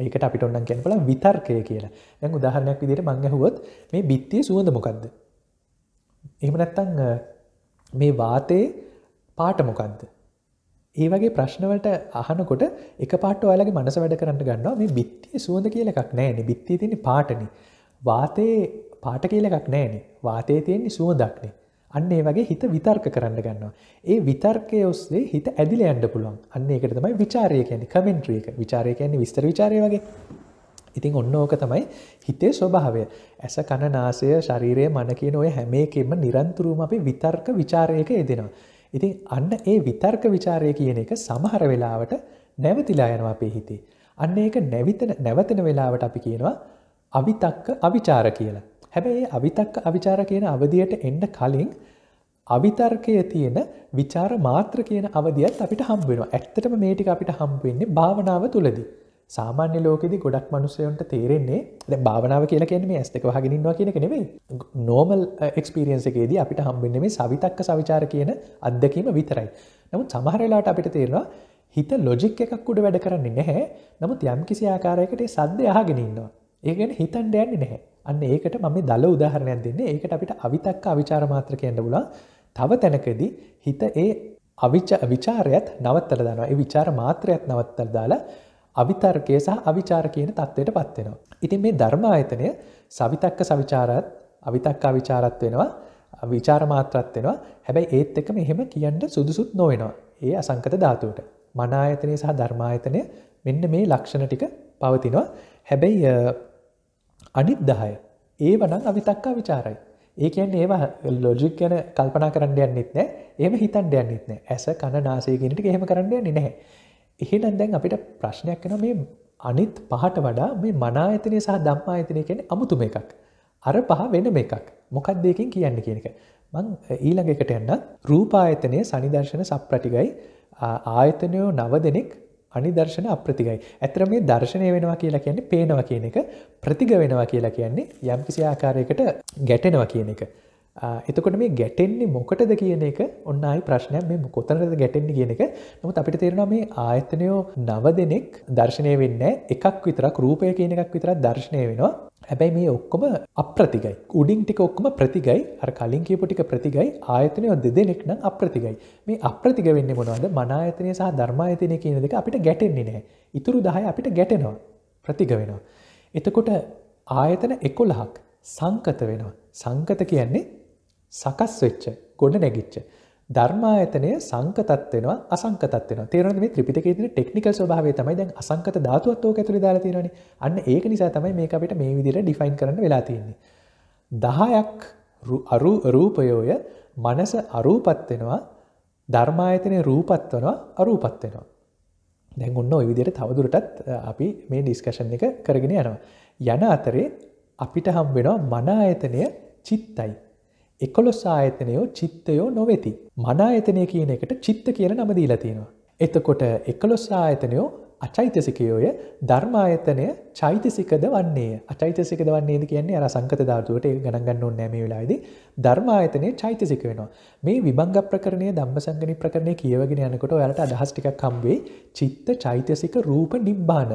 ඒකට අපිට ඔන්නන් කියැනපල විතර්කය කියලා දැන් උදාහරණයක් විදිට මංගහුවොත් මේ බිත්තිය සුවඳ මොකක්ද එහෙම නැත්තං මේ වාතයේ පාට මොකක්ද ඒ වගේ ප්‍රශ්නවලට අහනකොට එක පාට ඔයාලගේ මනස වැඩ කරන්න ගන්නවා මේ බිත්තිය සුවඳ කියල එකක් නෑන බිත්තිය තියෙන පාටන වාතයේ පාට කියල එකක් නෑන වාතය තියෙන්නේ සුවදක්නේ අන්න ඒ වගේ හිත විතර්ක කරන්න ගන්නවා ඒ විතර්කය ඔස්සේ හිත ඇදිල ඇන්ඩ පුළුවන් අන්න එකට තමයි විචාරය කියන්නේ කමෙන්ට්‍රිය එක විචාරය කියන්නේ විස්තර විචාරය වගේ ඉතින් ඔන්න ඕක තමයි හිතේ ස්වභාවය ඇස කණනාසය ශරීරය මන කියන ඔය හැමේකෙම නිරන්තුරුවම අපි විතර්ක විචාරයක යෙදෙනවා ඉතින් අන්න ඒ විතර්ක විචාරය කියන එක සමහර වෙලාවට නැවතිලා යනවා අපේ හිතේ. අන්න ඒක නැවිතන නැවතන වෙලාවට අපි කියනවා අවිතක්ක අවිචාර කියලා. හැබැයි අවිතක්ක අවිචාර කියන අවධියට එන්න කලින් අවිතර්කය තියෙන විචාර මාත්‍ර කියන අවධියත් අපිට හම්බුවෙනවා. ඇත්තටම මේටික අපිට හම්බුවෙන්නේ භාවනාව තුළදී. සාමාන්‍ය ලෝකෙදි ගොඩක් මනුස්සයන්ට තේරෙන්නේ ද භාවනාව කියලා කියන මේ ඇස්තක හගෙනන්නවා කියනක නෙවෙයි නෝමල් එක්ස්පිරියන්සකේදී අපිට හම්බෙන්න මේ සවිතක්ක සවිචාර කියන අත්දැකීම විතරයි නමුත් සමහරලාට අපිට තේරවා හිත ලොජික් එකක් උඩ වැඩ කරන්නේ නැහැ නමුත් යම් කිසි ආකාරයකට සද්ධ යහගෙනන්නවා ඒගැන හිතන් ඩෑන්න නැහැ අන්න ඒකට මම දල උදාහරණයක් දෙන්නේ ඒකට අපිට අවිතක්ක අවිචාර මාත්‍ර කියන්න පුලා තව තැනකදී හිත ඒ අවිච විචාරයත් නවත්තර දානවා ඒ විචාර මාත්‍රයත් නවත්තර දාලා අවිතර්කය සහ අවිචාර කියන තත්ත්වයට පත්වෙනවා. ඉතින් මේ ධර්ම ආයතනය සවිතක්ක සවිචාරත් අවිතක්කා විචාරත් වෙනවා විචාර මාත්‍රත් වෙනවා හැබැයි ඒත් එක මෙහෙම කියන්න සුදුසුත් නොවෙනවා ඒ අසංකත ධාතුවට මනායතනය සහ ධර්මායතනය මෙන්න මේ ලක්ෂණ ටික පවතිනවා හැබැයි අනිත්දාය ඒ වනන් අවිතක්කා විචාරයි ඒකන් ඒවා ලොජික් යන කල්පනා කරන්න යන්නෙත් නෑ එහම හිතන් යන්නෙත් නෑ ඇස කණ නාසයගෙනට එහෙම කරන්න යන්නේ නැහැ එහෙනම් දැන් අපිට ප්‍රශ්නයක් වෙන මේ අනිත් පහට වඩා මේ මනා ඇතනය සහ දම්මා ඇතනය කෙන අමුතු මේ එකක්. අර පහ වෙන මේ එකක් මොකක් දෙකින් කියන්න කියන එක. මං ඊළඟ එකට එන්න රූපායතනය සනිදර්ශන සප්‍රටිකයි ආයතනයෝ නව දෙනෙක් අනිදර්ශන අප්‍රතිකයි. ඇතර මේ දර්ශනය වෙනවා කියලා කියන්නේ පේනවා කියන එක ප්‍රතිග වෙනවා කියලා කියන්නේ යම්කිසි ආකාරයකට ගැටෙනවා කියන එක. එතකොට මේ ගැටෙන්නේ මොකටද කියන එක ඔන්න අයි ප්‍රශ්නයක් මේ කොතනද ගැටෙන්නේ කියන එක නමුත් අපිට තේරෙනවා මේ ආයතනයෝ නව දෙනෙක් දර්ශනය වෙන්න එකක් විතරක් රූපය කියන එකක් විතරක් දර්ශනය වෙනවා හැබැයි මේ ඔක්කොම අප්‍රතිගයි උඩින් ටික ඔක්කොම ප්‍රතිගයි අර කලින් කියපු ටික ප්‍රතිගයි ආයතනයෝ දෙදෙනෙක් නම් අප්‍රතිගයි මේ අප්‍රතිග වෙන්නේ මොනවද මනායතනය සහ ධර්මායතනය කියන දෙක අපිට ගැටෙන්නේ නැහැ ඉතුරු 10 අපිට ගැටෙනවා ප්‍රතිග වෙනවා එතකොට ආයතන 11ක් සංකත වෙනවා සංකත කියන්නේ සකස් වෙච්ච ගොඩ නැගිච්ච. ධර්මායතනය සංකතත් වෙනවා අසංකතත් වෙනවා තේරෙනවද මේ ත්‍රිපිටකයේ තියෙන ටෙක්නිකල් ස්වභාවය තමයි දැන් අසංකත ධාතුවත් ඕක ඇතුලේ දාලා තියෙනවනේ අන්න ඒක නිසා තමයි මේක අපිට මේ විදිහට ඩිෆයින් කරන්න වෙලා තියෙන්නේ 10ක් අරු රූපයෝය මනස අරූපත් වෙනවා ධර්මායතනේ රූපත් වෙනවා අරූපත් වෙනවා දැන් ඔන්න ওই විදිහට තවදුරටත් අපි මේ ඩිස්කෂන් එක කරගෙන යනවා යන අතරේ අපිට හම්බ වෙනවා මන ආයතනය චිත්තයි එකොළොස් ආයතනයෝ චිත්තයෝ නොවෙති. මන ආයතනය කියන එකට චිත්ත කියන නම දීලා තියෙනවා. එතකොට එකොළොස් ආයතනයෝ අචෛතසිකයෝය ධර්මායතනය චෛතසිකද වන්නේ අචෛතසිකද වන්නේද කියන්නේ අර සංකත ධාතුවට ඒ ගණන් ගන්න ඕනේ මේ වෙලාවේදී ධර්මායතනය චෛතසික වෙනවා මේ විභංග ප්‍රකරණය ධම්මසංගණි ප්‍රකරණය කියවගෙන යනකොට ඔයාලට අදහස් ටිකක් හම් වෙයි චිත්ත චෛතසික රූප නිබ්බාන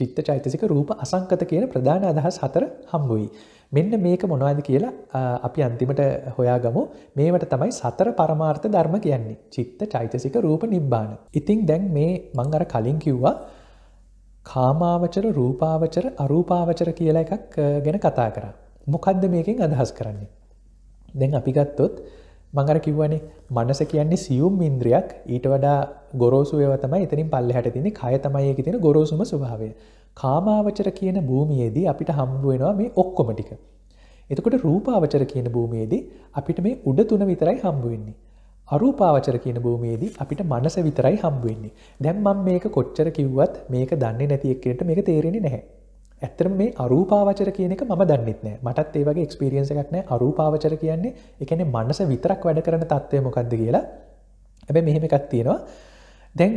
චිත්ත චෛතසික රූප අසංකත කියන ප්‍රධාන අදහස් හතර හම්බ වෙයි මෙන්න මේක මොනවද කියලා අපි අන්තිමට හොයාගමු මේවට තමයි සතර පරමාර්ථ ධර්ම කියන්නේ චිත්ත චෛතසික රූප නිබ්බාන. ඉතිං දැන් මේ මං අර කලින් කිව්වා කාමාවචර රූපාවචර අරූපාවචර කියලා එකක් ගැන කතා කර. මොකක්ද මේකින් අදහස් කරන්නේ. දැන් අපි ගත්තොත් මඟර කිව්වනේ මනස කියන්නේ සියුම් ඉන්ද්‍රියක් ඊට වඩා ගොරෝසුවව තමයි එතනින් පල්ල හැට තින්නේ කය තමයියක තින ගොරෝසුම ස්වභාවය කාමාවචර කියන භූමියේදී අපිට හම්බුවෙනවා මේ ඔක්කොම ටික. එතකොට රූපාවචර කියන භූමියේදී අපිට මේ උඩ තුන විතරයි හම්බුවෙන්නේ. අරූපාවචර කියන භූමියේදී අපිට මනස විතරයි හම්බුවෙන්නේ. දැන් මම මේක කොච්චර කිව්වත් මේක දන්නේ නැති එක්කෙනෙක්ට මේක තේරෙන්නේ නැහැ. ඇත්තටම මේ අරූපාවචර කියන එක මම දන්නෙත් නෑ. මටත් ඒ වගේ එක්ස්පීරියන්ස් එකක් නෑ. අරූපාවචර කියන්නේ ඒ කියන්නේ මනස විතරක් වැඩ කරන තත්ත්වය මොකද්ද කියලා. හැබැයි මෙහෙම එකක් තියෙනවා. දැන්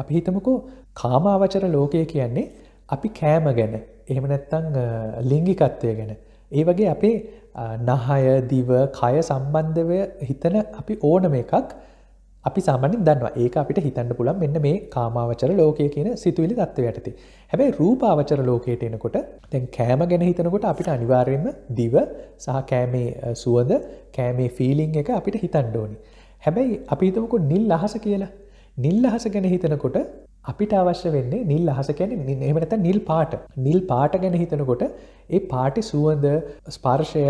අපි හිතමුකෝ කාමාවචර ලෝකය කියන්නේ අපි කෑම ගැන එහෙම නැත්තං ලිංගිකත්වය ගැන. ඒ වගේ අපේ නහය දිව කය සම්බන්ධවය හිතන අපි ඕනම එකක් අපි සාමනින් දන්නවා ඒක අපිට හිතන්න පුළන් මෙන්න මේ කාමාවචර ලෝකය කියන සිතුවිලි තත්ව යටති. හැබැයි රූපාවචර ලෝකයට එනකොට තැන් කෑම ගැන හිතනකොට අපිට අනිවාර්යෙන්ම දිව සහ කෑමේ සුවද කෑමේ ෆීලිං එක අපිට හිතන්ඩෝනි. හැබැයි අපිතමකු නිල් අහස කියලා. නිල් අහස ගැන හිතනකොට අපිට අවශ්‍ය වෙන්නේ නිල් අහස කැන එමනත නිල් පාට නිල් පාට ගැන හිතනකොට ඒ පාටි සුවඳ ස්පර්ශය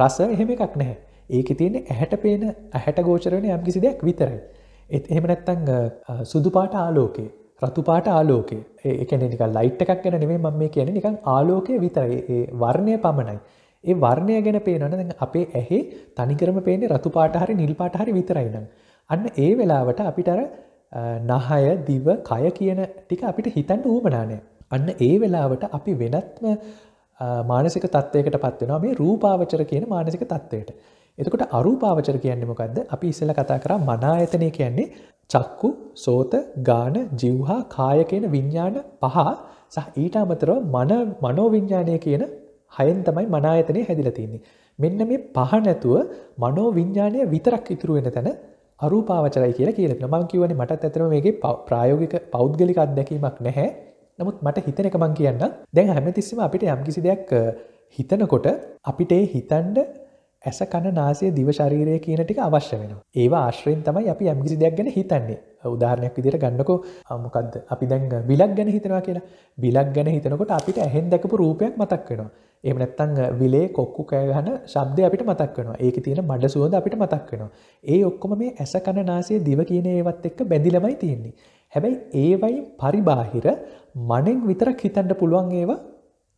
රස එහෙම එකක් නැහැ ඒක තියෙන ඇහැට පේන ඇහැට ගෝචරණ යම් කිසි දෙයක් විතරයි එත් එහෙමනැත්තං සුදු පාට ආලෝකේ රතු පාට ආලෝකේ ඒකන නික ලයිට් එකක් ගැන නෙවේ මම මේ කියන නිකං ආලෝකය විතරයි වර්ණය පමණයි ඒ වර්ණය ගැන පේනන අපේ ඇහේ තනිකරම පේන රතු පාටහරි නිල් පාටහරි විතරයිනම්. අන්න ඒ වෙලාවට අපිටර නහය දිව කය කියන ටික අපිට හිතන්ට ඌමනානය අන්න ඒ වෙලාවට අපි වෙනත්ම මානසික තත්වයකට පත්වෙන මේ රූපාවචර කියන මානසික තත්වයට එතකොට අරූපාවචර කියන්නෙමකක්ද අපි ඉස්සල කතා කර මනායතනය කියන්නේ චක්කු සෝත ගාන ජිව්හා කාය කියන විඤ්ඥාන පහ සහ ඊට අමතරව මන මනෝවිඤ්ඥානය කියන හයෙන් තමයි මනායතනය හැදිලතින්නේ මෙන්න මේ පහ නැතුව මනෝ විඤ්ඥානය විතරක් ඉතුරුවෙන තැන අරූපාවචරයි කියලා කියලෙන මං කිවන මටත් ඇතම මේගේ ප්‍රායෝගික පෞද්ගලික අත්දැකීමක් නැහැ නමුත් මට හිතන එක මං කියන්න දැන් හැමතිස්සම අපිට යම්කිසි දෙයක් හිතනකොට අපිට හිතන්ඩ ඇස කණ නාසය දිවශරීරය කියන ටික අවශ්‍ය වෙන ඒවා ආශ්‍රයෙන් තමයි අපි යම්කිසි දෙයක් ගැන හිතන්නේ උදාහරණයක් විදිර ගන්නකෝ අමකක්ද අපි දැන් බිලක් ගැන හිතනවා කියලා බිලක් ගැන හිතනකොට අපිට ඇහෙන් දැකපු රූපයක් මතක් වෙනවා එම නැත්තං විලේ කොක්කු කෑගහන ශබ්දය අපිට මතක් වෙනවා ඒක තියෙන මඩ සුවද අපිට මතක් වෙනවා ඒ ඔක්කොම මේ ඇස කණනාසය දිව කියන ඒවත් එක්ක බැඳිලමයි තියෙන්නේ හැබැයි ඒවයින් පරිබාහිර මනෙන් විතරක් හිතන්ඩ පුළුවන් ඒවා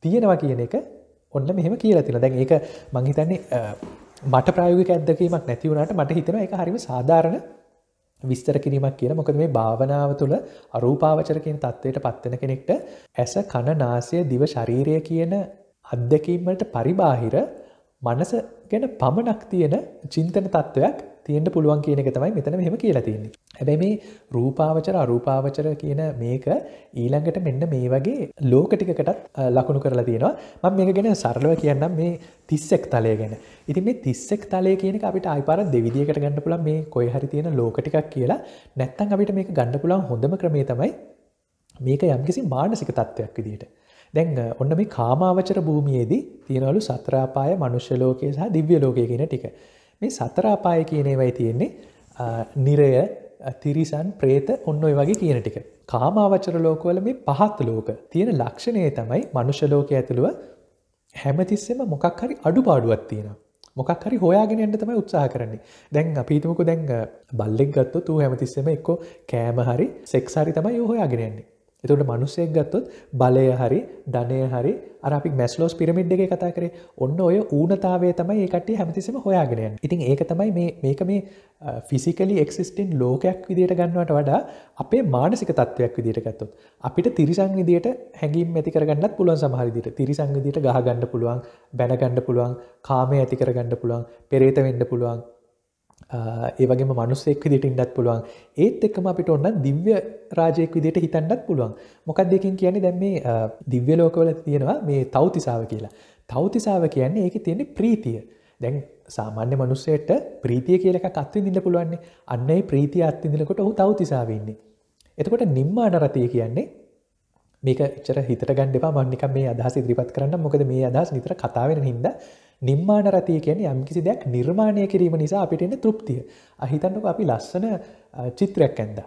තියෙනවා කියන එක ඔන්න මෙහෙම කියලා තින දැන් ඒක මංහිතන්නේ මට ප්‍රයෝගික ඇදකීමක් නැතිවුණට මට හිතෙන එක හරිම සාධාරණ විස්තර කිරීමක් කියන මොකද මේ භාවනාව තුළ අරූපාවචර කියන තත්ත්වයට පත්වන කෙනෙක්ට ඇස කණ නාසය දිව ශරීරය කියන අත්දැකීමට පරිබාහිර මනස ගැන පමණක් තියෙන චින්තන තත්ත්වයක් තියෙන්ට පුළුවන් කියන එක තමයි මෙතන මෙහෙම කියලා තියන්නේ. හැබැයි මේ රූපාවචර අරූපාවචර කියන මේක ඊළඟට මෙන්න මේ වගේ ලෝක ටිකකටත් ලකුණු කරලා තියෙනවා. මම මේක ගැන සරලව කියන්නම් මේ 31 තලය ගැන. ඉතින් මේ 31 තලය කියන එක අපිට ආයි පාරක් දෙවිදියකට ගන්න පුළුවන් මේ කොයි හරි තියෙන ලෝක ටිකක් කියලා. නැත්නම් අපිට මේක ගන්න පුළුවන් හොඳම ක්‍රමය තමයි මේක යම්කිසි මානසික තත්ත්වයක් විදිහට. දැන් ඔන්න මේ කාමාවචර භූමියේදී තියෙනවලු සත්‍රාපාය මනුෂ්‍ය ලෝකය සහ දිව්‍ය ලෝකය කියෙන ටික. මේ සතරාපාය කියනේවයි තියෙන්නේ නිරය තිරිසන් ප්‍රේත ඔන්න ඔය වගේ කියන ටික. කාමාවචර ලෝකවල මේ පහත් ලෝක තියෙන ලක්ෂණය තමයි මනුෂ්‍ය ලෝක ඇතුළුව හැමතිස්සෙම මොකක් හරි අඩු පාඩුවත් තියෙන. මොකක් හරි හොයාගෙන එන්න තමයි උත්සාහ කරන්නේ. දැන් අපි හිතමුකෝ දැන් බල්ලෙක් ගත්තොත් ඌ හැමතිස්සෙම එක්කෝ කෑම හරි සෙක්ස් හරි තමයි ඌ හොයාගෙන යන්නේ. එතුට මනුස්සයෙක් ගත්තොත් බලය හරි ධනය හරි අපි මැස්ලෝස් පිරමිඩ් එක කතා කරේ ඔන්න ඔය ඌනතාවේ තමයි ඒකට හැමතිසිම හොයාගෙනයන් ඉතින් ඒක තමයි මේක මේ ෆිසිකලි එක්සිස්ටන් ලෝකයක් විදියට ගන්නවට වඩා අපේ මානසික තත්ත්වයක් විදිට ගත්තොත් අපිට තිරිසං විදියට හැඟීම් ඇති කරගන්නත් පුළුවන් සමහරිදිට තිරිසං විදියට ගහගන්න පුළුවන් බැනගණ්ඩ පුළුවන් කාමය ඇති කරගන්න පුළුවන් පෙරේත වෙන්න පුළුවන් ඒවගේ මනුස්සෙක් දිටින්ටත් පුළුවන් ඒත් එක්ම අපිට ඔන්න දිව්‍ය රාජයෙක් විදිට හිතන්නත් පුළුවන් මොකක් දෙකින් කියන්නේ දැම් මේ දිව්‍ය ලෝකවල තියෙනවා මේ තවතිසාාව කියලා තවතිසාාව කියන්නේ ඒක තියෙන්නේ ප්‍රීතිය දැන් සාමාන්‍ය මනුස්සයට ප්‍රීතිය කියලක කත්ව දින්න පුළුවන්න්නේ අන්නයි ප්‍රීතිය අත්තිදිනකොට ඔහු තවතිසාාවන්නේ. එතකොට නිම්මාන රතිය කියන්නේ මේක චර හිතර ගණ්ඩවා මන්නික මේ අදහස ඉදිරිපත් කරන්න මොකද මේ අදහස් නිතර කතාවෙන හින්ද නිර්මාණ රතිය කියන්නේ යම්කිසි දෙයක් නිර්මාණය කිරීම නිසා අපිට එන තෘප්තිය. අහිතන්නක අපි ලස්සන චිත්‍රයක් ඇන්ද.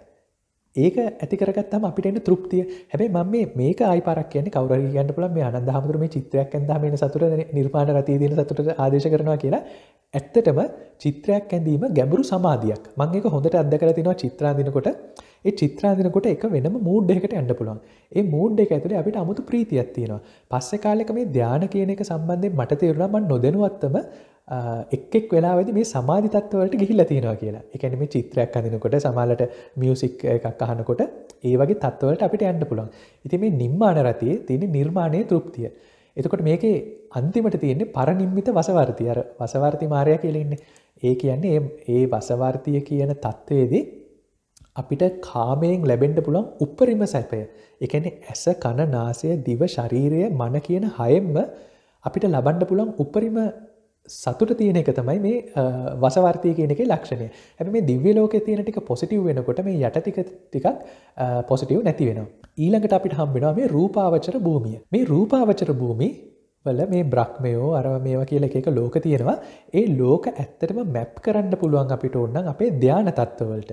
ඒක ඇතිකරගත්තම අපිට එන තෘප්තිය හැබැයි මම මේ මේක අයිපාරක් කියන්නේ කවර කියන්න පුළ මේ අනන්දහමතුර මේ චිත්‍රයක් ඇඳම එන සතුර නිර්මාණ රතිය දෙන සතුට ආදේශ කරනවා කියලා ඇත්තටම චිත්‍රයක් ඇඳීම ගැඹුරු සමාධියක් මං ඒක හොඳට අත්දකලා තිනවා චිත්‍රාඳිනකොට ඒ චිත්‍රාදිනකොට එක වෙනම මූඩ් එකට ඇඩ පුළුවන් ඒ මූඩ් එක ඇතුළේ අපිට අමුතු ප්‍රීතියක්ත්තියෙනවා පස්සෙ කාලෙක මේ ධ්‍යාන කියන එක සම්බන්ධය මට තේරුණමන් නොදනුවත්තම එක්ෙක් වෙලාවෙද මේ සමාධි තත්වලට ගිහිල්ල තියෙනවා කියලා එකනම චිත්‍රයක් අඳනකොට සමාලට මියසික් එකක් අහනකොට ඒ වගේ තත්වලට අපිට ඇන්න පුළන් ඉති මේ නිර්මාණ රතිය තියෙන නිර්මාණය තෘප්තිය එතකොට මේකේ අන්තිමට තියෙන්නේ පරනිම්මිත වසවර්තිය අර වසවර්ති මාරය කියලෙන්නේ ඒ කියන්නේ ඒ වසවර්තිය කියන තත්ත්වේදී අපිට කාමයෙන් ලැබෙන්ඩ පුළන් උපරිම සැපය එකන ඇස කණ නාසය දිව ශරීරය මන කියන හයෙම්ම අපිට ලබන්ඩ පුළන් උපරිම සතුට තියෙන එක තමයි මේ වසවර්තය කියනක ලක්ෂණය ඇම මේ දිව්‍ය ලෝක තියෙන ටික පොසිටව් වෙනකොට මේ යටතික ටිකක් පොසිටව් නැති වෙන ඊළඟට අපිට හම්බෙනවා මේ රූපාවචර භූමිය මේ රූපාවචර භූමි වල මේ බ්‍රක්්මයෝ අරව මේවා කියල එක ලෝක තියෙනවා ඒ ලෝක ඇත්තටම මැප් කරන්න පුළුවන් අපිට ඔන්නන් අපේ ධ්‍යාන තත්ත්වවලට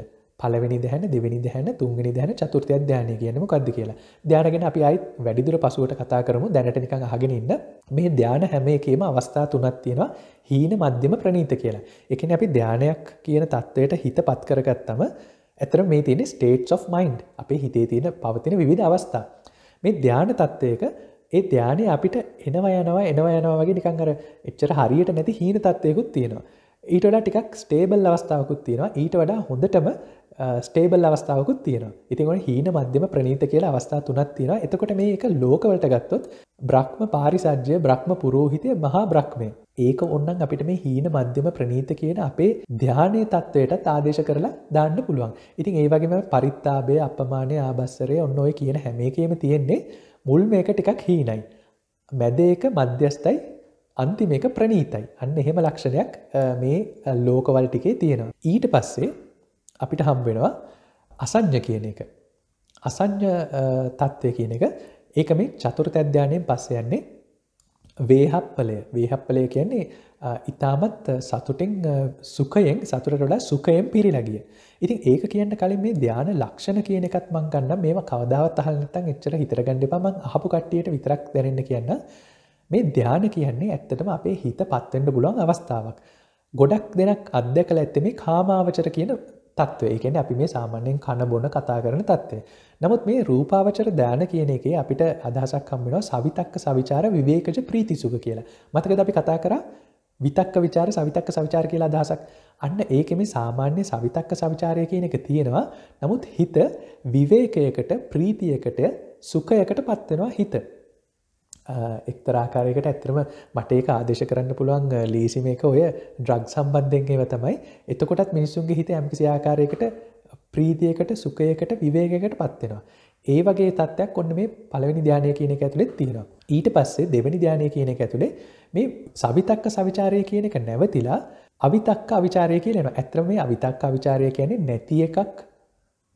පලවෙනි දැන දෙවැනි දැන තුන්ගනි දැන චතුර්තය ධ්‍යානය කියනම කද කියලා ධ්‍යානගෙන අපි අයි වැඩිදුර පසුවට කතා කරමු දැනට නිකං අහගෙන ඉන්න මේ ධ්‍යාන හැම එකේම අවස්ථා තුනත් තියෙනවා හීන මධ්‍යම ප්‍රනීත කියලා එකන අපි ධ්‍යානයක් කියන තත්ත්වයට හිත පත් කරගත්තම ඇතර මේ තියෙන ස්ටේට් of මයින්් අපේ හිතේ තියෙන පවතින විධ අවස්ථා මේ ධ්‍යාන තත්ත්වයක ඒ ධ්‍යානය අපිට එනවා යනවා එනවා යනවා වගේ නිකං අර එච්චර හරියට නැති හීන තත්වයකුත් තියෙනවා ඊට වඩා ටිකක් ස්ටේබල් අවස්ථාවකුත් තියෙනවා ඊට වඩා හොඳටම ස්ටේබල් අවස්ථාවකුත් තියෙන ඉතින්වට හීන මධ්‍යම ප්‍රනීත කියලා අවස්ථා තුනත් තියෙන එතකොට මේක ලෝකවලට ගත්තොත් බ්‍රහ්ම පාරිසජ්‍ය බ්‍රහ්ම පුරෝහිතය මහා බ්‍රහ්මය ඒක ඔන්නන් අපිට මේ හීන මධ්‍යම ප්‍රනීත කියන අපේ ධ්‍යානය තත්ත්වයට ආදේශ කරලා දාන්න පුළුවන් ඉතින් ඒ වගේම පරිත්තාබය අපමානය ආබස්සරය ඔන්න ඔය කියන හැමේකේම තියෙන්නේ මුල් මේක ටිකක් හීනයි මැදේක මධ්‍යස්ථයි අන්තිමේක ප්‍රනීතයි අන්න එහෙම ලක්ෂණයක් මේ ලෝකවල් ටිකේ තියෙනවා ඊට පස්සේ අපිට හම්බෙනවා අසං්ඥ කියන එක. අසං්ඥ තත්ත්වය කියන එක ඒක මේ චතුරත අධ්‍යානයෙන් පස්ස යන්නේ වේහප්පලය වේහප්පලය කියන්නේ ඉතාමත් සතුටෙන් සුකයෙන් සතුරටොඩා සුකයෙන් පිරිලගිය. ඉතින් ඒක කියන්න කලින් මේ ධ්‍යාන ලක්ෂණ කියන එකත් මං ගන්න මේම කවදාවත් අහල්නතන් එච්චර හිතරගණඩ පමන් අහපු කට්ටියට විතරක් දැරන්න කියන්න මේ ධ්‍යාන කියන්නේ ඇත්තටම අපේ හිත පත්වෙන්ඩ බුලුවන් අවස්ථාවක්. ගොඩක් දෙනක් අධ්‍යකල ඇත්තේ මේ කාමාවචර කියන තත්ත්වය එකෙන් අපි මේ සාමාන්‍යයෙන් කණ බොන කතා කරන තත්ත්වය. නමුත් මේ රූපාවචර ධෑන කියන එක අපිට අදහසක් කම්බෙනවා සවිතක්ක සවිචාර විවේකජ ප්‍රීතිසුක කියලා. මතකද අපි කතා කර විතක්ක විචාර සවිතක්ක සවිචාර කියලා අදහසක් අන්න ඒකෙම සාමාන්‍ය සවිතක්ක සවිචාරය කියන එක තියෙනවා. නමුත් හිත විවේකයකට ප්‍රීතියකට සුඛයකට පත්වෙනවා හිත. එක්තරාකාරයකට ඇත්තරම මට ඒක ආදේශ කරන්න පුළුවන් ලේසි මේක ඔය ඩ්‍රග් සම්බන්ධයෙන්ගේව තමයි එතකොටත් මිනිස්සුන්ගේ හිත ඇමකිසි ආකාරයකට ප්‍රීතියකට සුකයකට විවේකකට පත්වෙනවා. ඒ වගේ තත්ත්යක් ඔන්න මේ පළවෙනි ධ්‍යානය කියන එක ඇතුළෙත් තියෙනවා. ඊට පස්සේ දෙවැනි ධ්‍යානය කියන එක ඇතුළේ මේ සවිතක්ක සවිචාරය කියන එක නැවතිලා අවිතක්ක අවිචාරය කියලෙන ඇත්‍ර මේ අවිතක්ක අවිචාරය කියන්නේ නැති එකක්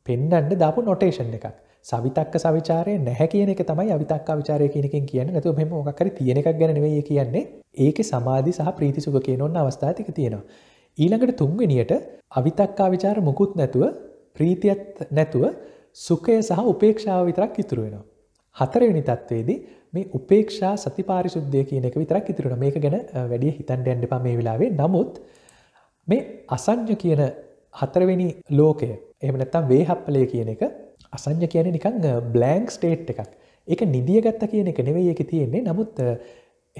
පෙන්නන්න දාපු නොටේෂන් එකක්. සවිතක්ක සවිචාරය නැහැ කියන එක තමයි අවිතක්කා විචාරය කියනකින් කියන නැතු මෙම මොකක්කර තියෙන එකක් ගැනවේ කියන්නේ ඒක සමාධි සහ ප්‍රීතිසුක කියන ඔන්න අවස්ථාතික තියෙනවා. ඊළඟට තුන්වෙනියට අවිතක්කා විචාර මුකුත් නැතුව ප්‍රීතියත් නැතුව සුකය සහ උපේක්ෂාව විතරක් ඉතුරුවෙනවා. හතරවෙනි තත්වේදී මේ උපේක්ෂා සතිපාරිශුද්ධය කියන එක විතරක් ඉතුරුන මේක ගැන වැඩිය හිතන්ට ඇන්ඩ පමේ වෙලාවේ නමුත් මේ අසං්ඥ කියන හතරවෙනි ලෝකය එමනත්තම් වේහප්පලය කියන එක අසංජ කියන නිකං බ්ලෑන්ක් ස්ටේට් එකක් එක නිදියගත්ත කියන එක නෙවෙයි එක තියෙන්නේ නමුත්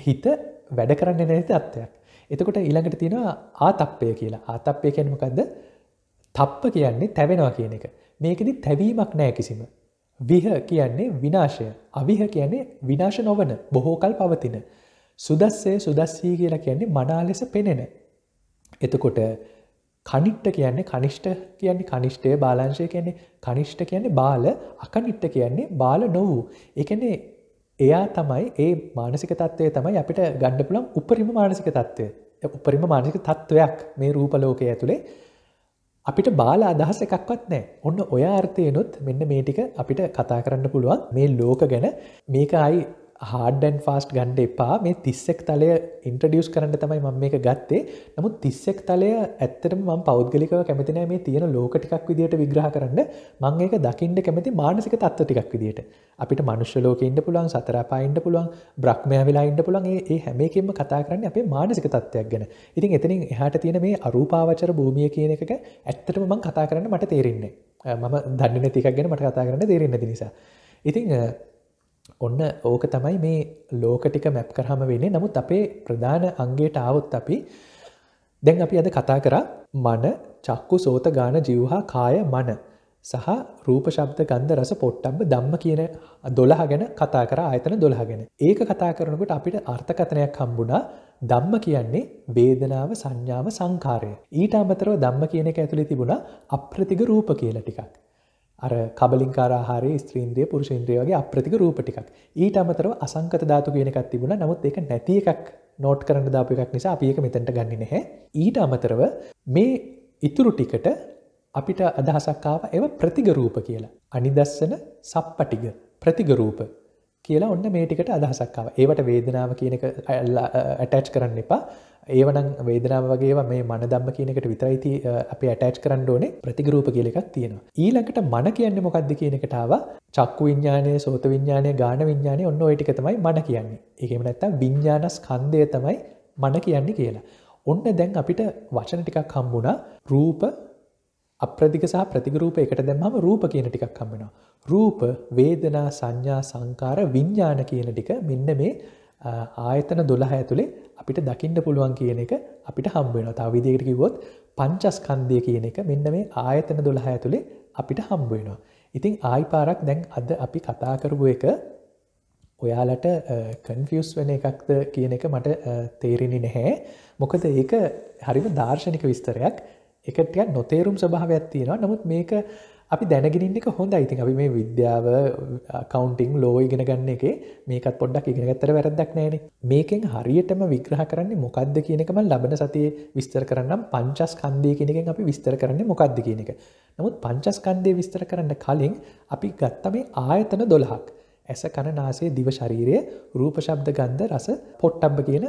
හිත වැඩ කරන්න නැති අත්වයක් එතකොට ඊළඟට තියෙනවා ආතප්පය කියලා ආතප්පය කියැනමකක්ද තප්ප කියන්නේ තැවෙනවා කියන එක මේකෙදි තැවීමක් නෑ කිසිම විහ කියන්නේ විනාශය අවිහ කියන්නේ විනාශ නොවන බොහෝකල් පවතින සුදස්සේ සුදස්සී කියලා කියන්නේ මනාලෙස පෙනෙන එතකොට කනිට්ට කියන්නේ කනිෂ්ට කියන්නේ කනිෂ්ටය බාලාංශය කියන්නේ කනිෂ්ට කියන්නේ බාල අකනිට්ට කියන්නේ බාල නොවූ. එකනේ එයා තමයි ඒ මානසික තත්වය තමයි අපිට ගණ්ඩ පුළම් උපරිම මානසික තත්වය උපරිම මානසික තත්ත්වයක් මේ රූපලෝකය ඇතුළේ අපිට බාල අදහස එකක්වත් නෑ ඔන්න ඔය අර්ථයනුත් මෙන්න මේ ටික අපිට කතා කරන්න පුළුවන් මේ ලෝක ගැන මේක අයි හාඩන් ෆාස්ට් ගණ්ඩ එපා මේ තිස්සෙක් තලය ඉන්ට්‍රඩියස් කරන්න තමයි මම මේක ගත්තේ නමුත් තිස්සෙක් තලය ඇත්තටම මම පෞද්ගලිකව කැමතිනෑ මේ තියෙන ලෝක ටිකක් විදිට විග්‍රහ කරන්න මං ඒක දකිින්ට කැමති මානසික තත්ව ටිකක් විදිට අපිට මනුෂ්‍ය ලෝක ඉන්න පුළුවන් සතර පායින්ඩ පුළුවන් බ්‍රක්්මය වෙලා ඉන්න පුළන් ඒ හැමකෙම කතා කරන්න අපේ මානසික තත්වයක් ගැන ඉතින් එතනින් එහට තියෙන මේ අරූපාවචර භූමිය කියන එක ඇත්තටම මං කතා කරන්න මට තේරෙන්නේ මම දන්න නැතිකක් ගැන මට කතා කරන්න තේරෙන්නේ නිසා ඉතිං ඔන්න ඕක තමයි මේ ලෝකටික මැප් කරහම වෙන්නේ නමුත් අපේ ප්‍රධාන අන්ගේට ආවොත් අපි දැන් අපි අද කතා කරා මන චක්කු සෝත ගාන ජිව්හා කාය මන සහ රූප ශබ්ද ගන්ධ රස පොට්ටබ්බ දම්ම කියන දොළහ ගැන කතා කර ආයතන දොළහ ගැන ඒක කතා කරනකට අපිට අර්ථකථනයක් හම්බුණා දම්ම කියන්නේ බේදනාව සංඥාව සංකාරය ඊට අමතරව දම්ම කියන එක ඇතුළි තිබුණ අප්‍රතිග රූප කියලා ටිකක් අර කබලින්කාරහාරය ස්ත්‍රීන්ද්‍රය පුරුෂන්ද්‍රය වගේ අප්‍රතික රූපටිකක් ඊට අමතරව අසංකත ධාතු කියෙනකක් තිබුණ නමුත් එක නැති එකක් නෝට් කරන්න දාප එකක් නිසා අපියක මෙතැට ගන්න නැහැ ඊට අමතරව මේ ඉතුරු ටිකට අපිට අදහසක්කාව එව ප්‍රතිගරූප කියලා අනිදස්සන සප්පටිග ප්‍රතිගරූප කියලා ඔන්න මේටිකට අදහසක්කාව ඒවට වේදනාව කියනක ඇටච් කරන්න එපා ඒවන වේදනාව වගේ මේ මන දම්ම කියනකට විතරයිති අප ඇටච් කරන්න ඕනේ ප්‍රතිගරූප කියලෙකක් තියෙනවා ඊලකට මන කියන්න මොකක්ද කියනකටාව චක්කු විඤ්ඥානය සෝත විඤ්ඥානය ගාන විඤ්ඥානය ඔන්න ඔයිටික තමයි මන කියන්නේ එකම නැත්ත විඤ්ඥාන ස්කන්දය තමයි මන කියන්නේ කියලා ඔන්න දැන් අපිට වචන ටිකක් හම්බුණා රූප අප්‍රදික සහ ප්‍රතිගරූප එකට දැම්මම රූප කියන ටිකක් හම්බෙනවා. රූප වේදනා සංඥා සංකාර විඤ්ඥාන කියන ටික මෙන්න මේ ආයතන දොළහ ඇතුළේ අපිට දකිින්ට පුළුවන් කියන එක අපිට හම්බුවෙන තා විදියට කිවොත් පංචස්කන්දය කියන එක මෙන්න මේ ආයතන දොළහ ඇතුළේ අපිට හම්බුවෙනවා. ඉතිං ආයිපාරක් දැන් අද අපි කතාකරපු එක ඔයාලට කන්ෆියස් වෙන එකක්ද කියන එක මට තේරෙණි නැහැ මොකද ඒක හරිම දර්ශනික විස්තරයක් එකටයක් නොතේරුම් ස්භාවයක් තියෙනවා නමුත් මේක අපි දැනගෙනින්නෙක හොඳ ඉතින් අපි මේ විද්‍යාව කවන්ටිං ලෝ ඉගෙන ගන්න එක මේකත් පොඩ්ඩක් ඉගෙනගත්තර වැරදක් නෑන මේකෙන් හරියටම විග්‍රහ කරන්නේ මොකක්ද කියනකම ලබන සතිය විස්තර කරන්නම් පංචස් කන්දය කෙනෙකින් අපි විස්තර කරන්නේ මොකක්ද කියන එක නමුත් පංචස්කන්දය විස්තර කරන්න කලින් අපි ගත්තමේ ආයතන දොළහක් ඇස කණනාසේ දිවශරීරය රූපශබ්ද ගන්ධ රස පොට්ටම්බ කියන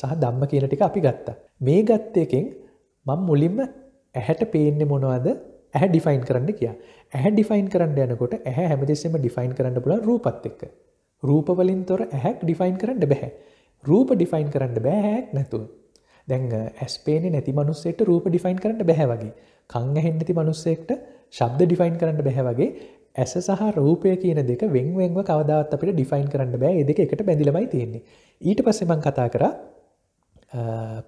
සහ දම්ම කියන ටික අපි ගත්තා. මේ ගත්ත එකෙන් මං මුලින්ම ඇහැට පේන්නේ මොනවද ඇහැ ඩිෆයින් කරන්න කිය ඇහැ ඩිෆයින් කරන්න යනකොට ඇහැ හැමතිස්සෙම ඩිෆයින් කරන්න පුල රූපත් එක්ක රූපවලින් තොර ඇහැක් ඩිෆයින් කරන්න බැහැ රූප ඩිෆයින් කරන්න බෑහැක් නැතුව දැන් ඇස්පේන නැති මනුස්සෙට රූප ඩිෆයින් කරන්න බැහැවගේ කංග හෙන්නති මනුස්සෙක්ට ශබ්ද ඩිෆයින් කරන්න බැහැවගේ ඇස සහ රූපය කියන දෙක වෙන්වෙන්ව කවදාවත් අපට ඩිෆයින් කරන්න බෑ එ දෙක එකට බැඳිලමයි තියෙන්නේ ඊට පස්සෙමං කතා කර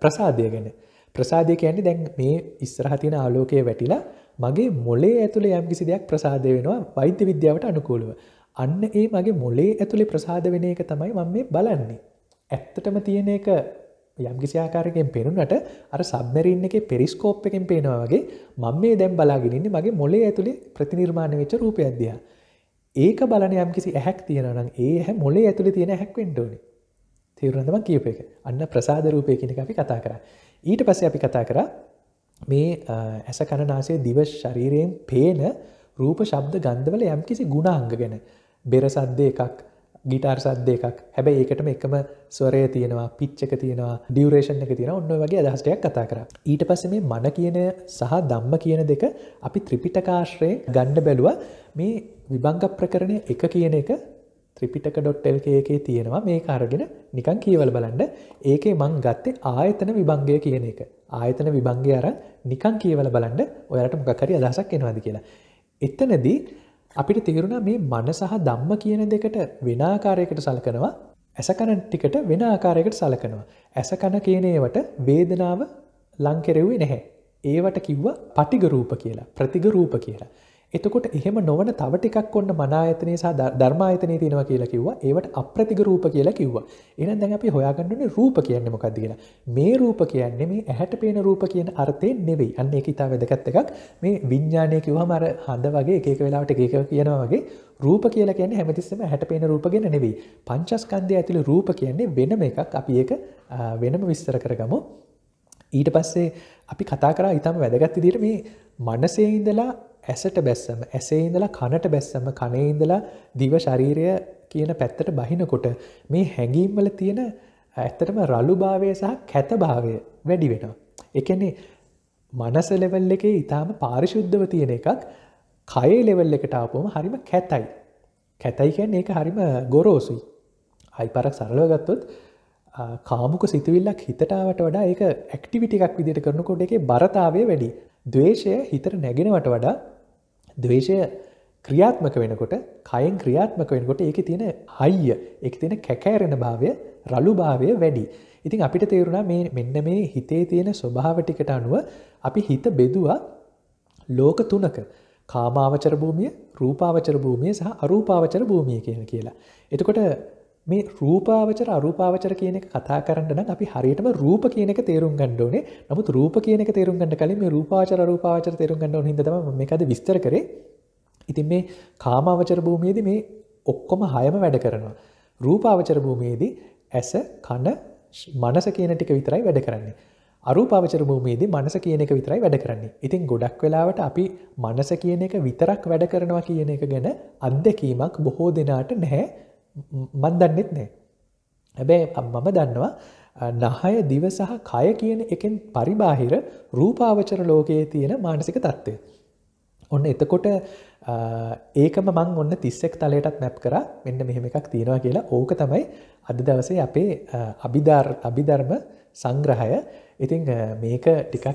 ප්‍රසාදය ගැන ප්‍රසාදය කියන්නේ දැන් මේ ඉස්රහතින ආලෝකය වැටිලා මගේ මොලේ ඇතුළේ යම් කිසි දෙයක් ප්‍රසාධ වෙනවා වෛද්‍ය විද්‍යාවට අනුකූලුව. අන්න ඒ මගේ මොලේ ඇතුළේ ප්‍රසාධ වෙන එක තමයි මම මේ බලන්නේ. ඇත්තටම තියෙන එක යම්කිසිආකාරකෙන් පෙනුනට අර සබමැරින් එක පෙරිස්කෝප් එකෙන් පේනවා වගේ මං මේ දැම් බලාගෙනන්නේ මගේ මොලේ ඇතුළේ ප්‍රතිනිර්මාණ වෙච්ච රූපයක්දය. ඒක බලන යම්කිසි ඇහැක් තියෙනනම් ඒ හැ මොලේ ඇතුළ තියෙන හැක්වෙන්ඩෝනි තේරුණඳම කියප එක අන්න ප්‍රසාධරූපයකින අපි කතා කර ඊට පස්ස අපි කතා කරා මේ ඇස කණනාසේ දිව ශරීරයෙන් පේන රූප ශබ්ද ගන්ධවල යම් කිසි ගුණාංග ගැන බෙර සද්ද එකක් ගිටර් සද්ද එකක් හැබැයි ඒකටම එකම ස්වරය තියෙනවා පිච්චක තියෙනවා ඩියවරේෂන් එක තියෙන ඔන්න වගේ අදහස්ටයක් කතා කර ඊට පස්ස මේ මන කියන සහ දම්ම කියන දෙක අපි ත්‍රිපිටකාශ්‍රය ගණ්ඩ බැලුව මේ විභංග ප්‍රකරණය එක කියන එක ත්‍රිපිටක ඩොට්ටල්ක එකේ තියෙනවා මේ කාරගෙන නිකන් කියවල් බලන්ඩ ඒකේ මං ගත්තේ ආයතන විභංගය කියන එක ආයතන විභංගය අර නිකං කියවල බලන්ඩ ඔයාට මොකකරි අදහසක් එනවාද කියලා. එත්තනදී අපිට තේරුණා මේ මන සහ දම්ම කියන දෙකට වෙනාකාරයකට සලකනවා ඇසකන ටිකට වෙන ආකාරයකට සලකනවා. ඇසකන කියනේවට වේදනාව ලංකෙරෙව්වේ නැහැ. ඒවට කිව්ව පටිගරූප කියලා ප්‍රතිගරූප කියලා. එතකොට එහෙම නොවන තව ටිකක් ඔන්න මනායතනය සහ ධර්මායතනය තියෙනවා කියලා කිව්වා ඒවට අප්‍රතික රූප කියලා කිව්වා එන දැන් අපි හොයාගන්නන්නේ රූප කියන්නේ මොකක්ද කියලා මේ රූප කියන්නේ මේ ඇහැට පේන රූප කියන අර්ථයෙන් නෙවෙයි අන්න ඒක ඉතා වැදගත් එකක් මේ විඤ්ඥානය කිව්වා මර හඳ වගේ ඒක වෙලාවට ඒක කියනවා වගේ රූප කියලා කියන්නේ හැමතිස්සම හැට පේන රූප ගැන නෙවෙයි පංචස්කන්දය ඇතුළ රූප කියන්නේ වෙනම එකක් අපි ඒක වෙනම විස්තර කරගමු ඊට පස්සේ අපි කතා කරා ඉතාම වැදගත් විදිහට මේ මනසේ ඉඳලා ඇසට බැස්සම ඇසේ ඉඳලා කනට බැස්සම කනේ ඉඳලා දිව ශරීරය කියන පැත්තට බහිනකොට මේ හැඟීම්වල තියෙන ඇත්තටම රළුභාවය සහ කැතභාවය වැඩි වෙනවා. එකන්නේ මනස ලෙවල් එක ඉතාම පාරිශුද්ධව තියෙන එකක් කයේ ලෙවල් එකට ආපුම හරිම කැතයි. කැතයි කියන්නේ ඒ හරිම ගොරෝසුයි. හයි පරක් සරලවගත්තොත් කාමුක සිතුවිල්ලක් හිතටාවට වඩා ඒ ඇක්ටිවිටිකක් විදිට කරනකොට එකේ බරතාවය වැඩි. දවේශය හිතර නැගෙනවට වඩා දවේශය ක්‍රියාත්මක වෙනකොට කයෙන් ක්‍රියාත්මක වෙනකොට ඒක තියෙන හයිය එක තියෙන කැකෑරෙන භාවය රළු භාවය වැඩි. ඉතින් අපිට තේරුණා මේ මෙන්න මේ හිතේ තියෙන ස්වභාවටිකට අනුව අපි හිත බෙදවා ලෝක තුනක කාමාවචර භූමිය රූපාවචර භූමිය සහ අරූපාවචර භූමිය කියන කියලා. එතකොට මේ රූපාවචර අරූපාවචර කියන එක කතා කරන්න නම් අපි හරියටම රූප කියන එක තේරුම් ගන්න ඕනේ. නමුත් රූප කියන එක තේරුම් ගන්න කලින් මේ රූපාවචර අරූපාවචර තේරුම් ගන්න ඕන හින්දා තමයි මම මේක අද විස්තර කරේ. ඉතින් මේ කාමාවචර භූමියේදී මේ ඔක්කොම හයම වැඩ කරනවා. රූපාවචර භූමියේදී ඇස, කන, මනස කියන ටික විතරයි වැඩ කරන්නේ. අරූපාවචර භූමියේදී මනස කියන එක විතරයි වැඩ කරන්නේ. ඉතින් ගොඩක් වෙලාවට අපි මනස කියන එක විතරක් වැඩ කරනවා කියන එක ගැන අත්දැකීමක් බොහෝ දෙනාට නැහැ. මන් දන්නෙත් නෑ. හැබැයි මම දන්නවා නහය දිව සහ කය කියන එකෙන් පරිබාහිර රූපාවචර ලෝකයේ තියෙන මානසික තත්ත්වය. ඔන්න එතකොට ඒකම මං ඔන්න තිස්සෙක් තලයටත් මැප් කර මෙන්න මෙහෙම එකක් තියෙනවා කියලා ඕක තමයි අද දවසේ අපේ අභිධර් අභිධර්ම සංග්‍රහය ඉතිං මේක ටිකක්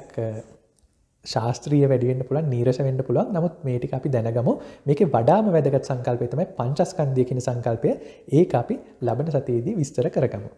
ශාස්ත්‍රීය වැඩිවෙන්න පුළන් නීරස වෙන්න පුළුවන් නමුත් මේටික අපි දැනගමු මේක වඩාම වැදගත් සංකල්පය තමයි පංචස්කන්දය කියන සංකල්පය ඒ අපි ලබන සතියේදී විස්තර කරගමු.